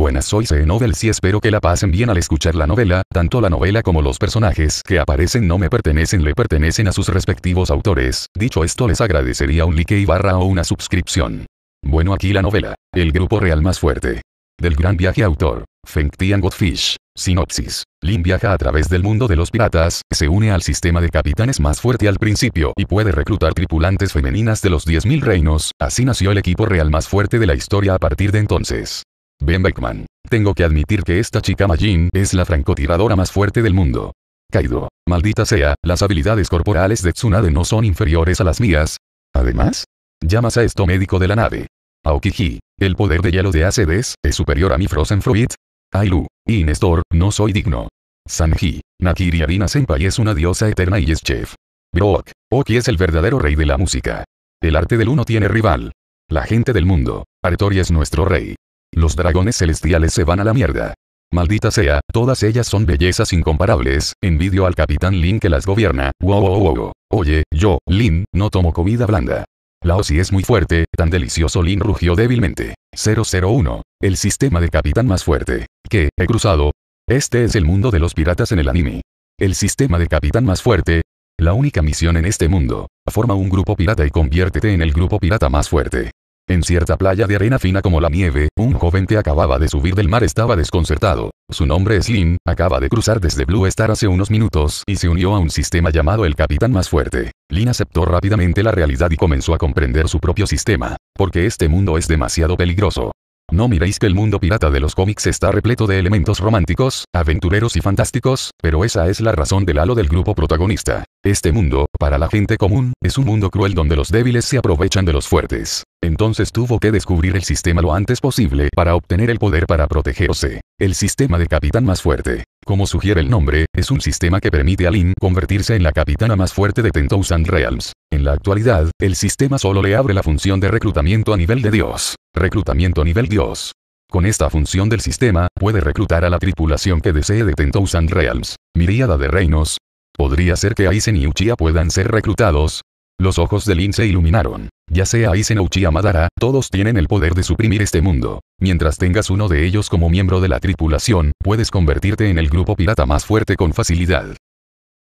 Buenas soy C e Novels y espero que la pasen bien al escuchar la novela, tanto la novela como los personajes que aparecen no me pertenecen le pertenecen a sus respectivos autores, dicho esto les agradecería un like y barra o una suscripción. Bueno aquí la novela, el grupo real más fuerte. Del gran viaje autor, Feng Tian Godfish. Sinopsis. Lin viaja a través del mundo de los piratas, se une al sistema de capitanes más fuerte al principio y puede reclutar tripulantes femeninas de los 10.000 reinos, así nació el equipo real más fuerte de la historia a partir de entonces. Ben Beckman. Tengo que admitir que esta chica Majin es la francotiradora más fuerte del mundo. Kaido. Maldita sea, las habilidades corporales de Tsunade no son inferiores a las mías. Además, llamas a esto médico de la nave. Aokiji. El poder de hielo de Acedes, es superior a mi Frozen Fruit. Ailu. Y Nestor, no soy digno. Sanji. Nakiri Arina Senpai es una diosa eterna y es chef. Brook. Oki es el verdadero rey de la música. El arte del uno tiene rival. La gente del mundo. Artori es nuestro rey. Los dragones celestiales se van a la mierda. Maldita sea, todas ellas son bellezas incomparables, envidio al capitán Lin que las gobierna, wow wow wow. Oye, yo, Lin, no tomo comida blanda. La Osi es muy fuerte, tan delicioso Lin rugió débilmente. 001. El sistema de capitán más fuerte. ¿Qué, he cruzado. Este es el mundo de los piratas en el anime. El sistema de capitán más fuerte. La única misión en este mundo. Forma un grupo pirata y conviértete en el grupo pirata más fuerte. En cierta playa de arena fina como la nieve, un joven que acababa de subir del mar estaba desconcertado. Su nombre es Lin, acaba de cruzar desde Blue Star hace unos minutos y se unió a un sistema llamado el Capitán Más Fuerte. Lin aceptó rápidamente la realidad y comenzó a comprender su propio sistema, porque este mundo es demasiado peligroso. No miréis que el mundo pirata de los cómics está repleto de elementos románticos, aventureros y fantásticos, pero esa es la razón del halo del grupo protagonista. Este mundo, para la gente común, es un mundo cruel donde los débiles se aprovechan de los fuertes. Entonces tuvo que descubrir el sistema lo antes posible para obtener el poder para protegerse. El sistema de capitán más fuerte. Como sugiere el nombre, es un sistema que permite a Lin convertirse en la capitana más fuerte de Ten Realms. En la actualidad, el sistema solo le abre la función de reclutamiento a nivel de Dios. Reclutamiento a nivel Dios. Con esta función del sistema, puede reclutar a la tripulación que desee de Ten Thousand Realms, miríada de reinos, Podría ser que Aizen y Uchiha puedan ser reclutados. Los ojos de Lin se iluminaron. Ya sea Aizen o Uchiha Madara, todos tienen el poder de suprimir este mundo. Mientras tengas uno de ellos como miembro de la tripulación, puedes convertirte en el grupo pirata más fuerte con facilidad.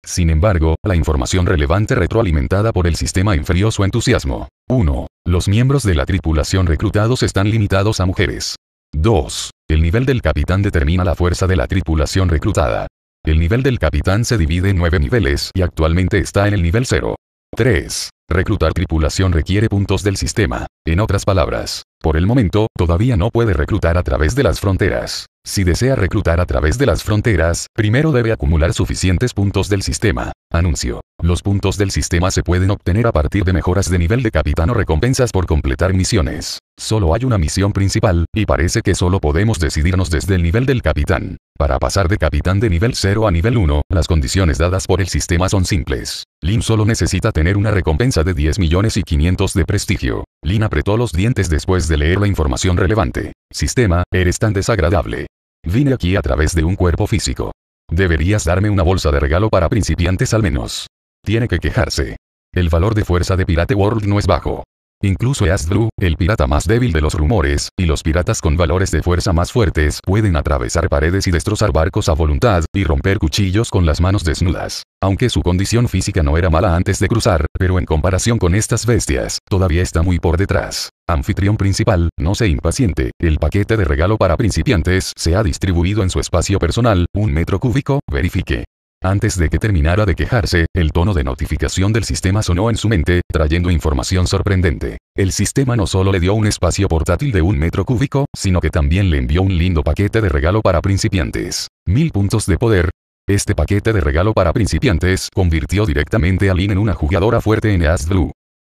Sin embargo, la información relevante retroalimentada por el sistema enfrió su entusiasmo. 1. Los miembros de la tripulación reclutados están limitados a mujeres. 2. El nivel del capitán determina la fuerza de la tripulación reclutada. El nivel del capitán se divide en nueve niveles y actualmente está en el nivel 0. 3. Reclutar tripulación requiere puntos del sistema. En otras palabras, por el momento, todavía no puede reclutar a través de las fronteras. Si desea reclutar a través de las fronteras, primero debe acumular suficientes puntos del sistema. Anuncio. Los puntos del sistema se pueden obtener a partir de mejoras de nivel de capitán o recompensas por completar misiones. Solo hay una misión principal, y parece que solo podemos decidirnos desde el nivel del capitán. Para pasar de capitán de nivel 0 a nivel 1, las condiciones dadas por el sistema son simples. Lin solo necesita tener una recompensa de 10 millones y 500 de prestigio. Lin apretó los dientes después de leer la información relevante. Sistema, eres tan desagradable. Vine aquí a través de un cuerpo físico. Deberías darme una bolsa de regalo para principiantes al menos. Tiene que quejarse. El valor de fuerza de Pirate World no es bajo. Incluso asdru el pirata más débil de los rumores, y los piratas con valores de fuerza más fuertes pueden atravesar paredes y destrozar barcos a voluntad, y romper cuchillos con las manos desnudas. Aunque su condición física no era mala antes de cruzar, pero en comparación con estas bestias, todavía está muy por detrás. Anfitrión principal, no se impaciente, el paquete de regalo para principiantes se ha distribuido en su espacio personal, un metro cúbico, verifique. Antes de que terminara de quejarse, el tono de notificación del sistema sonó en su mente, trayendo información sorprendente. El sistema no solo le dio un espacio portátil de un metro cúbico, sino que también le envió un lindo paquete de regalo para principiantes. Mil puntos de poder, este paquete de regalo para principiantes convirtió directamente a Lin en una jugadora fuerte en As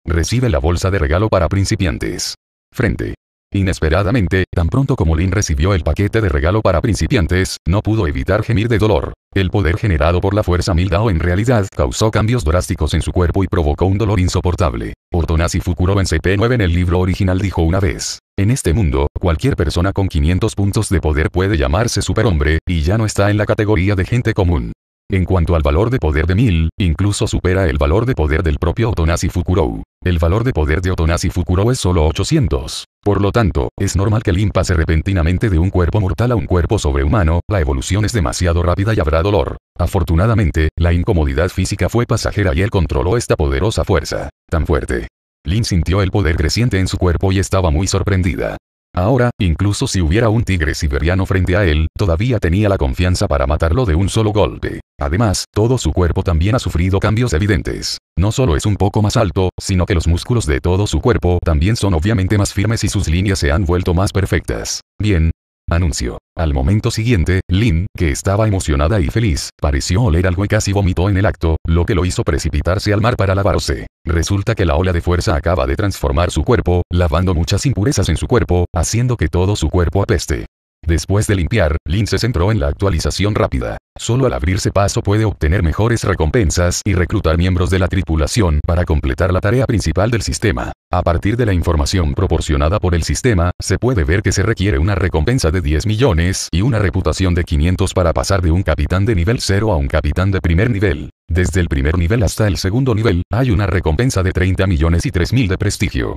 Recibe la bolsa de regalo para principiantes. Frente. Inesperadamente, tan pronto como Lin recibió el paquete de regalo para principiantes, no pudo evitar gemir de dolor. El poder generado por la fuerza Mildao en realidad causó cambios drásticos en su cuerpo y provocó un dolor insoportable. Ortonazi Fukuro en CP9 en el libro original dijo una vez, en este mundo, cualquier persona con 500 puntos de poder puede llamarse superhombre, y ya no está en la categoría de gente común. En cuanto al valor de poder de Mil, incluso supera el valor de poder del propio Otonasi Fukurou. El valor de poder de Otonasi Fukurou es solo 800. Por lo tanto, es normal que Lin pase repentinamente de un cuerpo mortal a un cuerpo sobrehumano, la evolución es demasiado rápida y habrá dolor. Afortunadamente, la incomodidad física fue pasajera y él controló esta poderosa fuerza. Tan fuerte. Lin sintió el poder creciente en su cuerpo y estaba muy sorprendida. Ahora, incluso si hubiera un tigre siberiano frente a él, todavía tenía la confianza para matarlo de un solo golpe. Además, todo su cuerpo también ha sufrido cambios evidentes. No solo es un poco más alto, sino que los músculos de todo su cuerpo también son obviamente más firmes y sus líneas se han vuelto más perfectas. Bien, Anuncio. Al momento siguiente, Lin, que estaba emocionada y feliz, pareció oler algo y casi vomitó en el acto, lo que lo hizo precipitarse al mar para lavarse. Resulta que la ola de fuerza acaba de transformar su cuerpo, lavando muchas impurezas en su cuerpo, haciendo que todo su cuerpo apeste. Después de limpiar, Lin se centró en la actualización rápida. Solo al abrirse paso puede obtener mejores recompensas y reclutar miembros de la tripulación para completar la tarea principal del sistema. A partir de la información proporcionada por el sistema, se puede ver que se requiere una recompensa de 10 millones y una reputación de 500 para pasar de un capitán de nivel 0 a un capitán de primer nivel. Desde el primer nivel hasta el segundo nivel, hay una recompensa de 30 millones y 3.000 de prestigio.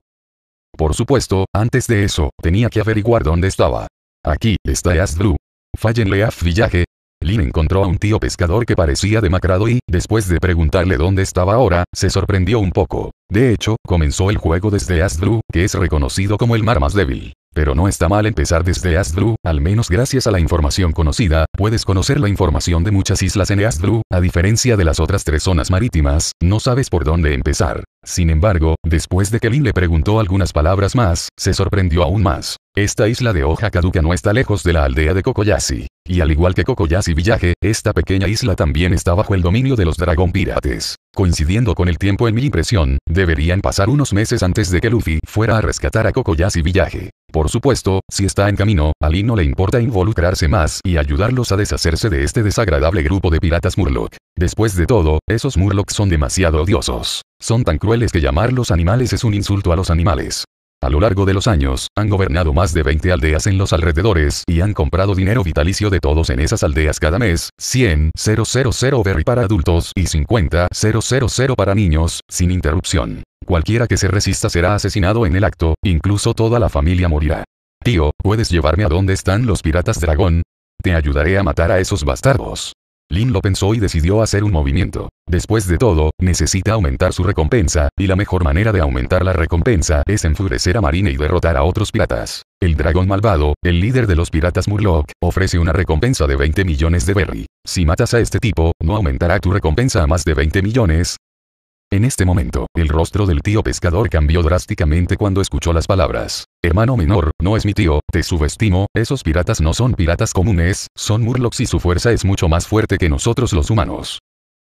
Por supuesto, antes de eso, tenía que averiguar dónde estaba. Aquí está Azdru. Fállenle Fallenle a Village. Lin encontró a un tío pescador que parecía demacrado y, después de preguntarle dónde estaba ahora, se sorprendió un poco. De hecho, comenzó el juego desde Azdru, que es reconocido como el mar más débil. Pero no está mal empezar desde Asdru, al menos gracias a la información conocida, puedes conocer la información de muchas islas en Asdru, a diferencia de las otras tres zonas marítimas, no sabes por dónde empezar. Sin embargo, después de que Lin le preguntó algunas palabras más, se sorprendió aún más. Esta isla de hoja caduca no está lejos de la aldea de Kokoyashi. Y al igual que Kokoyashi Villaje, esta pequeña isla también está bajo el dominio de los dragón Pirates. Coincidiendo con el tiempo en mi impresión, deberían pasar unos meses antes de que Luffy fuera a rescatar a Kokoyashi Villaje. Por supuesto, si está en camino, a Lin no le importa involucrarse más y ayudarlos a deshacerse de este desagradable grupo de piratas Murloc. Después de todo, esos Murlocs son demasiado odiosos. Son tan crueles que llamarlos animales es un insulto a los animales. A lo largo de los años, han gobernado más de 20 aldeas en los alrededores y han comprado dinero vitalicio de todos en esas aldeas cada mes, 100 000 berry para adultos y 50 000 para niños, sin interrupción. Cualquiera que se resista será asesinado en el acto, incluso toda la familia morirá. Tío, ¿puedes llevarme a donde están los piratas dragón? Te ayudaré a matar a esos bastardos. Lin lo pensó y decidió hacer un movimiento. Después de todo, necesita aumentar su recompensa, y la mejor manera de aumentar la recompensa es enfurecer a Marine y derrotar a otros piratas. El dragón malvado, el líder de los piratas Murloc, ofrece una recompensa de 20 millones de berry. Si matas a este tipo, no aumentará tu recompensa a más de 20 millones, en este momento, el rostro del tío pescador cambió drásticamente cuando escuchó las palabras. Hermano menor, no es mi tío, te subestimo, esos piratas no son piratas comunes, son murlocs y su fuerza es mucho más fuerte que nosotros los humanos.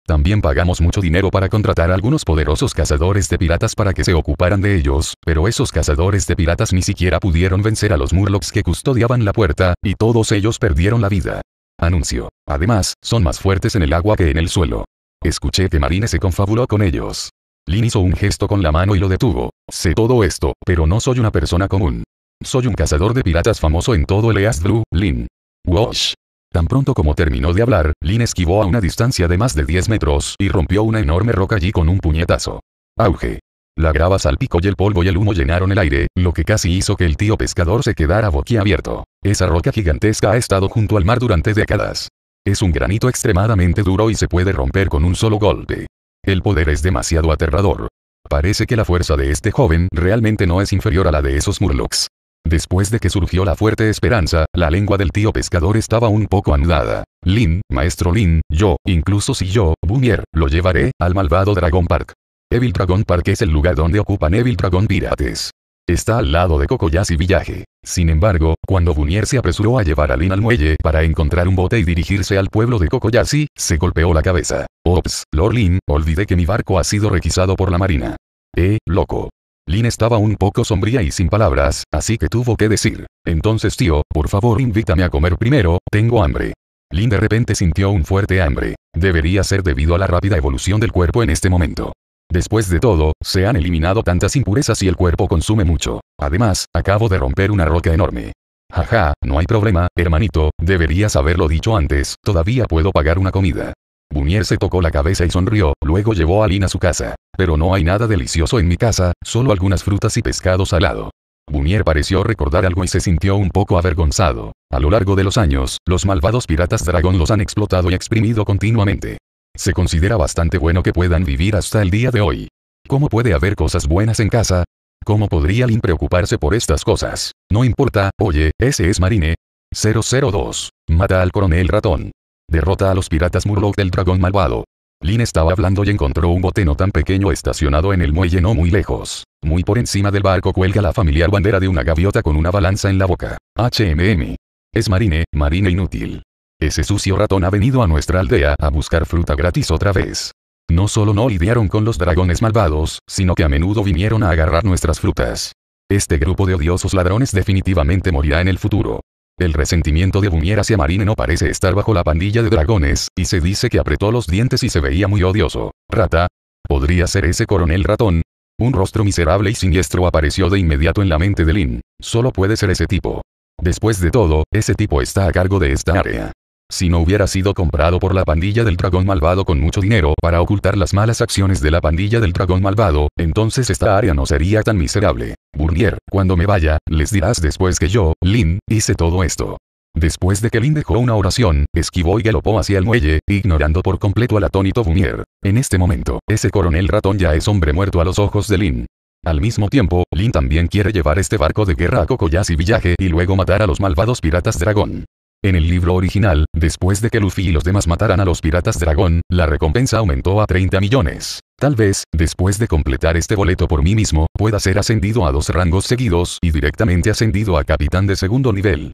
También pagamos mucho dinero para contratar a algunos poderosos cazadores de piratas para que se ocuparan de ellos, pero esos cazadores de piratas ni siquiera pudieron vencer a los murlocs que custodiaban la puerta, y todos ellos perdieron la vida. Anuncio. Además, son más fuertes en el agua que en el suelo. Escuché que Marine se confabuló con ellos. Lin hizo un gesto con la mano y lo detuvo. Sé todo esto, pero no soy una persona común. Soy un cazador de piratas famoso en todo el East Blue, Lin. Wash. Tan pronto como terminó de hablar, Lin esquivó a una distancia de más de 10 metros y rompió una enorme roca allí con un puñetazo. Auge. La grava salpicó y el polvo y el humo llenaron el aire, lo que casi hizo que el tío pescador se quedara boquiabierto. Esa roca gigantesca ha estado junto al mar durante décadas. Es un granito extremadamente duro y se puede romper con un solo golpe. El poder es demasiado aterrador. Parece que la fuerza de este joven realmente no es inferior a la de esos Murlocs. Después de que surgió la fuerte esperanza, la lengua del tío pescador estaba un poco anudada. Lin, maestro Lin, yo, incluso si yo, Bunier, lo llevaré, al malvado Dragon Park. Evil Dragon Park es el lugar donde ocupan Evil Dragon Pirates. Está al lado de Cocoyas Villaje. Sin embargo, cuando Bunier se apresuró a llevar a Lin al muelle para encontrar un bote y dirigirse al pueblo de Cocoyasi, se golpeó la cabeza. Ops, Lord Lin, olvidé que mi barco ha sido requisado por la marina. Eh, loco. Lin estaba un poco sombría y sin palabras, así que tuvo que decir. Entonces tío, por favor invítame a comer primero, tengo hambre. Lin de repente sintió un fuerte hambre. Debería ser debido a la rápida evolución del cuerpo en este momento. Después de todo, se han eliminado tantas impurezas y el cuerpo consume mucho. Además, acabo de romper una roca enorme. Jaja, no hay problema, hermanito, deberías haberlo dicho antes, todavía puedo pagar una comida. Bunier se tocó la cabeza y sonrió, luego llevó a Lin a su casa. Pero no hay nada delicioso en mi casa, solo algunas frutas y pescado salado. Bunier pareció recordar algo y se sintió un poco avergonzado. A lo largo de los años, los malvados piratas dragón los han explotado y exprimido continuamente. Se considera bastante bueno que puedan vivir hasta el día de hoy. ¿Cómo puede haber cosas buenas en casa? ¿Cómo podría Lin preocuparse por estas cosas? No importa, oye, ese es Marine. 002. Mata al coronel ratón. Derrota a los piratas Murloc del dragón malvado. Lin estaba hablando y encontró un boteno tan pequeño estacionado en el muelle no muy lejos. Muy por encima del barco cuelga la familiar bandera de una gaviota con una balanza en la boca. HMM. Es marine, marine inútil. Ese sucio ratón ha venido a nuestra aldea a buscar fruta gratis otra vez. No solo no lidiaron con los dragones malvados, sino que a menudo vinieron a agarrar nuestras frutas. Este grupo de odiosos ladrones definitivamente morirá en el futuro. El resentimiento de Bumier hacia Marine no parece estar bajo la pandilla de dragones, y se dice que apretó los dientes y se veía muy odioso. Rata. ¿Podría ser ese coronel ratón? Un rostro miserable y siniestro apareció de inmediato en la mente de Lin. Solo puede ser ese tipo. Después de todo, ese tipo está a cargo de esta área. Si no hubiera sido comprado por la pandilla del dragón malvado con mucho dinero para ocultar las malas acciones de la pandilla del dragón malvado, entonces esta área no sería tan miserable. Burnier, cuando me vaya, les dirás después que yo, Lin, hice todo esto. Después de que Lin dejó una oración, esquivó y galopó hacia el muelle, ignorando por completo al atónito Bunier. En este momento, ese coronel ratón ya es hombre muerto a los ojos de Lin. Al mismo tiempo, Lin también quiere llevar este barco de guerra a Cocoyas y Villaje y luego matar a los malvados piratas dragón. En el libro original, después de que Luffy y los demás mataran a los piratas dragón, la recompensa aumentó a 30 millones. Tal vez, después de completar este boleto por mí mismo, pueda ser ascendido a dos rangos seguidos y directamente ascendido a capitán de segundo nivel.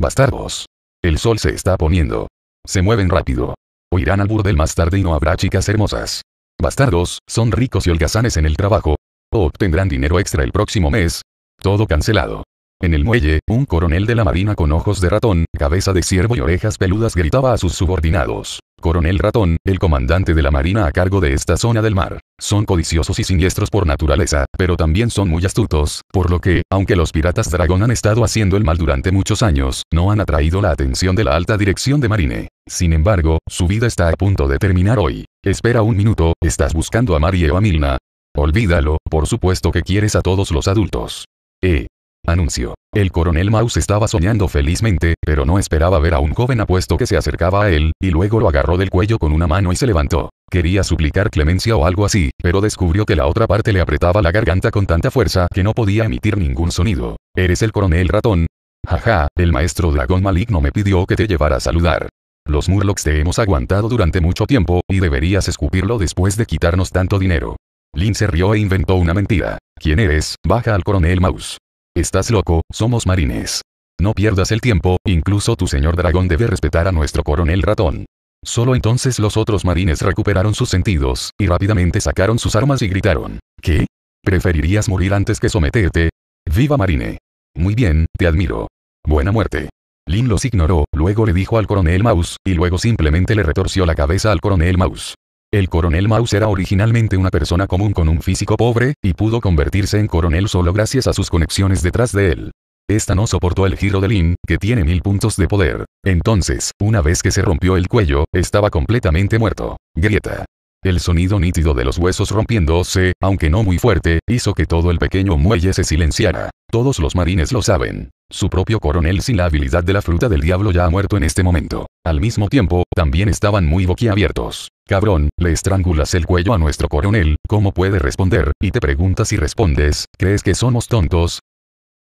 Bastardos. El sol se está poniendo. Se mueven rápido. O irán al burdel más tarde y no habrá chicas hermosas. Bastardos, son ricos y holgazanes en el trabajo. O obtendrán dinero extra el próximo mes. Todo cancelado. En el muelle, un coronel de la marina con ojos de ratón, cabeza de ciervo y orejas peludas gritaba a sus subordinados. Coronel Ratón, el comandante de la marina a cargo de esta zona del mar. Son codiciosos y siniestros por naturaleza, pero también son muy astutos, por lo que, aunque los piratas dragón han estado haciendo el mal durante muchos años, no han atraído la atención de la alta dirección de Marine. Sin embargo, su vida está a punto de terminar hoy. Espera un minuto, ¿estás buscando a Marie o a Milna? Olvídalo, por supuesto que quieres a todos los adultos. Eh, Anuncio. El coronel Mouse estaba soñando felizmente, pero no esperaba ver a un joven apuesto que se acercaba a él, y luego lo agarró del cuello con una mano y se levantó. Quería suplicar clemencia o algo así, pero descubrió que la otra parte le apretaba la garganta con tanta fuerza que no podía emitir ningún sonido. ¿Eres el coronel ratón? Jaja, el maestro dragón maligno me pidió que te llevara a saludar. Los Murlocs te hemos aguantado durante mucho tiempo, y deberías escupirlo después de quitarnos tanto dinero. Lin se rió e inventó una mentira. ¿Quién eres? Baja al coronel Mouse. Estás loco, somos marines. No pierdas el tiempo, incluso tu señor dragón debe respetar a nuestro coronel ratón. Solo entonces los otros marines recuperaron sus sentidos, y rápidamente sacaron sus armas y gritaron. ¿Qué? ¿Preferirías morir antes que someterte? ¡Viva Marine! Muy bien, te admiro. Buena muerte. Lin los ignoró, luego le dijo al coronel Mouse, y luego simplemente le retorció la cabeza al coronel Mouse. El coronel Mouse era originalmente una persona común con un físico pobre, y pudo convertirse en coronel solo gracias a sus conexiones detrás de él. Esta no soportó el giro de Lin, que tiene mil puntos de poder. Entonces, una vez que se rompió el cuello, estaba completamente muerto. Grieta. El sonido nítido de los huesos rompiéndose, aunque no muy fuerte, hizo que todo el pequeño muelle se silenciara. Todos los marines lo saben. Su propio coronel sin la habilidad de la fruta del diablo ya ha muerto en este momento. Al mismo tiempo, también estaban muy boquiabiertos. Cabrón, le estrangulas el cuello a nuestro coronel, ¿cómo puede responder? Y te preguntas si respondes, ¿crees que somos tontos?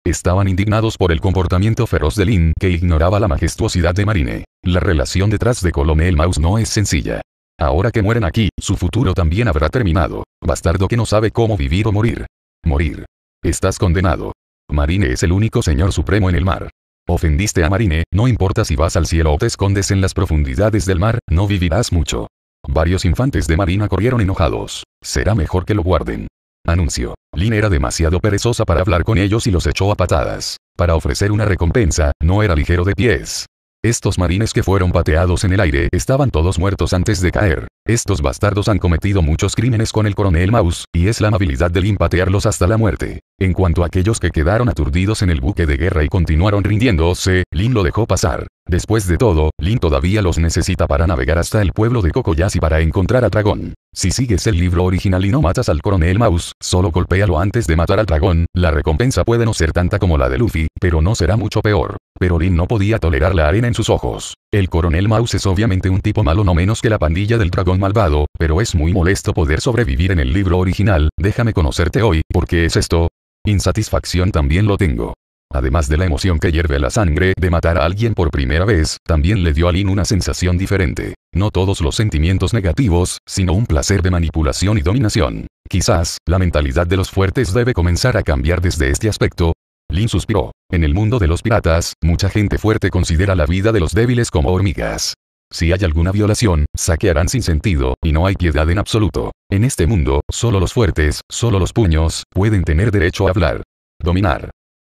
Estaban indignados por el comportamiento feroz de Lin, que ignoraba la majestuosidad de Marine. La relación detrás de Colonel Mouse no es sencilla. Ahora que mueren aquí, su futuro también habrá terminado. Bastardo que no sabe cómo vivir o morir. Morir. Estás condenado. Marine es el único señor supremo en el mar. Ofendiste a Marine, no importa si vas al cielo o te escondes en las profundidades del mar, no vivirás mucho. Varios infantes de Marina corrieron enojados. Será mejor que lo guarden. Anuncio. Lin era demasiado perezosa para hablar con ellos y los echó a patadas. Para ofrecer una recompensa, no era ligero de pies. Estos marines que fueron pateados en el aire estaban todos muertos antes de caer. Estos bastardos han cometido muchos crímenes con el coronel Maus, y es la amabilidad Lin patearlos hasta la muerte. En cuanto a aquellos que quedaron aturdidos en el buque de guerra y continuaron rindiéndose, Lin lo dejó pasar. Después de todo, Lin todavía los necesita para navegar hasta el pueblo de Cocoyas para encontrar a dragón. Si sigues el libro original y no matas al coronel Maus, solo golpéalo antes de matar al dragón, la recompensa puede no ser tanta como la de Luffy, pero no será mucho peor. Pero Lin no podía tolerar la arena en sus ojos. El coronel Maus es obviamente un tipo malo no menos que la pandilla del dragón malvado, pero es muy molesto poder sobrevivir en el libro original, déjame conocerte hoy, porque es esto? Insatisfacción también lo tengo. Además de la emoción que hierve la sangre de matar a alguien por primera vez, también le dio a Lin una sensación diferente. No todos los sentimientos negativos, sino un placer de manipulación y dominación. Quizás, la mentalidad de los fuertes debe comenzar a cambiar desde este aspecto. Lin suspiró. En el mundo de los piratas, mucha gente fuerte considera la vida de los débiles como hormigas. Si hay alguna violación, saquearán sin sentido, y no hay piedad en absoluto. En este mundo, solo los fuertes, solo los puños, pueden tener derecho a hablar. Dominar.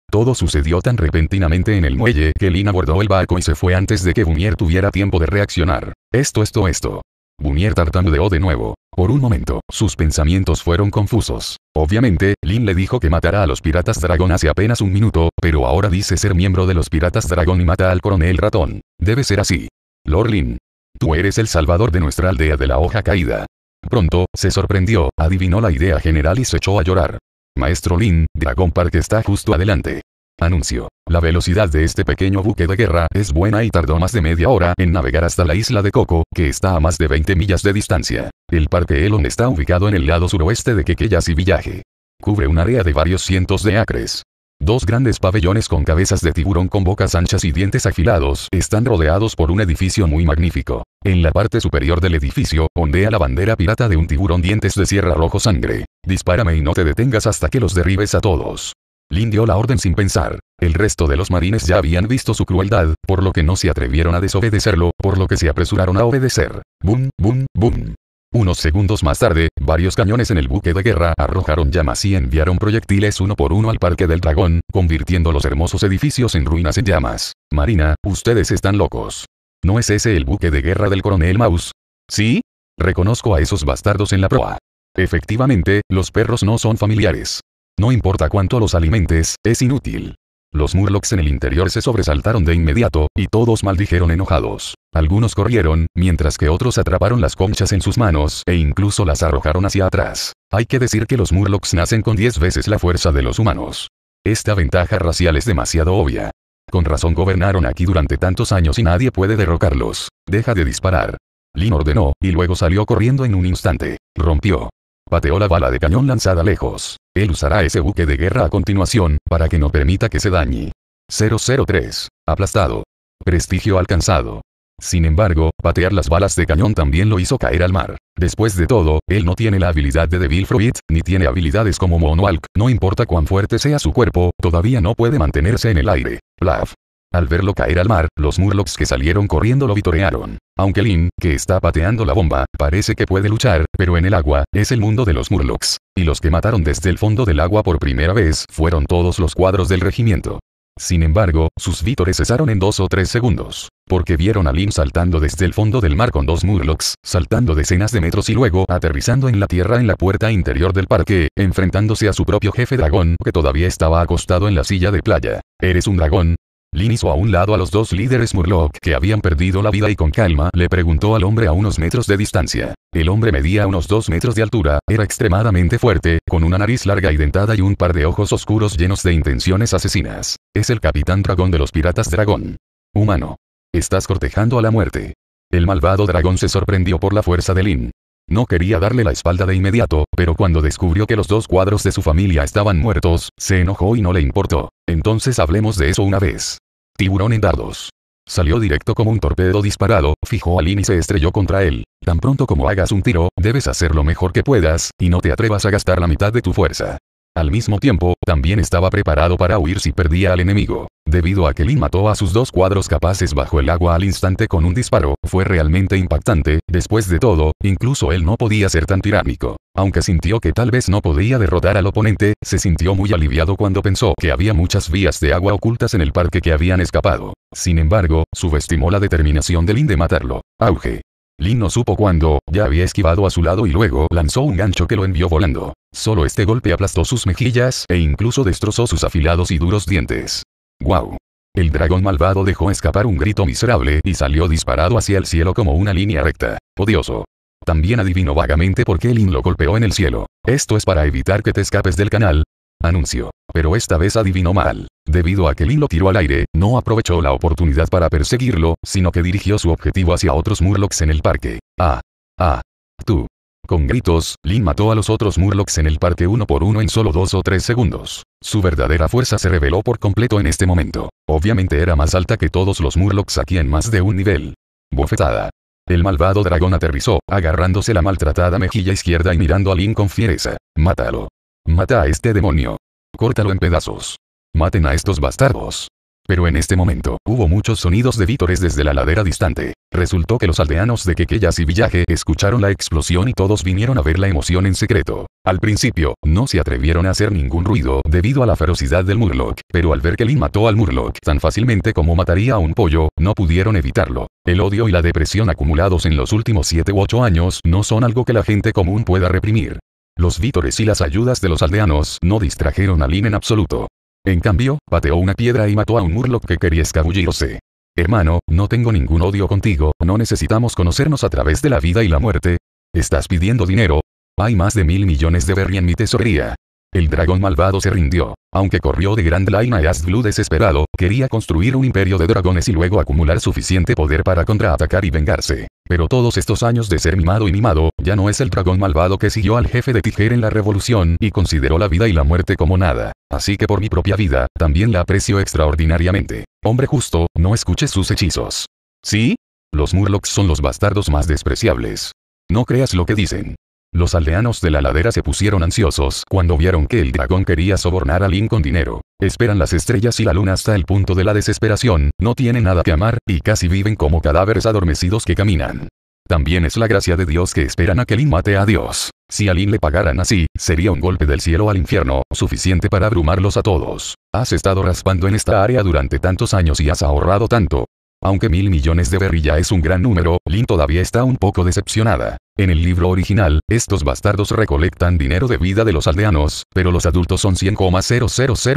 Todo sucedió tan repentinamente en el muelle que Lin abordó el barco y se fue antes de que Bunier tuviera tiempo de reaccionar. Esto, esto, esto. Bunier tartamudeó de nuevo. Por un momento, sus pensamientos fueron confusos. Obviamente, Lin le dijo que matará a los piratas dragón hace apenas un minuto, pero ahora dice ser miembro de los piratas dragón y mata al coronel ratón. Debe ser así. Lorlin. Tú eres el salvador de nuestra aldea de la hoja caída. Pronto, se sorprendió, adivinó la idea general y se echó a llorar. Maestro Lin, Dragon Park está justo adelante. Anuncio. La velocidad de este pequeño buque de guerra es buena y tardó más de media hora en navegar hasta la isla de Coco, que está a más de 20 millas de distancia. El parque Elon está ubicado en el lado suroeste de Quequeyas y Villaje. Cubre un área de varios cientos de acres. Dos grandes pabellones con cabezas de tiburón con bocas anchas y dientes afilados están rodeados por un edificio muy magnífico. En la parte superior del edificio, ondea la bandera pirata de un tiburón dientes de sierra rojo sangre. Dispárame y no te detengas hasta que los derribes a todos. Lin dio la orden sin pensar. El resto de los marines ya habían visto su crueldad, por lo que no se atrevieron a desobedecerlo, por lo que se apresuraron a obedecer. Boom, boom, boom. Unos segundos más tarde, varios cañones en el buque de guerra arrojaron llamas y enviaron proyectiles uno por uno al Parque del Dragón, convirtiendo los hermosos edificios en ruinas en llamas. Marina, ustedes están locos. ¿No es ese el buque de guerra del coronel Mouse? ¿Sí? Reconozco a esos bastardos en la proa. Efectivamente, los perros no son familiares. No importa cuánto los alimentes, es inútil. Los Murlocs en el interior se sobresaltaron de inmediato, y todos maldijeron enojados. Algunos corrieron, mientras que otros atraparon las conchas en sus manos e incluso las arrojaron hacia atrás. Hay que decir que los Murlocs nacen con 10 veces la fuerza de los humanos. Esta ventaja racial es demasiado obvia. Con razón gobernaron aquí durante tantos años y nadie puede derrocarlos. Deja de disparar. Lin ordenó, y luego salió corriendo en un instante. Rompió. Pateó la bala de cañón lanzada lejos. Él usará ese buque de guerra a continuación, para que no permita que se dañe. 003. Aplastado. Prestigio alcanzado. Sin embargo, patear las balas de cañón también lo hizo caer al mar. Después de todo, él no tiene la habilidad de Devil Fruit, ni tiene habilidades como Monoalk. no importa cuán fuerte sea su cuerpo, todavía no puede mantenerse en el aire. Laf. Al verlo caer al mar, los Murlocs que salieron corriendo lo vitorearon. Aunque Lin, que está pateando la bomba, parece que puede luchar, pero en el agua, es el mundo de los Murlocs. Y los que mataron desde el fondo del agua por primera vez fueron todos los cuadros del regimiento. Sin embargo, sus vítores cesaron en dos o tres segundos, porque vieron a Lin saltando desde el fondo del mar con dos Murlocs, saltando decenas de metros y luego aterrizando en la tierra en la puerta interior del parque, enfrentándose a su propio jefe dragón que todavía estaba acostado en la silla de playa. Eres un dragón, Lin hizo a un lado a los dos líderes Murloc que habían perdido la vida y con calma le preguntó al hombre a unos metros de distancia. El hombre medía unos dos metros de altura, era extremadamente fuerte, con una nariz larga y dentada y un par de ojos oscuros llenos de intenciones asesinas. Es el capitán dragón de los piratas dragón. Humano. Estás cortejando a la muerte. El malvado dragón se sorprendió por la fuerza de Lin. No quería darle la espalda de inmediato, pero cuando descubrió que los dos cuadros de su familia estaban muertos, se enojó y no le importó. Entonces hablemos de eso una vez. Tiburón en dardos. Salió directo como un torpedo disparado, fijó a Lin y se estrelló contra él. Tan pronto como hagas un tiro, debes hacer lo mejor que puedas, y no te atrevas a gastar la mitad de tu fuerza. Al mismo tiempo, también estaba preparado para huir si perdía al enemigo. Debido a que Lin mató a sus dos cuadros capaces bajo el agua al instante con un disparo, fue realmente impactante, después de todo, incluso él no podía ser tan tiránico. Aunque sintió que tal vez no podía derrotar al oponente, se sintió muy aliviado cuando pensó que había muchas vías de agua ocultas en el parque que habían escapado. Sin embargo, subestimó la determinación de Lin de matarlo. Auge. Lin no supo cuándo, ya había esquivado a su lado y luego lanzó un gancho que lo envió volando. Solo este golpe aplastó sus mejillas e incluso destrozó sus afilados y duros dientes. ¡Guau! El dragón malvado dejó escapar un grito miserable y salió disparado hacia el cielo como una línea recta. Odioso. También adivinó vagamente por qué Lin lo golpeó en el cielo. Esto es para evitar que te escapes del canal. Anuncio. Pero esta vez adivinó mal. Debido a que Lin lo tiró al aire, no aprovechó la oportunidad para perseguirlo, sino que dirigió su objetivo hacia otros Murlocs en el parque. Ah. Ah. Tú. Con gritos, Lin mató a los otros Murlocs en el parque uno por uno en solo dos o tres segundos. Su verdadera fuerza se reveló por completo en este momento. Obviamente era más alta que todos los Murlocs aquí en más de un nivel. Bofetada. El malvado dragón aterrizó, agarrándose la maltratada mejilla izquierda y mirando a Lin con fiereza. Mátalo. Mata a este demonio. Córtalo en pedazos. Maten a estos bastardos. Pero en este momento, hubo muchos sonidos de vítores desde la ladera distante. Resultó que los aldeanos de Quequellas y Villaje escucharon la explosión y todos vinieron a ver la emoción en secreto. Al principio, no se atrevieron a hacer ningún ruido debido a la ferocidad del Murloc, pero al ver que Lin mató al Murloc tan fácilmente como mataría a un pollo, no pudieron evitarlo. El odio y la depresión acumulados en los últimos 7 u 8 años no son algo que la gente común pueda reprimir. Los vítores y las ayudas de los aldeanos no distrajeron a Lin en absoluto. En cambio, pateó una piedra y mató a un Murloc que quería escabullirse. Hermano, no tengo ningún odio contigo, no necesitamos conocernos a través de la vida y la muerte. ¿Estás pidiendo dinero? Hay más de mil millones de berry en mi tesorería. El dragón malvado se rindió. Aunque corrió de Grand Line a Blue desesperado, quería construir un imperio de dragones y luego acumular suficiente poder para contraatacar y vengarse. Pero todos estos años de ser mimado y mimado, ya no es el dragón malvado que siguió al jefe de Tijer en la revolución y consideró la vida y la muerte como nada. Así que por mi propia vida, también la aprecio extraordinariamente. Hombre justo, no escuches sus hechizos. ¿Sí? Los Murlocs son los bastardos más despreciables. No creas lo que dicen. Los aldeanos de la ladera se pusieron ansiosos cuando vieron que el dragón quería sobornar a Lin con dinero. Esperan las estrellas y la luna hasta el punto de la desesperación, no tienen nada que amar, y casi viven como cadáveres adormecidos que caminan. También es la gracia de Dios que esperan a que Lin mate a Dios. Si a Lin le pagaran así, sería un golpe del cielo al infierno, suficiente para abrumarlos a todos. Has estado raspando en esta área durante tantos años y has ahorrado tanto. Aunque mil millones de berrilla es un gran número, Lin todavía está un poco decepcionada. En el libro original, estos bastardos recolectan dinero de vida de los aldeanos, pero los adultos son 100,000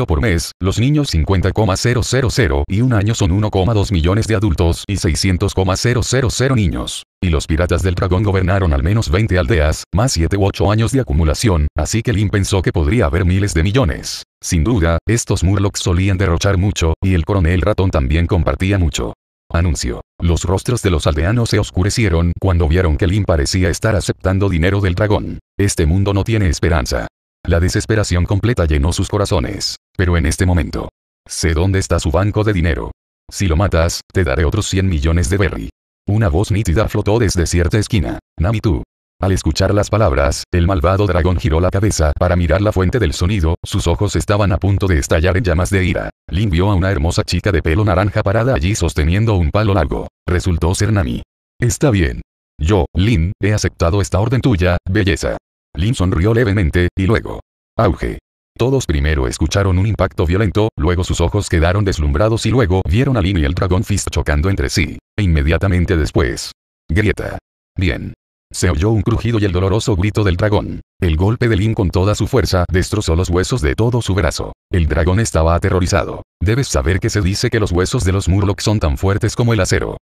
por mes, los niños 50,000 y un año son 1,2 millones de adultos y 600,000 niños y los piratas del dragón gobernaron al menos 20 aldeas, más 7 u 8 años de acumulación, así que Lin pensó que podría haber miles de millones. Sin duda, estos Murlocs solían derrochar mucho, y el coronel ratón también compartía mucho. Anuncio. Los rostros de los aldeanos se oscurecieron cuando vieron que Lin parecía estar aceptando dinero del dragón. Este mundo no tiene esperanza. La desesperación completa llenó sus corazones. Pero en este momento. Sé dónde está su banco de dinero. Si lo matas, te daré otros 100 millones de berry. Una voz nítida flotó desde cierta esquina. tú. Al escuchar las palabras, el malvado dragón giró la cabeza para mirar la fuente del sonido, sus ojos estaban a punto de estallar en llamas de ira. Lin vio a una hermosa chica de pelo naranja parada allí sosteniendo un palo largo. Resultó ser Nami. Está bien. Yo, Lin, he aceptado esta orden tuya, belleza. Lin sonrió levemente, y luego. Auge. Todos primero escucharon un impacto violento, luego sus ojos quedaron deslumbrados y luego vieron a Lin y el dragón Fist chocando entre sí. E inmediatamente después. Grieta. Bien. Se oyó un crujido y el doloroso grito del dragón. El golpe de Lin con toda su fuerza destrozó los huesos de todo su brazo. El dragón estaba aterrorizado. Debes saber que se dice que los huesos de los Murlocs son tan fuertes como el acero.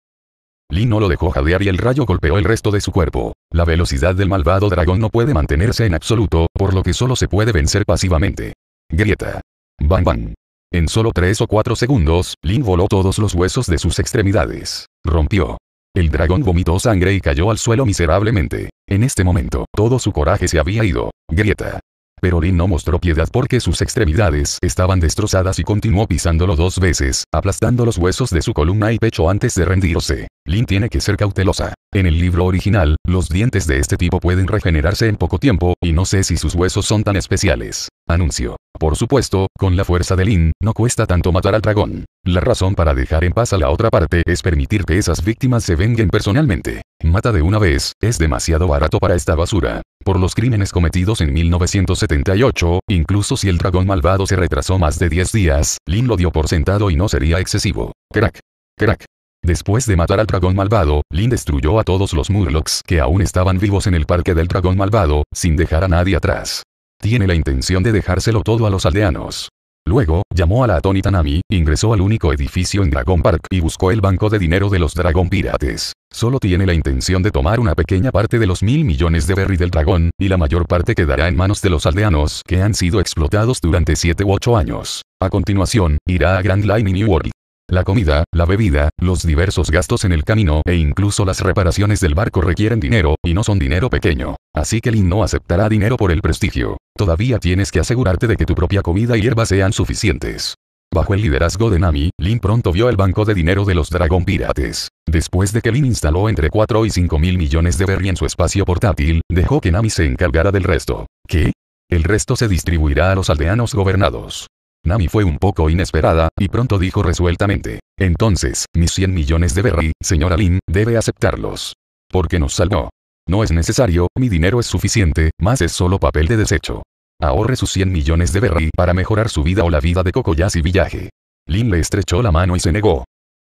Lin no lo dejó jadear y el rayo golpeó el resto de su cuerpo. La velocidad del malvado dragón no puede mantenerse en absoluto, por lo que solo se puede vencer pasivamente. Grieta. Bang bang. En solo tres o cuatro segundos, Lin voló todos los huesos de sus extremidades. Rompió. El dragón vomitó sangre y cayó al suelo miserablemente. En este momento, todo su coraje se había ido. Grieta pero Lin no mostró piedad porque sus extremidades estaban destrozadas y continuó pisándolo dos veces, aplastando los huesos de su columna y pecho antes de rendirse. Lin tiene que ser cautelosa. En el libro original, los dientes de este tipo pueden regenerarse en poco tiempo, y no sé si sus huesos son tan especiales. Anuncio. Por supuesto, con la fuerza de Lin, no cuesta tanto matar al dragón. La razón para dejar en paz a la otra parte es permitir que esas víctimas se venguen personalmente. Mata de una vez, es demasiado barato para esta basura. Por los crímenes cometidos en 1978, incluso si el dragón malvado se retrasó más de 10 días, Lin lo dio por sentado y no sería excesivo. Crack. Crack. Después de matar al dragón malvado, Lin destruyó a todos los Murlocs que aún estaban vivos en el parque del dragón malvado, sin dejar a nadie atrás. Tiene la intención de dejárselo todo a los aldeanos. Luego, llamó a la atónita Tanami, ingresó al único edificio en Dragon Park y buscó el banco de dinero de los Dragon Pirates. Solo tiene la intención de tomar una pequeña parte de los mil millones de berry del dragón, y la mayor parte quedará en manos de los aldeanos que han sido explotados durante 7 u 8 años. A continuación, irá a Grand Line y New World. La comida, la bebida, los diversos gastos en el camino e incluso las reparaciones del barco requieren dinero, y no son dinero pequeño. Así que Lin no aceptará dinero por el prestigio. Todavía tienes que asegurarte de que tu propia comida y hierba sean suficientes. Bajo el liderazgo de Nami, Lin pronto vio el banco de dinero de los dragón Pirates. Después de que Lin instaló entre 4 y 5 mil millones de berry en su espacio portátil, dejó que Nami se encargara del resto. ¿Qué? El resto se distribuirá a los aldeanos gobernados. Nami fue un poco inesperada, y pronto dijo resueltamente. Entonces, mis 100 millones de berry, señora Lin, debe aceptarlos. Porque nos salvó. No es necesario, mi dinero es suficiente, más es solo papel de desecho. Ahorre sus 100 millones de berry para mejorar su vida o la vida de y Villaje. Lin le estrechó la mano y se negó.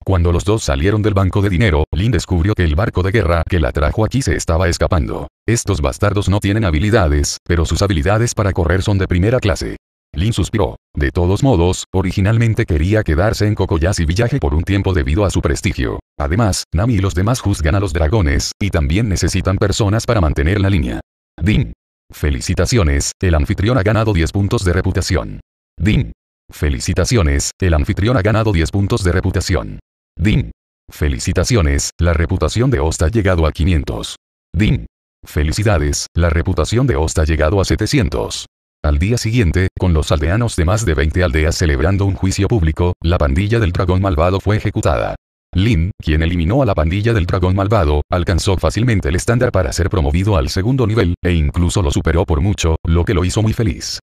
Cuando los dos salieron del banco de dinero, Lin descubrió que el barco de guerra que la trajo aquí se estaba escapando. Estos bastardos no tienen habilidades, pero sus habilidades para correr son de primera clase. Lin suspiró. De todos modos, originalmente quería quedarse en y Village por un tiempo debido a su prestigio. Además, Nami y los demás juzgan a los dragones, y también necesitan personas para mantener la línea. Din. Felicitaciones, el anfitrión ha ganado 10 puntos de reputación. Din. Felicitaciones, el anfitrión ha ganado 10 puntos de reputación. Din. Felicitaciones, la reputación de Osta ha llegado a 500. Din. Felicidades, la reputación de Osta ha llegado a 700. Al día siguiente, con los aldeanos de más de 20 aldeas celebrando un juicio público, la pandilla del dragón malvado fue ejecutada. Lin, quien eliminó a la pandilla del dragón malvado, alcanzó fácilmente el estándar para ser promovido al segundo nivel, e incluso lo superó por mucho, lo que lo hizo muy feliz.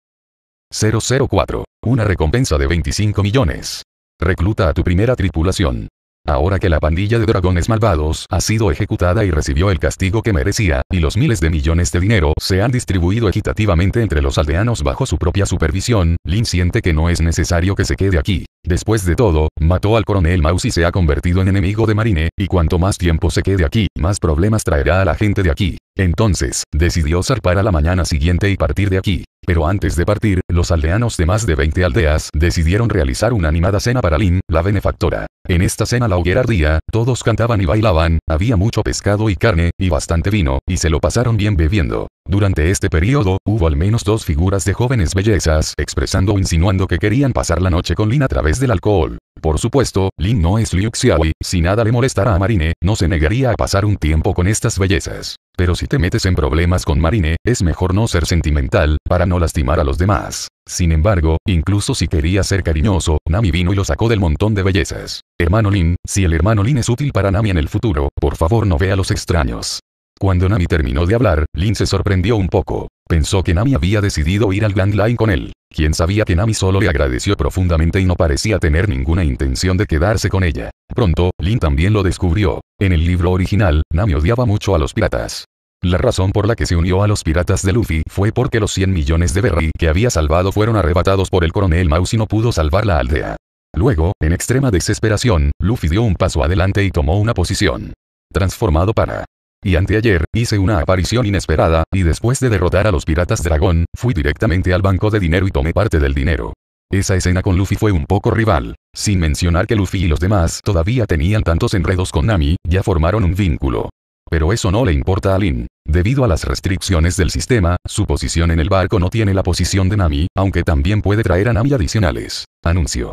004. Una recompensa de 25 millones. Recluta a tu primera tripulación. Ahora que la pandilla de dragones malvados ha sido ejecutada y recibió el castigo que merecía, y los miles de millones de dinero se han distribuido equitativamente entre los aldeanos bajo su propia supervisión, Lin siente que no es necesario que se quede aquí. Después de todo, mató al coronel Mouse y se ha convertido en enemigo de Marine, y cuanto más tiempo se quede aquí, más problemas traerá a la gente de aquí. Entonces, decidió zarpar a la mañana siguiente y partir de aquí. Pero antes de partir, los aldeanos de más de 20 aldeas decidieron realizar una animada cena para Lin, la benefactora. En esta cena la hoguera ardía, todos cantaban y bailaban, había mucho pescado y carne, y bastante vino, y se lo pasaron bien bebiendo. Durante este periodo, hubo al menos dos figuras de jóvenes bellezas expresando o insinuando que querían pasar la noche con Lin a través del alcohol. Por supuesto, Lin no es Liu Xiaoyi, si nada le molestará a Marine, no se negaría a pasar un tiempo con estas bellezas. Pero si te metes en problemas con Marine, es mejor no ser sentimental, para no lastimar a los demás. Sin embargo, incluso si quería ser cariñoso, Nami vino y lo sacó del montón de bellezas. Hermano Lin, si el hermano Lin es útil para Nami en el futuro, por favor no vea a los extraños. Cuando Nami terminó de hablar, Lin se sorprendió un poco. Pensó que Nami había decidido ir al Grand Line con él. Quien sabía que Nami solo le agradeció profundamente y no parecía tener ninguna intención de quedarse con ella. Pronto, Lin también lo descubrió. En el libro original, Nami odiaba mucho a los piratas. La razón por la que se unió a los piratas de Luffy fue porque los 100 millones de berry que había salvado fueron arrebatados por el coronel Mouse y no pudo salvar la aldea. Luego, en extrema desesperación, Luffy dio un paso adelante y tomó una posición. Transformado para y anteayer, hice una aparición inesperada, y después de derrotar a los piratas dragón, fui directamente al banco de dinero y tomé parte del dinero. Esa escena con Luffy fue un poco rival, sin mencionar que Luffy y los demás todavía tenían tantos enredos con Nami, ya formaron un vínculo. Pero eso no le importa a Lin. Debido a las restricciones del sistema, su posición en el barco no tiene la posición de Nami, aunque también puede traer a Nami adicionales. Anuncio.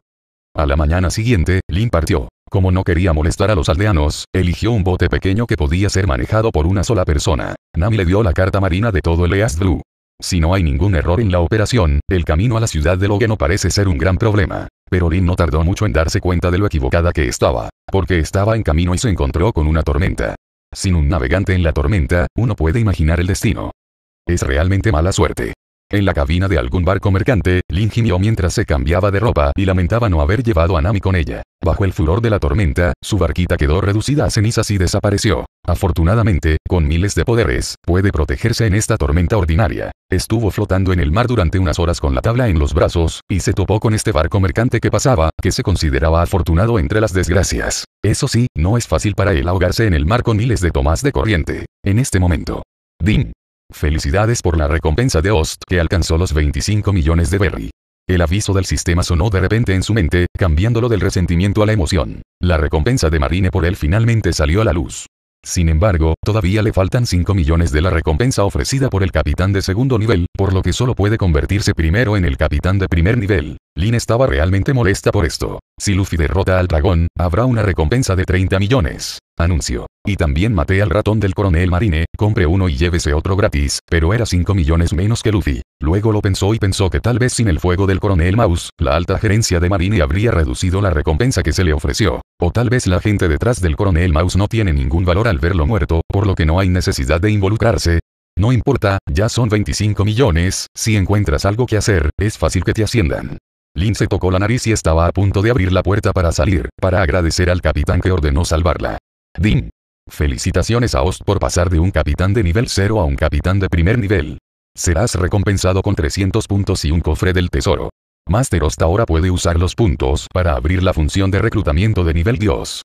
A la mañana siguiente, Lin partió. Como no quería molestar a los aldeanos, eligió un bote pequeño que podía ser manejado por una sola persona. Nami le dio la carta marina de todo el East Blue. Si no hay ningún error en la operación, el camino a la ciudad de Logue no parece ser un gran problema. Pero Lin no tardó mucho en darse cuenta de lo equivocada que estaba, porque estaba en camino y se encontró con una tormenta. Sin un navegante en la tormenta, uno puede imaginar el destino. Es realmente mala suerte. En la cabina de algún barco mercante, Lin gimió mientras se cambiaba de ropa y lamentaba no haber llevado a Nami con ella. Bajo el furor de la tormenta, su barquita quedó reducida a cenizas y desapareció. Afortunadamente, con miles de poderes, puede protegerse en esta tormenta ordinaria. Estuvo flotando en el mar durante unas horas con la tabla en los brazos, y se topó con este barco mercante que pasaba, que se consideraba afortunado entre las desgracias. Eso sí, no es fácil para él ahogarse en el mar con miles de tomas de corriente. En este momento. Din, Felicidades por la recompensa de Ost que alcanzó los 25 millones de Berry. El aviso del sistema sonó de repente en su mente, cambiándolo del resentimiento a la emoción. La recompensa de Marine por él finalmente salió a la luz. Sin embargo, todavía le faltan 5 millones de la recompensa ofrecida por el capitán de segundo nivel, por lo que solo puede convertirse primero en el capitán de primer nivel. Lin estaba realmente molesta por esto. Si Luffy derrota al dragón, habrá una recompensa de 30 millones. Anuncio. Y también maté al ratón del coronel Marine, compre uno y llévese otro gratis, pero era 5 millones menos que Luffy. Luego lo pensó y pensó que tal vez sin el fuego del coronel Mouse, la alta gerencia de Marine habría reducido la recompensa que se le ofreció. O tal vez la gente detrás del coronel Mouse no tiene ningún valor al verlo muerto, por lo que no hay necesidad de involucrarse, no importa, ya son 25 millones, si encuentras algo que hacer, es fácil que te asciendan. Lin se tocó la nariz y estaba a punto de abrir la puerta para salir, para agradecer al capitán que ordenó salvarla. Din. Felicitaciones a Ost por pasar de un capitán de nivel 0 a un capitán de primer nivel. Serás recompensado con 300 puntos y un cofre del tesoro. Master Ost ahora puede usar los puntos para abrir la función de reclutamiento de nivel Dios.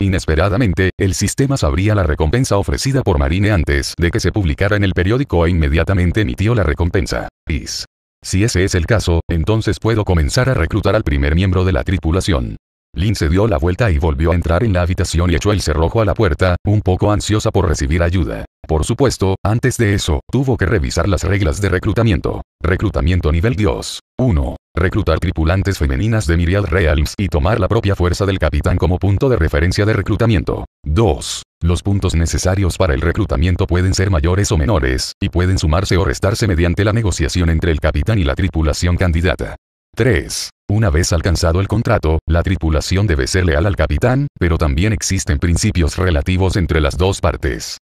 Inesperadamente, el sistema sabría la recompensa ofrecida por Marine antes de que se publicara en el periódico e inmediatamente emitió la recompensa. Is. Si ese es el caso, entonces puedo comenzar a reclutar al primer miembro de la tripulación. Lin se dio la vuelta y volvió a entrar en la habitación y echó el cerrojo a la puerta, un poco ansiosa por recibir ayuda. Por supuesto, antes de eso, tuvo que revisar las reglas de reclutamiento. Reclutamiento nivel Dios. 1. Reclutar tripulantes femeninas de Myriad Realms y tomar la propia fuerza del capitán como punto de referencia de reclutamiento. 2. Los puntos necesarios para el reclutamiento pueden ser mayores o menores, y pueden sumarse o restarse mediante la negociación entre el capitán y la tripulación candidata. 3. Una vez alcanzado el contrato, la tripulación debe ser leal al capitán, pero también existen principios relativos entre las dos partes.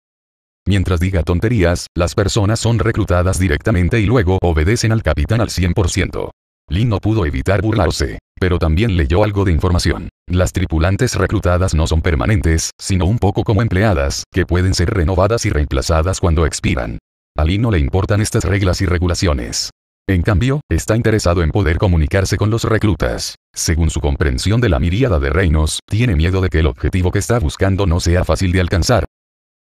Mientras diga tonterías, las personas son reclutadas directamente y luego obedecen al capitán al 100%. Lin no pudo evitar burlarse, pero también leyó algo de información. Las tripulantes reclutadas no son permanentes, sino un poco como empleadas, que pueden ser renovadas y reemplazadas cuando expiran. A Lin no le importan estas reglas y regulaciones. En cambio, está interesado en poder comunicarse con los reclutas. Según su comprensión de la miríada de reinos, tiene miedo de que el objetivo que está buscando no sea fácil de alcanzar.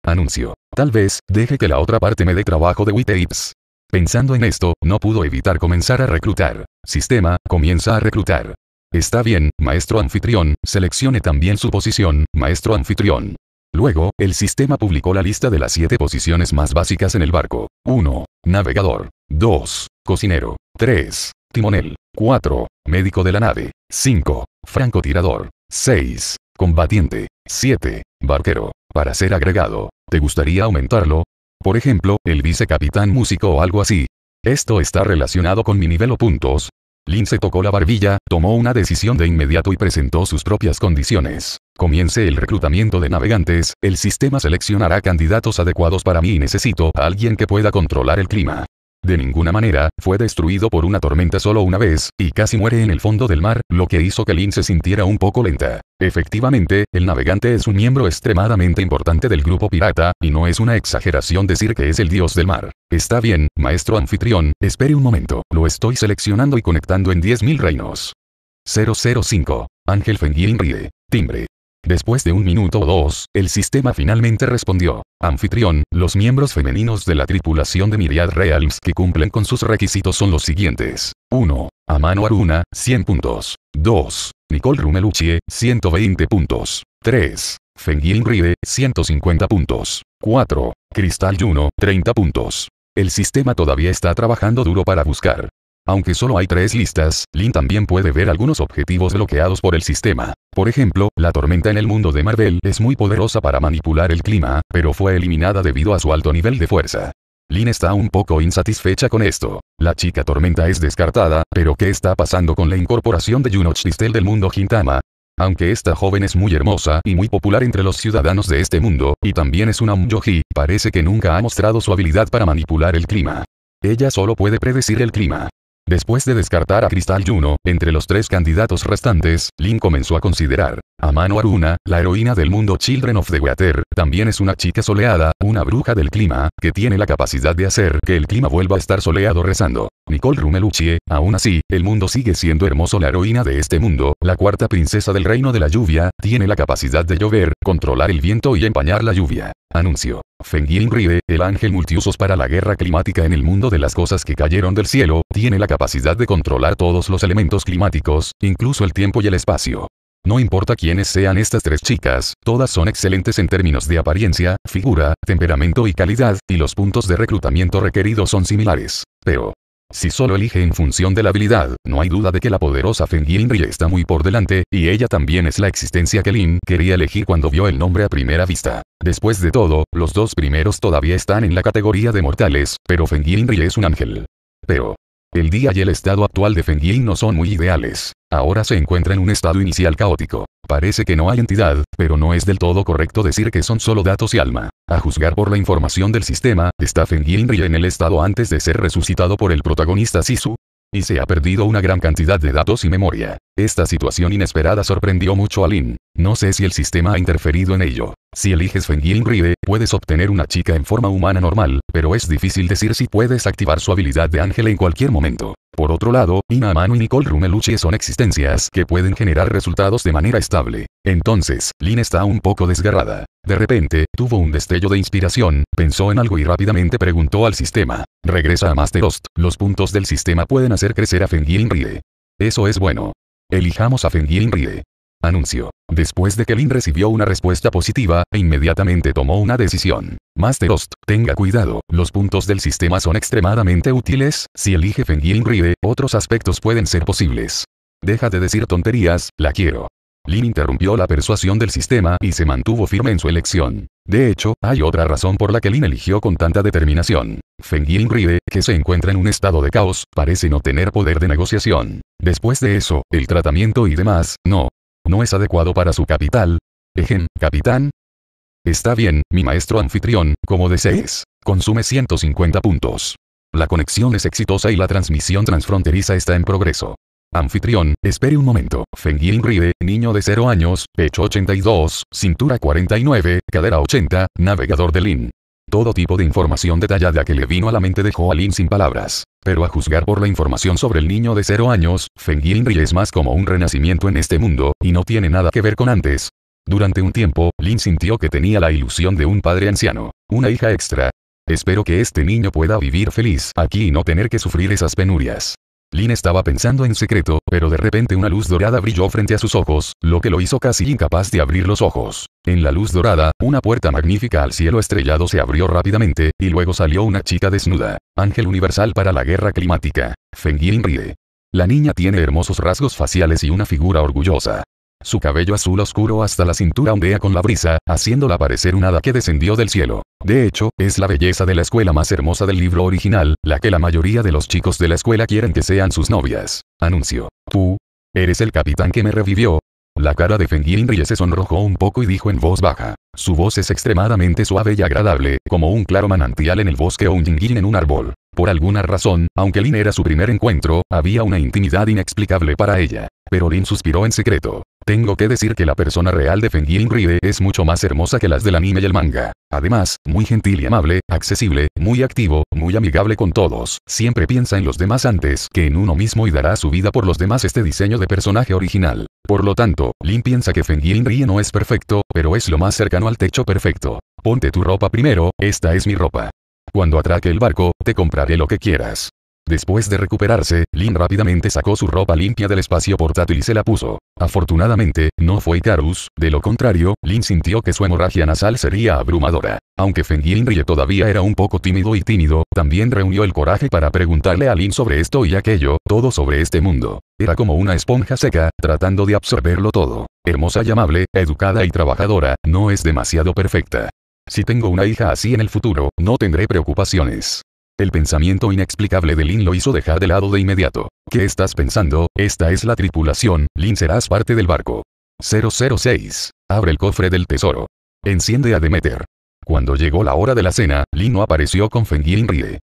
Anuncio. Tal vez, deje que la otra parte me dé trabajo de tapes Pensando en esto, no pudo evitar comenzar a reclutar. Sistema, comienza a reclutar. Está bien, maestro anfitrión, seleccione también su posición, maestro anfitrión. Luego, el sistema publicó la lista de las siete posiciones más básicas en el barco. 1. Navegador. 2 cocinero. 3. Timonel. 4. Médico de la nave. 5. Francotirador. 6. Combatiente. 7. Barquero. Para ser agregado, ¿te gustaría aumentarlo? Por ejemplo, el vicecapitán músico o algo así. Esto está relacionado con mi nivel o puntos. Lin se tocó la barbilla, tomó una decisión de inmediato y presentó sus propias condiciones. Comience el reclutamiento de navegantes, el sistema seleccionará candidatos adecuados para mí y necesito a alguien que pueda controlar el clima. De ninguna manera, fue destruido por una tormenta solo una vez, y casi muere en el fondo del mar, lo que hizo que Lin se sintiera un poco lenta. Efectivamente, el navegante es un miembro extremadamente importante del grupo pirata, y no es una exageración decir que es el dios del mar. Está bien, maestro anfitrión, espere un momento, lo estoy seleccionando y conectando en 10.000 reinos. 005. Ángel Fengyin ríe. Timbre. Después de un minuto o dos, el sistema finalmente respondió. Anfitrión, los miembros femeninos de la tripulación de Myriad Realms que cumplen con sus requisitos son los siguientes. 1. Amano Aruna, 100 puntos. 2. Nicole Rumelucci, 120 puntos. 3. Fengyin Ride, 150 puntos. 4. Cristal Juno, 30 puntos. El sistema todavía está trabajando duro para buscar aunque solo hay tres listas, Lin también puede ver algunos objetivos bloqueados por el sistema. Por ejemplo, la tormenta en el mundo de Marvel es muy poderosa para manipular el clima, pero fue eliminada debido a su alto nivel de fuerza. Lin está un poco insatisfecha con esto. La chica tormenta es descartada, pero ¿qué está pasando con la incorporación de Juno Chistel del mundo Hintama? Aunque esta joven es muy hermosa y muy popular entre los ciudadanos de este mundo, y también es una Mujoji, parece que nunca ha mostrado su habilidad para manipular el clima. Ella solo puede predecir el clima. Después de descartar a Cristal Juno, entre los tres candidatos restantes, Lin comenzó a considerar. a Mano Aruna, la heroína del mundo Children of the Water, también es una chica soleada, una bruja del clima, que tiene la capacidad de hacer que el clima vuelva a estar soleado rezando. Nicole Rumelucci, aún así, el mundo sigue siendo hermoso la heroína de este mundo, la cuarta princesa del reino de la lluvia, tiene la capacidad de llover, controlar el viento y empañar la lluvia. Anuncio. Feng Ribe, el ángel multiusos para la guerra climática en el mundo de las cosas que cayeron del cielo, tiene la capacidad de controlar todos los elementos climáticos, incluso el tiempo y el espacio. No importa quiénes sean estas tres chicas, todas son excelentes en términos de apariencia, figura, temperamento y calidad, y los puntos de reclutamiento requeridos son similares. Pero, si solo elige en función de la habilidad, no hay duda de que la poderosa Feng Yinri está muy por delante, y ella también es la existencia que Lin quería elegir cuando vio el nombre a primera vista. Después de todo, los dos primeros todavía están en la categoría de mortales, pero Feng Yinri es un ángel. Pero, el día y el estado actual de Feng Yin no son muy ideales. Ahora se encuentra en un estado inicial caótico. Parece que no hay entidad, pero no es del todo correcto decir que son solo datos y alma. A juzgar por la información del sistema, está Feng Yin en el estado antes de ser resucitado por el protagonista Sisu, y se ha perdido una gran cantidad de datos y memoria. Esta situación inesperada sorprendió mucho a Lin. No sé si el sistema ha interferido en ello. Si eliges Ying Ride, puedes obtener una chica en forma humana normal, pero es difícil decir si puedes activar su habilidad de ángel en cualquier momento. Por otro lado, Ina y Nicole Rumelucci son existencias que pueden generar resultados de manera estable. Entonces, Lin está un poco desgarrada. De repente, tuvo un destello de inspiración, pensó en algo y rápidamente preguntó al sistema. Regresa a Masterost, los puntos del sistema pueden hacer crecer a y Rie. Eso es bueno. Elijamos a y Rie. Anuncio. Después de que Lin recibió una respuesta positiva, inmediatamente tomó una decisión. Master Host, tenga cuidado, los puntos del sistema son extremadamente útiles, si elige Feng Yin otros aspectos pueden ser posibles. Deja de decir tonterías, la quiero. Lin interrumpió la persuasión del sistema y se mantuvo firme en su elección. De hecho, hay otra razón por la que Lin eligió con tanta determinación. Feng Yin Ride, que se encuentra en un estado de caos, parece no tener poder de negociación. Después de eso, el tratamiento y demás, no, no es adecuado para su capital. Ejen, capitán. Está bien, mi maestro anfitrión, como desees. Consume 150 puntos. La conexión es exitosa y la transmisión transfronteriza está en progreso. Anfitrión, espere un momento. Feng Ribe, niño de 0 años, pecho 82, cintura 49, cadera 80, navegador de Lin. Todo tipo de información detallada que le vino a la mente dejó a Lin sin palabras. Pero a juzgar por la información sobre el niño de 0 años, Feng Yinri es más como un renacimiento en este mundo, y no tiene nada que ver con antes. Durante un tiempo, Lin sintió que tenía la ilusión de un padre anciano, una hija extra. Espero que este niño pueda vivir feliz aquí y no tener que sufrir esas penurias. Lin estaba pensando en secreto, pero de repente una luz dorada brilló frente a sus ojos, lo que lo hizo casi incapaz de abrir los ojos. En la luz dorada, una puerta magnífica al cielo estrellado se abrió rápidamente, y luego salió una chica desnuda. Ángel universal para la guerra climática. Feng Yin ríe. La niña tiene hermosos rasgos faciales y una figura orgullosa. Su cabello azul oscuro hasta la cintura ondea con la brisa, haciéndola parecer un hada que descendió del cielo. De hecho, es la belleza de la escuela más hermosa del libro original, la que la mayoría de los chicos de la escuela quieren que sean sus novias. Anuncio. Tú. Eres el capitán que me revivió. La cara de Feng Yinri se sonrojó un poco y dijo en voz baja. Su voz es extremadamente suave y agradable, como un claro manantial en el bosque o un ying en un árbol. Por alguna razón, aunque Lin era su primer encuentro, había una intimidad inexplicable para ella. Pero Lin suspiró en secreto. Tengo que decir que la persona real de Feng Rie es mucho más hermosa que las del anime y el manga. Además, muy gentil y amable, accesible, muy activo, muy amigable con todos. Siempre piensa en los demás antes que en uno mismo y dará su vida por los demás este diseño de personaje original. Por lo tanto, Lin piensa que Feng Rie no es perfecto, pero es lo más cercano al techo perfecto. Ponte tu ropa primero, esta es mi ropa. Cuando atraque el barco, te compraré lo que quieras. Después de recuperarse, Lin rápidamente sacó su ropa limpia del espacio portátil y se la puso. Afortunadamente, no fue Icarus, de lo contrario, Lin sintió que su hemorragia nasal sería abrumadora. Aunque Feng Yinrie todavía era un poco tímido y tímido, también reunió el coraje para preguntarle a Lin sobre esto y aquello, todo sobre este mundo. Era como una esponja seca, tratando de absorberlo todo. Hermosa y amable, educada y trabajadora, no es demasiado perfecta. Si tengo una hija así en el futuro, no tendré preocupaciones. El pensamiento inexplicable de Lin lo hizo dejar de lado de inmediato. ¿Qué estás pensando? Esta es la tripulación, Lin serás parte del barco. 006. Abre el cofre del tesoro. Enciende a Demeter. Cuando llegó la hora de la cena, Lin no apareció con Feng Yin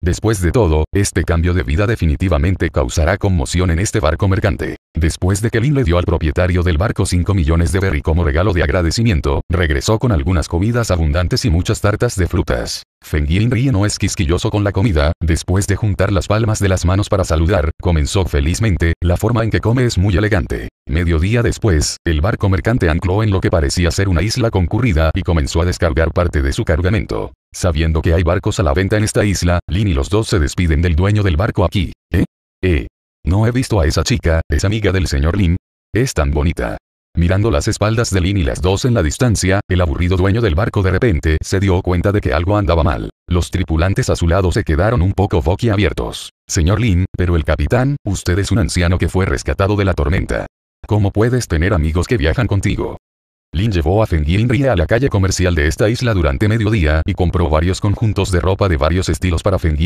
Después de todo, este cambio de vida definitivamente causará conmoción en este barco mercante. Después de que Lin le dio al propietario del barco 5 millones de berry como regalo de agradecimiento, regresó con algunas comidas abundantes y muchas tartas de frutas. Feng Yin no es quisquilloso con la comida, después de juntar las palmas de las manos para saludar, comenzó felizmente, la forma en que come es muy elegante. Mediodía después, el barco mercante ancló en lo que parecía ser una isla concurrida y comenzó a descargar parte de su cargamento. Sabiendo que hay barcos a la venta en esta isla, Lin y los dos se despiden del dueño del barco aquí. ¿Eh? ¿Eh? No he visto a esa chica, es amiga del señor Lin. Es tan bonita. Mirando las espaldas de Lin y las dos en la distancia, el aburrido dueño del barco de repente se dio cuenta de que algo andaba mal. Los tripulantes a su lado se quedaron un poco boquiabiertos. Señor Lin, pero el capitán, usted es un anciano que fue rescatado de la tormenta. ¿Cómo puedes tener amigos que viajan contigo? Lin llevó a Feng Yin a la calle comercial de esta isla durante mediodía y compró varios conjuntos de ropa de varios estilos para Feng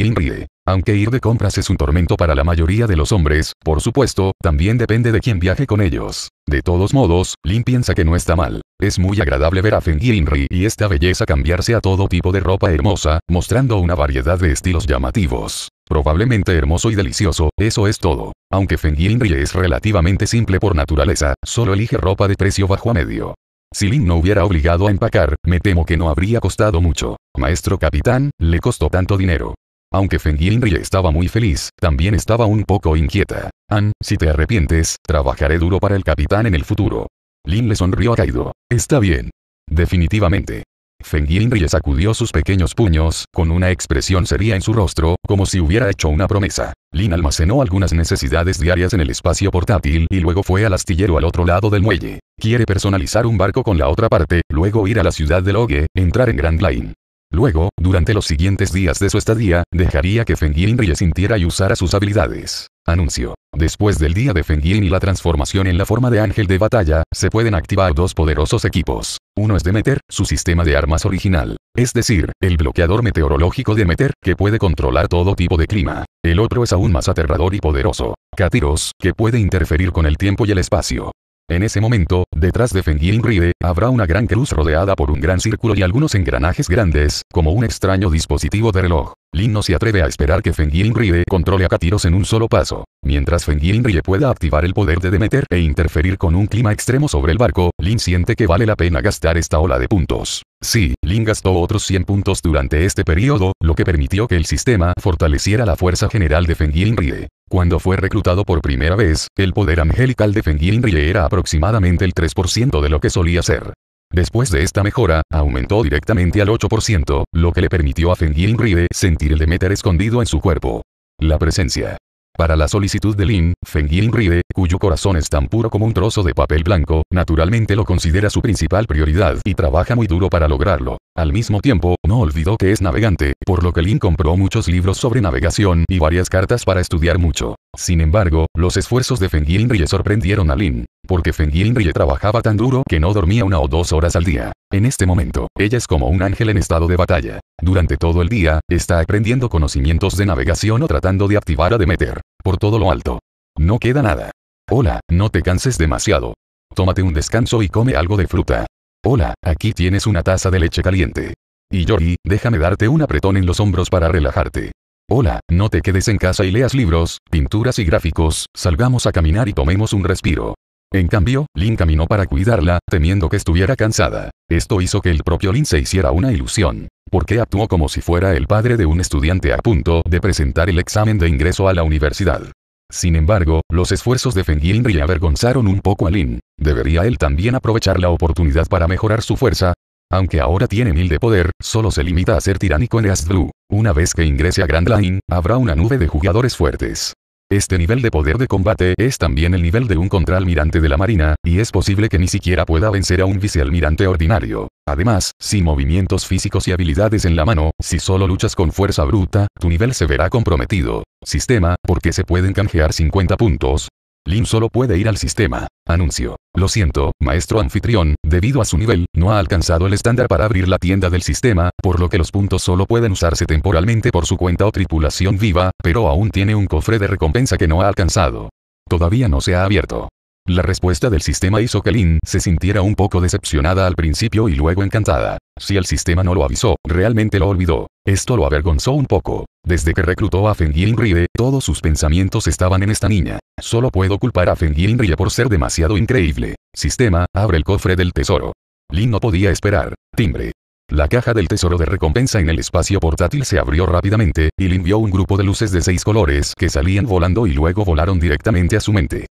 Aunque ir de compras es un tormento para la mayoría de los hombres, por supuesto, también depende de quién viaje con ellos. De todos modos, Lin piensa que no está mal. Es muy agradable ver a Feng Rie y esta belleza cambiarse a todo tipo de ropa hermosa, mostrando una variedad de estilos llamativos. Probablemente hermoso y delicioso, eso es todo. Aunque Feng Rie es relativamente simple por naturaleza, solo elige ropa de precio bajo a medio. Si Lin no hubiera obligado a empacar, me temo que no habría costado mucho. Maestro capitán, le costó tanto dinero. Aunque Feng Yinri estaba muy feliz, también estaba un poco inquieta. An, si te arrepientes, trabajaré duro para el capitán en el futuro. Lin le sonrió a Kaido. Está bien. Definitivamente. Feng Yinri sacudió sus pequeños puños, con una expresión seria en su rostro, como si hubiera hecho una promesa. Lin almacenó algunas necesidades diarias en el espacio portátil y luego fue al astillero al otro lado del muelle. Quiere personalizar un barco con la otra parte, luego ir a la ciudad de Logue, entrar en Grand Line. Luego, durante los siguientes días de su estadía, dejaría que Feng Yinri sintiera y usara sus habilidades. Anuncio. Después del día de Yin y la transformación en la forma de ángel de batalla, se pueden activar dos poderosos equipos. Uno es Demeter, su sistema de armas original. Es decir, el bloqueador meteorológico de Demeter, que puede controlar todo tipo de clima. El otro es aún más aterrador y poderoso. Katiros, que puede interferir con el tiempo y el espacio. En ese momento, detrás de Yin Ride, habrá una gran cruz rodeada por un gran círculo y algunos engranajes grandes, como un extraño dispositivo de reloj. Lin no se atreve a esperar que Fengirin Rie controle a Katiros en un solo paso. Mientras Fengirin Rie pueda activar el poder de Demeter e interferir con un clima extremo sobre el barco, Lin siente que vale la pena gastar esta ola de puntos. Sí, Lin gastó otros 100 puntos durante este periodo, lo que permitió que el sistema fortaleciera la fuerza general de Feng Rie. Cuando fue reclutado por primera vez, el poder angelical de Feng Rie era aproximadamente el 3% de lo que solía ser. Después de esta mejora, aumentó directamente al 8%, lo que le permitió a Feng Rie sentir el Demeter escondido en su cuerpo. La presencia. Para la solicitud de Lin, Fengyin Ride, cuyo corazón es tan puro como un trozo de papel blanco, naturalmente lo considera su principal prioridad y trabaja muy duro para lograrlo. Al mismo tiempo, no olvidó que es navegante, por lo que Lin compró muchos libros sobre navegación y varias cartas para estudiar mucho. Sin embargo, los esfuerzos de Fengyin Rie sorprendieron a Lin. Porque Feng trabajaba tan duro que no dormía una o dos horas al día. En este momento, ella es como un ángel en estado de batalla. Durante todo el día, está aprendiendo conocimientos de navegación o tratando de activar a Demeter. Por todo lo alto. No queda nada. Hola, no te canses demasiado. Tómate un descanso y come algo de fruta. Hola, aquí tienes una taza de leche caliente. Y Yori, déjame darte un apretón en los hombros para relajarte. Hola, no te quedes en casa y leas libros, pinturas y gráficos, salgamos a caminar y tomemos un respiro. En cambio, Lin caminó para cuidarla, temiendo que estuviera cansada. Esto hizo que el propio Lin se hiciera una ilusión. Porque actuó como si fuera el padre de un estudiante a punto de presentar el examen de ingreso a la universidad. Sin embargo, los esfuerzos de Feng Yinri avergonzaron un poco a Lin. ¿Debería él también aprovechar la oportunidad para mejorar su fuerza? Aunque ahora tiene mil de poder, solo se limita a ser tiránico en As Una vez que ingrese a Grand Line, habrá una nube de jugadores fuertes. Este nivel de poder de combate es también el nivel de un contraalmirante de la Marina, y es posible que ni siquiera pueda vencer a un vicealmirante ordinario. Además, sin movimientos físicos y habilidades en la mano, si solo luchas con fuerza bruta, tu nivel se verá comprometido. Sistema, porque se pueden canjear 50 puntos, Lin solo puede ir al sistema. Anuncio. Lo siento, maestro anfitrión, debido a su nivel, no ha alcanzado el estándar para abrir la tienda del sistema, por lo que los puntos solo pueden usarse temporalmente por su cuenta o tripulación viva, pero aún tiene un cofre de recompensa que no ha alcanzado. Todavía no se ha abierto. La respuesta del sistema hizo que Lin se sintiera un poco decepcionada al principio y luego encantada. Si el sistema no lo avisó, realmente lo olvidó. Esto lo avergonzó un poco. Desde que reclutó a Feng Rie, todos sus pensamientos estaban en esta niña. Solo puedo culpar a Feng Rie por ser demasiado increíble. Sistema, abre el cofre del tesoro. Lin no podía esperar. Timbre. La caja del tesoro de recompensa en el espacio portátil se abrió rápidamente, y Lin vio un grupo de luces de seis colores que salían volando y luego volaron directamente a su mente.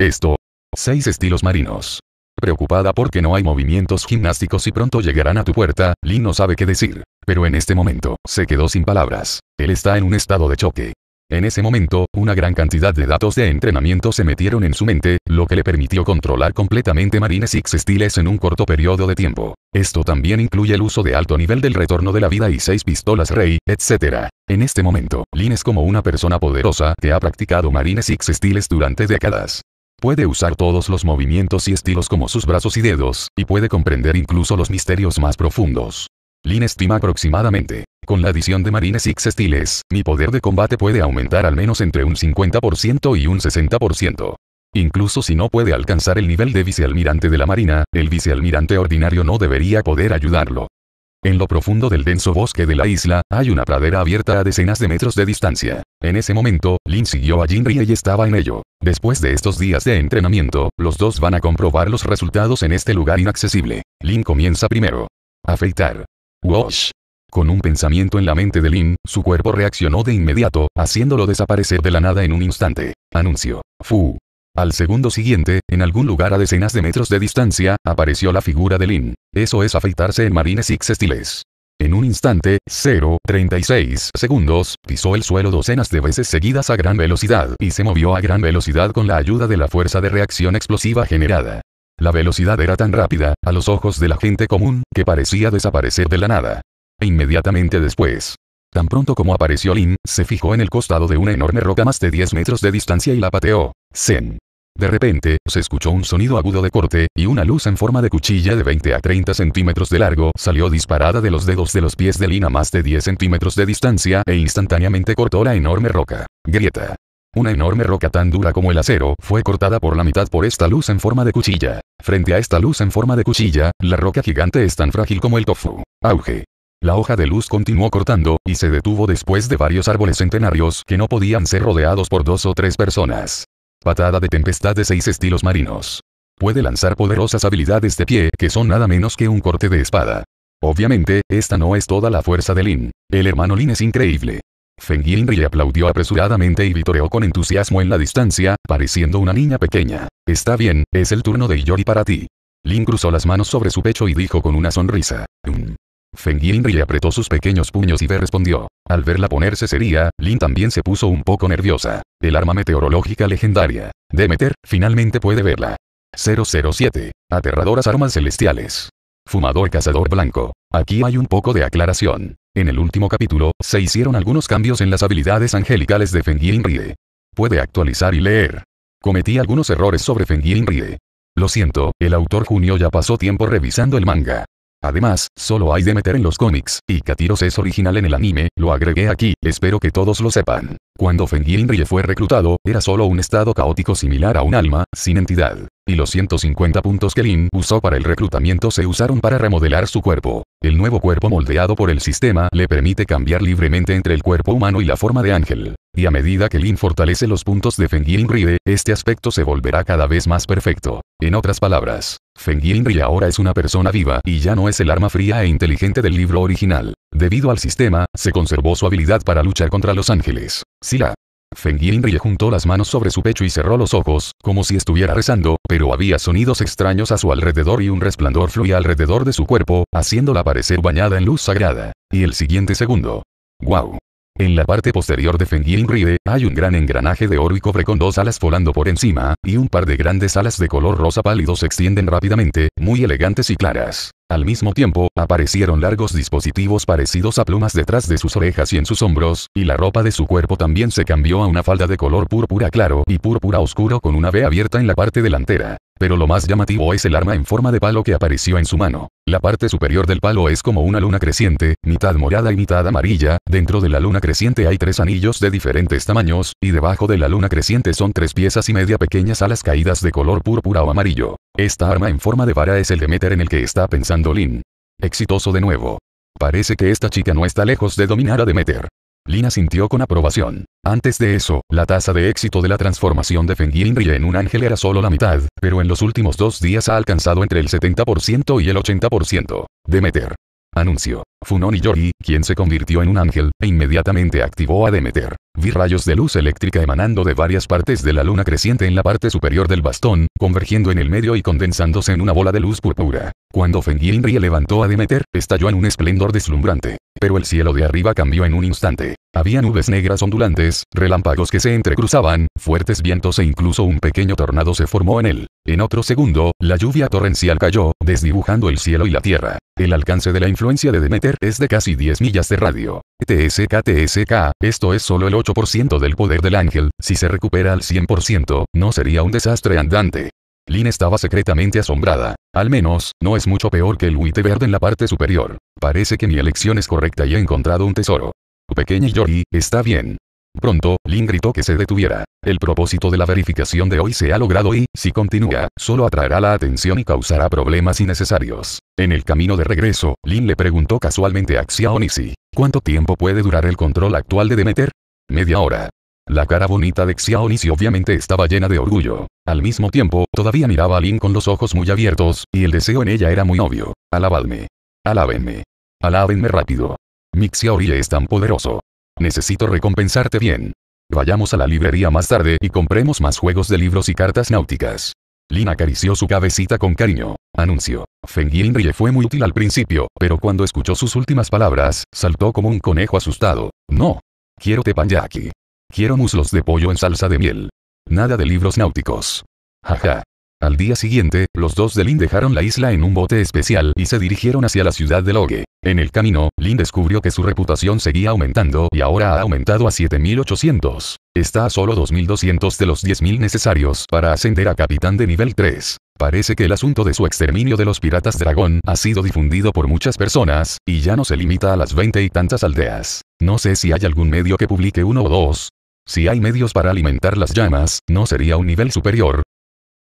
Esto, 6 estilos marinos. Preocupada porque no hay movimientos gimnásticos y pronto llegarán a tu puerta, Lin no sabe qué decir. Pero en este momento, se quedó sin palabras. Él está en un estado de choque. En ese momento, una gran cantidad de datos de entrenamiento se metieron en su mente, lo que le permitió controlar completamente marines Six Estiles en un corto periodo de tiempo. Esto también incluye el uso de alto nivel del retorno de la vida y seis pistolas rey, etc. En este momento, Lin es como una persona poderosa que ha practicado marines X Estiles durante décadas. Puede usar todos los movimientos y estilos como sus brazos y dedos, y puede comprender incluso los misterios más profundos. Lin estima aproximadamente. Con la adición de Marines x Estiles, mi poder de combate puede aumentar al menos entre un 50% y un 60%. Incluso si no puede alcanzar el nivel de vicealmirante de la Marina, el vicealmirante ordinario no debería poder ayudarlo. En lo profundo del denso bosque de la isla, hay una pradera abierta a decenas de metros de distancia. En ese momento, Lin siguió a Jinri y estaba en ello. Después de estos días de entrenamiento, los dos van a comprobar los resultados en este lugar inaccesible. Lin comienza primero. Afeitar. Wash. Con un pensamiento en la mente de Lin, su cuerpo reaccionó de inmediato, haciéndolo desaparecer de la nada en un instante. Anuncio. Fu. Al segundo siguiente, en algún lugar a decenas de metros de distancia, apareció la figura de Lin. Eso es afeitarse en Marines Six Estiles. En un instante, 0.36 segundos, pisó el suelo docenas de veces seguidas a gran velocidad y se movió a gran velocidad con la ayuda de la fuerza de reacción explosiva generada. La velocidad era tan rápida, a los ojos de la gente común, que parecía desaparecer de la nada. E inmediatamente después, tan pronto como apareció Lin, se fijó en el costado de una enorme roca más de 10 metros de distancia y la pateó. Zen. De repente, se escuchó un sonido agudo de corte, y una luz en forma de cuchilla de 20 a 30 centímetros de largo salió disparada de los dedos de los pies de Lina a más de 10 centímetros de distancia e instantáneamente cortó la enorme roca. Grieta. Una enorme roca tan dura como el acero fue cortada por la mitad por esta luz en forma de cuchilla. Frente a esta luz en forma de cuchilla, la roca gigante es tan frágil como el tofu. Auge. La hoja de luz continuó cortando, y se detuvo después de varios árboles centenarios que no podían ser rodeados por dos o tres personas. Patada de tempestad de seis estilos marinos. Puede lanzar poderosas habilidades de pie que son nada menos que un corte de espada. Obviamente, esta no es toda la fuerza de Lin. El hermano Lin es increíble. Feng Yinri aplaudió apresuradamente y vitoreó con entusiasmo en la distancia, pareciendo una niña pequeña. Está bien, es el turno de Yori para ti. Lin cruzó las manos sobre su pecho y dijo con una sonrisa. Mm. Feng Yinri apretó sus pequeños puños y le respondió. Al verla ponerse seria, Lin también se puso un poco nerviosa. El arma meteorológica legendaria. Demeter, finalmente puede verla. 007. Aterradoras armas celestiales. Fumador cazador blanco. Aquí hay un poco de aclaración. En el último capítulo, se hicieron algunos cambios en las habilidades angelicales de Feng Yinri. Puede actualizar y leer. Cometí algunos errores sobre Feng Yinri. Lo siento, el autor Junio ya pasó tiempo revisando el manga. Además, solo hay de meter en los cómics, y Katiros es original en el anime, lo agregué aquí, espero que todos lo sepan. Cuando Rie fue reclutado, era solo un estado caótico similar a un alma, sin entidad. Y los 150 puntos que Lin usó para el reclutamiento se usaron para remodelar su cuerpo. El nuevo cuerpo moldeado por el sistema le permite cambiar libremente entre el cuerpo humano y la forma de ángel. Y a medida que Lin fortalece los puntos de Rie, este aspecto se volverá cada vez más perfecto. En otras palabras, Feng Yinri ahora es una persona viva y ya no es el arma fría e inteligente del libro original. Debido al sistema, se conservó su habilidad para luchar contra los ángeles. Sila. Feng Yinri juntó las manos sobre su pecho y cerró los ojos, como si estuviera rezando, pero había sonidos extraños a su alrededor y un resplandor fluía alrededor de su cuerpo, haciéndola parecer bañada en luz sagrada. Y el siguiente segundo. ¡Guau! En la parte posterior de Fengyin Ride, hay un gran engranaje de oro y cobre con dos alas volando por encima, y un par de grandes alas de color rosa pálido se extienden rápidamente, muy elegantes y claras. Al mismo tiempo, aparecieron largos dispositivos parecidos a plumas detrás de sus orejas y en sus hombros, y la ropa de su cuerpo también se cambió a una falda de color púrpura claro y púrpura oscuro con una V abierta en la parte delantera. Pero lo más llamativo es el arma en forma de palo que apareció en su mano. La parte superior del palo es como una luna creciente, mitad morada y mitad amarilla, dentro de la luna creciente hay tres anillos de diferentes tamaños, y debajo de la luna creciente son tres piezas y media pequeñas alas caídas de color púrpura o amarillo. Esta arma en forma de vara es el Meter en el que está pensando Mandolin. Exitoso de nuevo. Parece que esta chica no está lejos de dominar a Demeter. Lina sintió con aprobación. Antes de eso, la tasa de éxito de la transformación de Yinri en un ángel era solo la mitad, pero en los últimos dos días ha alcanzado entre el 70% y el 80%. Demeter. Anuncio. Funon y Yori, quien se convirtió en un ángel, e inmediatamente activó a Demeter. Vi rayos de luz eléctrica emanando de varias partes de la luna creciente en la parte superior del bastón, convergiendo en el medio y condensándose en una bola de luz púrpura. Cuando Feng Fengielri levantó a Demeter, estalló en un esplendor deslumbrante. Pero el cielo de arriba cambió en un instante. Había nubes negras ondulantes, relámpagos que se entrecruzaban, fuertes vientos e incluso un pequeño tornado se formó en él. En otro segundo, la lluvia torrencial cayó, desdibujando el cielo y la tierra. El alcance de la influencia de Demeter es de casi 10 millas de radio. TSK TSK, esto es solo el 8% del poder del ángel, si se recupera al 100%, no sería un desastre andante. Lin estaba secretamente asombrada. Al menos, no es mucho peor que el Witte verde en la parte superior. Parece que mi elección es correcta y he encontrado un tesoro. Pequeña Yori, está bien. Pronto, Lin gritó que se detuviera. El propósito de la verificación de hoy se ha logrado y, si continúa, solo atraerá la atención y causará problemas innecesarios. En el camino de regreso, Lin le preguntó casualmente a Xiaonisi. ¿cuánto tiempo puede durar el control actual de Demeter? Media hora. La cara bonita de Xiaonisi obviamente estaba llena de orgullo. Al mismo tiempo, todavía miraba a Lin con los ojos muy abiertos, y el deseo en ella era muy obvio. Alabadme. Alábenme. Alábenme rápido. Mi es tan poderoso. Necesito recompensarte bien. Vayamos a la librería más tarde y compremos más juegos de libros y cartas náuticas. Lina acarició su cabecita con cariño. Anunció. Feng fue muy útil al principio, pero cuando escuchó sus últimas palabras, saltó como un conejo asustado. No. Quiero tepanyaki. Quiero muslos de pollo en salsa de miel. Nada de libros náuticos. Jaja. Al día siguiente, los dos de Lin dejaron la isla en un bote especial y se dirigieron hacia la ciudad de Loge. En el camino, Lin descubrió que su reputación seguía aumentando y ahora ha aumentado a 7800. Está a solo 2200 de los 10000 necesarios para ascender a capitán de nivel 3. Parece que el asunto de su exterminio de los piratas dragón ha sido difundido por muchas personas, y ya no se limita a las 20 y tantas aldeas. No sé si hay algún medio que publique uno o dos, si hay medios para alimentar las llamas, no sería un nivel superior,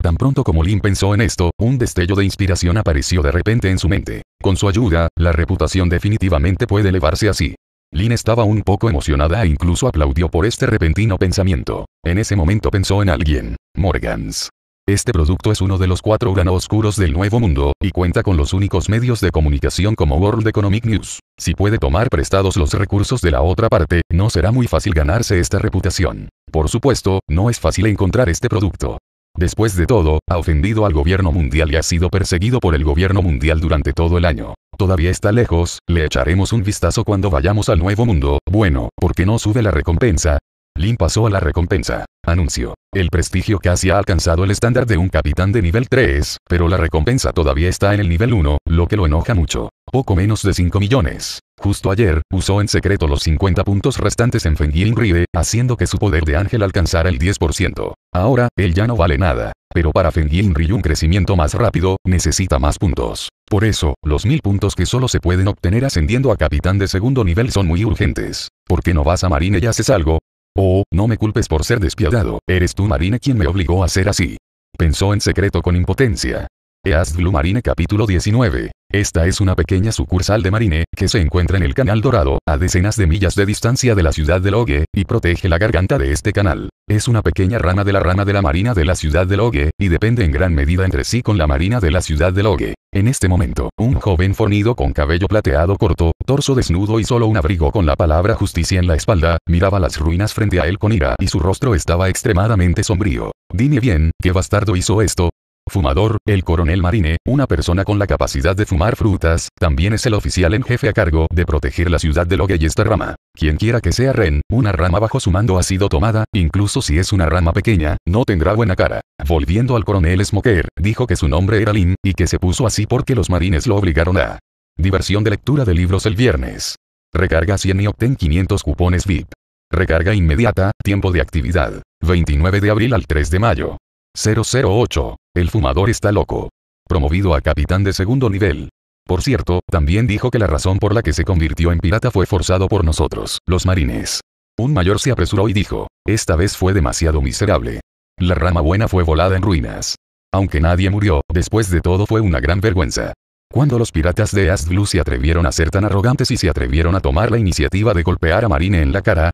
Tan pronto como Lin pensó en esto, un destello de inspiración apareció de repente en su mente. Con su ayuda, la reputación definitivamente puede elevarse así. Lin estaba un poco emocionada e incluso aplaudió por este repentino pensamiento. En ese momento pensó en alguien. Morgans. Este producto es uno de los cuatro granos oscuros del Nuevo Mundo, y cuenta con los únicos medios de comunicación como World Economic News. Si puede tomar prestados los recursos de la otra parte, no será muy fácil ganarse esta reputación. Por supuesto, no es fácil encontrar este producto. Después de todo, ha ofendido al gobierno mundial y ha sido perseguido por el gobierno mundial durante todo el año. Todavía está lejos, le echaremos un vistazo cuando vayamos al nuevo mundo. Bueno, porque no sube la recompensa? Lin pasó a la recompensa. Anuncio. El prestigio casi ha alcanzado el estándar de un capitán de nivel 3, pero la recompensa todavía está en el nivel 1, lo que lo enoja mucho. Poco menos de 5 millones. Justo ayer, usó en secreto los 50 puntos restantes en Ying Rie, haciendo que su poder de ángel alcanzara el 10%. Ahora, él ya no vale nada. Pero para Feng Rie un crecimiento más rápido, necesita más puntos. Por eso, los 1000 puntos que solo se pueden obtener ascendiendo a capitán de segundo nivel son muy urgentes. ¿Por qué no vas a Marine y haces algo? Oh, no me culpes por ser despiadado, eres tú Marine quien me obligó a ser así. Pensó en secreto con impotencia. East Blue Marine capítulo 19. Esta es una pequeña sucursal de Marine, que se encuentra en el Canal Dorado, a decenas de millas de distancia de la ciudad de Logue, y protege la garganta de este canal. Es una pequeña rama de la rama de la Marina de la ciudad de Logue, y depende en gran medida entre sí con la Marina de la ciudad de Logue. En este momento, un joven fornido con cabello plateado corto, torso desnudo y solo un abrigo con la palabra justicia en la espalda, miraba las ruinas frente a él con ira y su rostro estaba extremadamente sombrío. Dime bien, ¿qué bastardo hizo esto? Fumador, el coronel Marine, una persona con la capacidad de fumar frutas, también es el oficial en jefe a cargo de proteger la ciudad de Logue y esta rama. Quien quiera que sea Ren, una rama bajo su mando ha sido tomada, incluso si es una rama pequeña, no tendrá buena cara. Volviendo al coronel Smoker, dijo que su nombre era Lin, y que se puso así porque los marines lo obligaron a. Diversión de lectura de libros el viernes. Recarga 100 y obtén 500 cupones VIP. Recarga inmediata, tiempo de actividad. 29 de abril al 3 de mayo. 008. El fumador está loco. Promovido a capitán de segundo nivel. Por cierto, también dijo que la razón por la que se convirtió en pirata fue forzado por nosotros, los marines. Un mayor se apresuró y dijo, esta vez fue demasiado miserable. La rama buena fue volada en ruinas. Aunque nadie murió, después de todo fue una gran vergüenza. Cuando los piratas de Asglu se atrevieron a ser tan arrogantes y se atrevieron a tomar la iniciativa de golpear a Marine en la cara.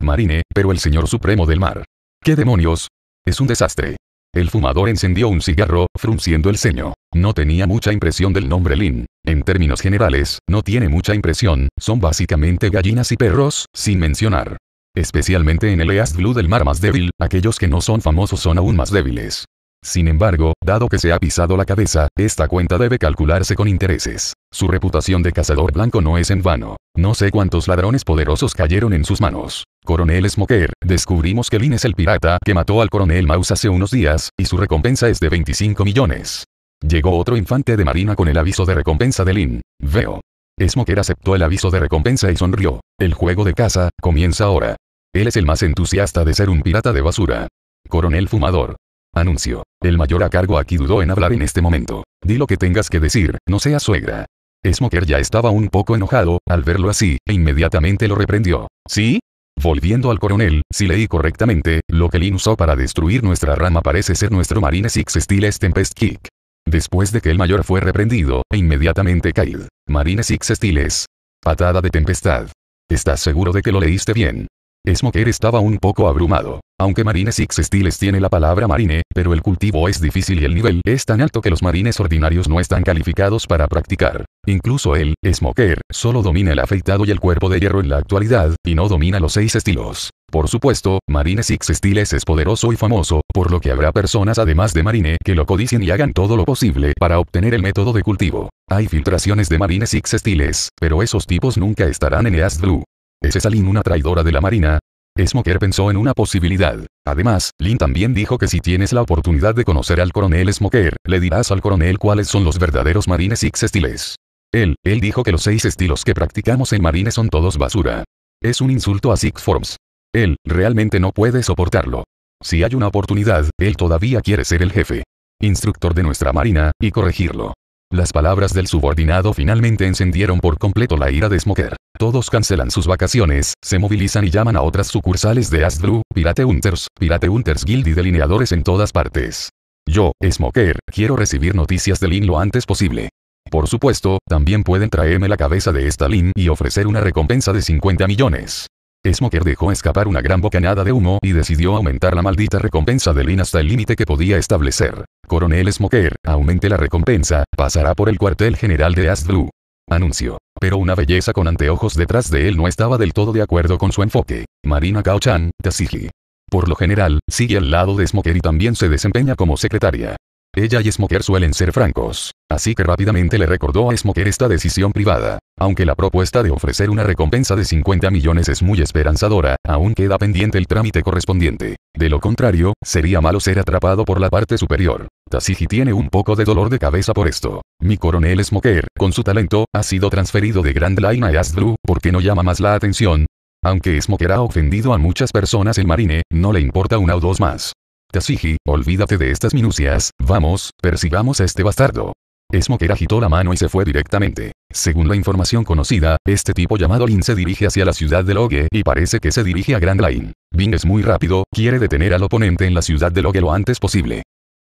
Marine, pero el señor supremo del mar. ¿Qué demonios? Es un desastre. El fumador encendió un cigarro, frunciendo el ceño. No tenía mucha impresión del nombre Lin. En términos generales, no tiene mucha impresión, son básicamente gallinas y perros, sin mencionar. Especialmente en el East Blue del mar más débil, aquellos que no son famosos son aún más débiles. Sin embargo, dado que se ha pisado la cabeza, esta cuenta debe calcularse con intereses. Su reputación de cazador blanco no es en vano. No sé cuántos ladrones poderosos cayeron en sus manos. Coronel Smoker, descubrimos que Lin es el pirata que mató al coronel Mouse hace unos días, y su recompensa es de 25 millones. Llegó otro infante de marina con el aviso de recompensa de Lin. Veo. Smoker aceptó el aviso de recompensa y sonrió. El juego de caza, comienza ahora. Él es el más entusiasta de ser un pirata de basura. Coronel Fumador. Anuncio. El mayor a cargo aquí dudó en hablar en este momento. Di lo que tengas que decir, no seas suegra. Smoker ya estaba un poco enojado, al verlo así, e inmediatamente lo reprendió. ¿Sí? Volviendo al coronel, si leí correctamente, lo que Lin usó para destruir nuestra rama parece ser nuestro Marine Six Steel Tempest Kick. Después de que el mayor fue reprendido, e inmediatamente caído. Marine Six Stiles. Patada de tempestad. ¿Estás seguro de que lo leíste bien? Smoker estaba un poco abrumado. Aunque Marines x Estiles tiene la palabra marine, pero el cultivo es difícil y el nivel es tan alto que los marines ordinarios no están calificados para practicar. Incluso él, Smoker, solo domina el afeitado y el cuerpo de hierro en la actualidad, y no domina los seis estilos. Por supuesto, Marines x Estiles es poderoso y famoso, por lo que habrá personas además de Marine que lo codicien y hagan todo lo posible para obtener el método de cultivo. Hay filtraciones de Marines Six Styles, pero esos tipos nunca estarán en East Blue. ¿Es esa una traidora de la Marina? Smoker pensó en una posibilidad. Además, Lin también dijo que si tienes la oportunidad de conocer al coronel Smoker, le dirás al coronel cuáles son los verdaderos marines Six estiles. Él, él dijo que los seis estilos que practicamos en marines son todos basura. Es un insulto a Six Forms. Él, realmente no puede soportarlo. Si hay una oportunidad, él todavía quiere ser el jefe. Instructor de nuestra marina, y corregirlo. Las palabras del subordinado finalmente encendieron por completo la ira de Smoker. Todos cancelan sus vacaciones, se movilizan y llaman a otras sucursales de Asdru, Pirate Hunters, Pirate Hunters Guild y delineadores en todas partes. Yo, Smoker, quiero recibir noticias de Lin lo antes posible. Por supuesto, también pueden traerme la cabeza de esta Lin y ofrecer una recompensa de 50 millones. Smoker dejó escapar una gran bocanada de humo y decidió aumentar la maldita recompensa de Lin hasta el límite que podía establecer. Coronel Smoker, aumente la recompensa, pasará por el cuartel general de Astru. anunció. Anuncio. Pero una belleza con anteojos detrás de él no estaba del todo de acuerdo con su enfoque. Marina Cao-chan, Tasiji. Por lo general, sigue al lado de Smoker y también se desempeña como secretaria. Ella y Smoker suelen ser francos. Así que rápidamente le recordó a Smoker esta decisión privada. Aunque la propuesta de ofrecer una recompensa de 50 millones es muy esperanzadora, aún queda pendiente el trámite correspondiente. De lo contrario, sería malo ser atrapado por la parte superior. Tasiji tiene un poco de dolor de cabeza por esto. Mi coronel Smoker, con su talento, ha sido transferido de Grand Line a Asdru, porque no llama más la atención? Aunque Smoker ha ofendido a muchas personas en marine, no le importa una o dos más. Tasiji, olvídate de estas minucias, vamos, persigamos a este bastardo. Smoker agitó la mano y se fue directamente. Según la información conocida, este tipo llamado Lin se dirige hacia la ciudad de Logue y parece que se dirige a Grand Line. Bing es muy rápido, quiere detener al oponente en la ciudad de Logue lo antes posible.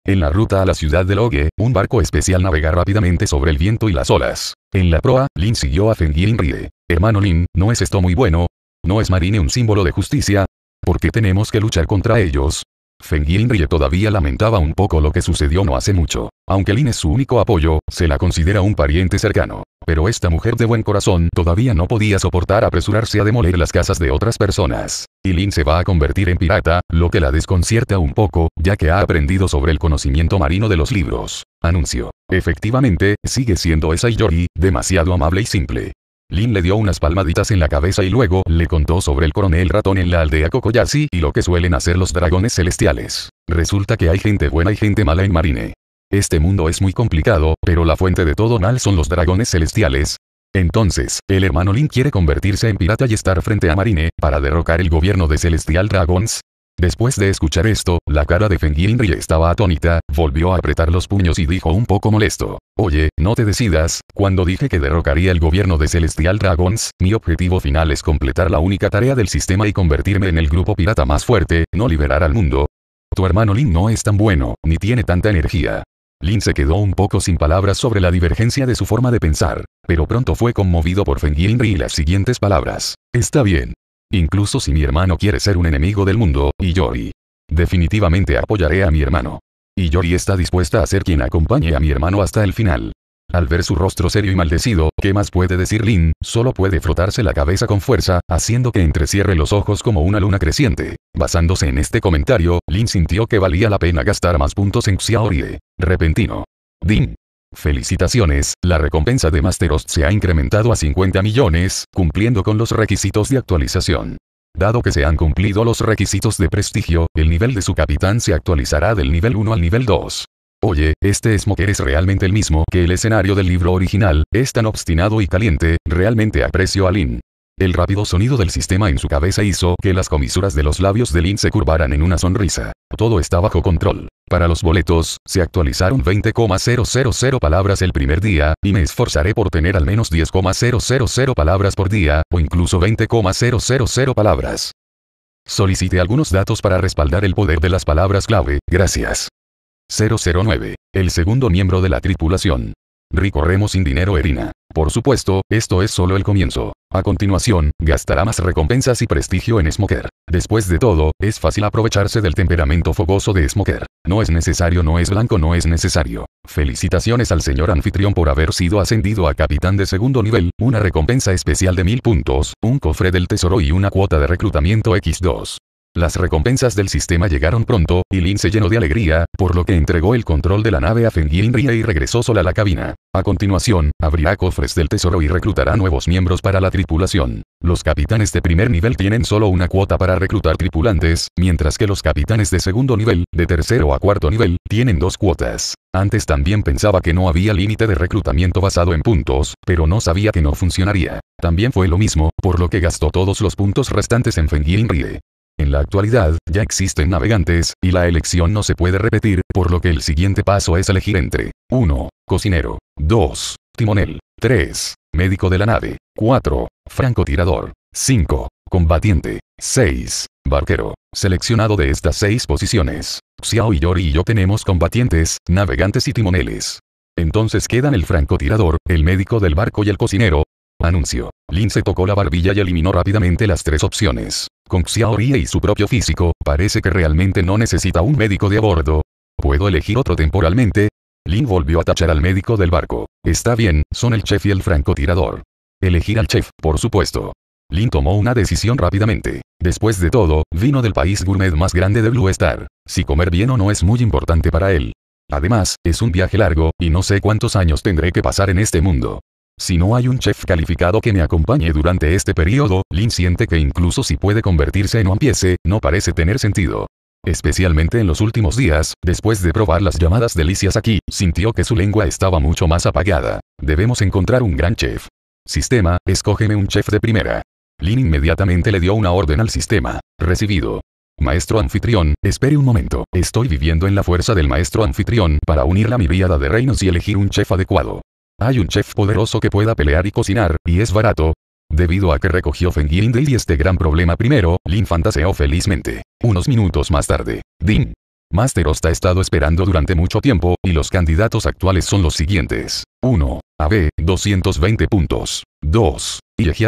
En la ruta a la ciudad de Logue, un barco especial navega rápidamente sobre el viento y las olas. En la proa, Lin siguió a Feng Fengirin ríe. Hermano Lin, ¿no es esto muy bueno? ¿No es Marine un símbolo de justicia? ¿Por qué tenemos que luchar contra ellos? Feng Rie todavía lamentaba un poco lo que sucedió no hace mucho. Aunque Lin es su único apoyo, se la considera un pariente cercano. Pero esta mujer de buen corazón todavía no podía soportar apresurarse a demoler las casas de otras personas. Y Lin se va a convertir en pirata, lo que la desconcierta un poco, ya que ha aprendido sobre el conocimiento marino de los libros. Anuncio. Efectivamente, sigue siendo esa Yori, demasiado amable y simple. Lin le dio unas palmaditas en la cabeza y luego le contó sobre el coronel ratón en la aldea Kokoyashi y lo que suelen hacer los dragones celestiales. Resulta que hay gente buena y gente mala en Marine. Este mundo es muy complicado, pero la fuente de todo mal son los dragones celestiales. Entonces, el hermano Lin quiere convertirse en pirata y estar frente a Marine, para derrocar el gobierno de Celestial Dragons, Después de escuchar esto, la cara de Feng estaba atónita, volvió a apretar los puños y dijo un poco molesto. Oye, no te decidas, cuando dije que derrocaría el gobierno de Celestial Dragons, mi objetivo final es completar la única tarea del sistema y convertirme en el grupo pirata más fuerte, no liberar al mundo. Tu hermano Lin no es tan bueno, ni tiene tanta energía. Lin se quedó un poco sin palabras sobre la divergencia de su forma de pensar, pero pronto fue conmovido por Feng y las siguientes palabras. Está bien, Incluso si mi hermano quiere ser un enemigo del mundo, y Yori. Definitivamente apoyaré a mi hermano. Y Yori está dispuesta a ser quien acompañe a mi hermano hasta el final. Al ver su rostro serio y maldecido, ¿qué más puede decir Lin? Solo puede frotarse la cabeza con fuerza, haciendo que entrecierre los ojos como una luna creciente. Basándose en este comentario, Lin sintió que valía la pena gastar más puntos en Xiaorie. Repentino. Din. Felicitaciones, la recompensa de Masteros se ha incrementado a 50 millones, cumpliendo con los requisitos de actualización. Dado que se han cumplido los requisitos de prestigio, el nivel de su capitán se actualizará del nivel 1 al nivel 2. Oye, este Smoker es realmente el mismo que el escenario del libro original, es tan obstinado y caliente, realmente aprecio a Lin. El rápido sonido del sistema en su cabeza hizo que las comisuras de los labios de Lin se curvaran en una sonrisa. Todo está bajo control. Para los boletos, se actualizaron 20,000 palabras el primer día, y me esforzaré por tener al menos 10,000 palabras por día, o incluso 20,000 palabras. Solicité algunos datos para respaldar el poder de las palabras clave, gracias. 009. El segundo miembro de la tripulación. Ricorremos sin dinero Erina. Por supuesto, esto es solo el comienzo. A continuación, gastará más recompensas y prestigio en Smoker. Después de todo, es fácil aprovecharse del temperamento fogoso de Smoker. No es necesario, no es blanco, no es necesario. Felicitaciones al señor anfitrión por haber sido ascendido a capitán de segundo nivel, una recompensa especial de mil puntos, un cofre del tesoro y una cuota de reclutamiento X2. Las recompensas del sistema llegaron pronto, y Lin se llenó de alegría, por lo que entregó el control de la nave a Feng Rie y regresó sola a la cabina. A continuación, abrirá cofres del tesoro y reclutará nuevos miembros para la tripulación. Los capitanes de primer nivel tienen solo una cuota para reclutar tripulantes, mientras que los capitanes de segundo nivel, de tercero a cuarto nivel, tienen dos cuotas. Antes también pensaba que no había límite de reclutamiento basado en puntos, pero no sabía que no funcionaría. También fue lo mismo, por lo que gastó todos los puntos restantes en Feng Rie. En la actualidad, ya existen navegantes, y la elección no se puede repetir, por lo que el siguiente paso es elegir entre 1. Cocinero. 2. Timonel. 3. Médico de la nave. 4. Francotirador. 5. Combatiente. 6. Barquero. Seleccionado de estas 6 posiciones. Xiao y Yori y yo tenemos combatientes, navegantes y timoneles. Entonces quedan el francotirador, el médico del barco y el cocinero, Anuncio. Lin se tocó la barbilla y eliminó rápidamente las tres opciones. Con Xiaorie y su propio físico, parece que realmente no necesita un médico de a bordo. ¿Puedo elegir otro temporalmente? Lin volvió a tachar al médico del barco. Está bien, son el chef y el francotirador. Elegir al chef, por supuesto. Lin tomó una decisión rápidamente. Después de todo, vino del país gourmet más grande de Blue Star. Si comer bien o no es muy importante para él. Además, es un viaje largo, y no sé cuántos años tendré que pasar en este mundo. Si no hay un chef calificado que me acompañe durante este periodo, Lin siente que incluso si puede convertirse en un piece, no parece tener sentido. Especialmente en los últimos días, después de probar las llamadas delicias aquí, sintió que su lengua estaba mucho más apagada. Debemos encontrar un gran chef. Sistema, escógeme un chef de primera. Lin inmediatamente le dio una orden al sistema. Recibido. Maestro anfitrión, espere un momento, estoy viviendo en la fuerza del maestro anfitrión para unir la miríada de reinos y elegir un chef adecuado. Hay un chef poderoso que pueda pelear y cocinar, y es barato. Debido a que recogió Feng Yingde y este gran problema primero, Lin fantaseó felizmente. Unos minutos más tarde, Din. Master Osta ha estado esperando durante mucho tiempo, y los candidatos actuales son los siguientes. 1. Abe, 220 puntos. 2.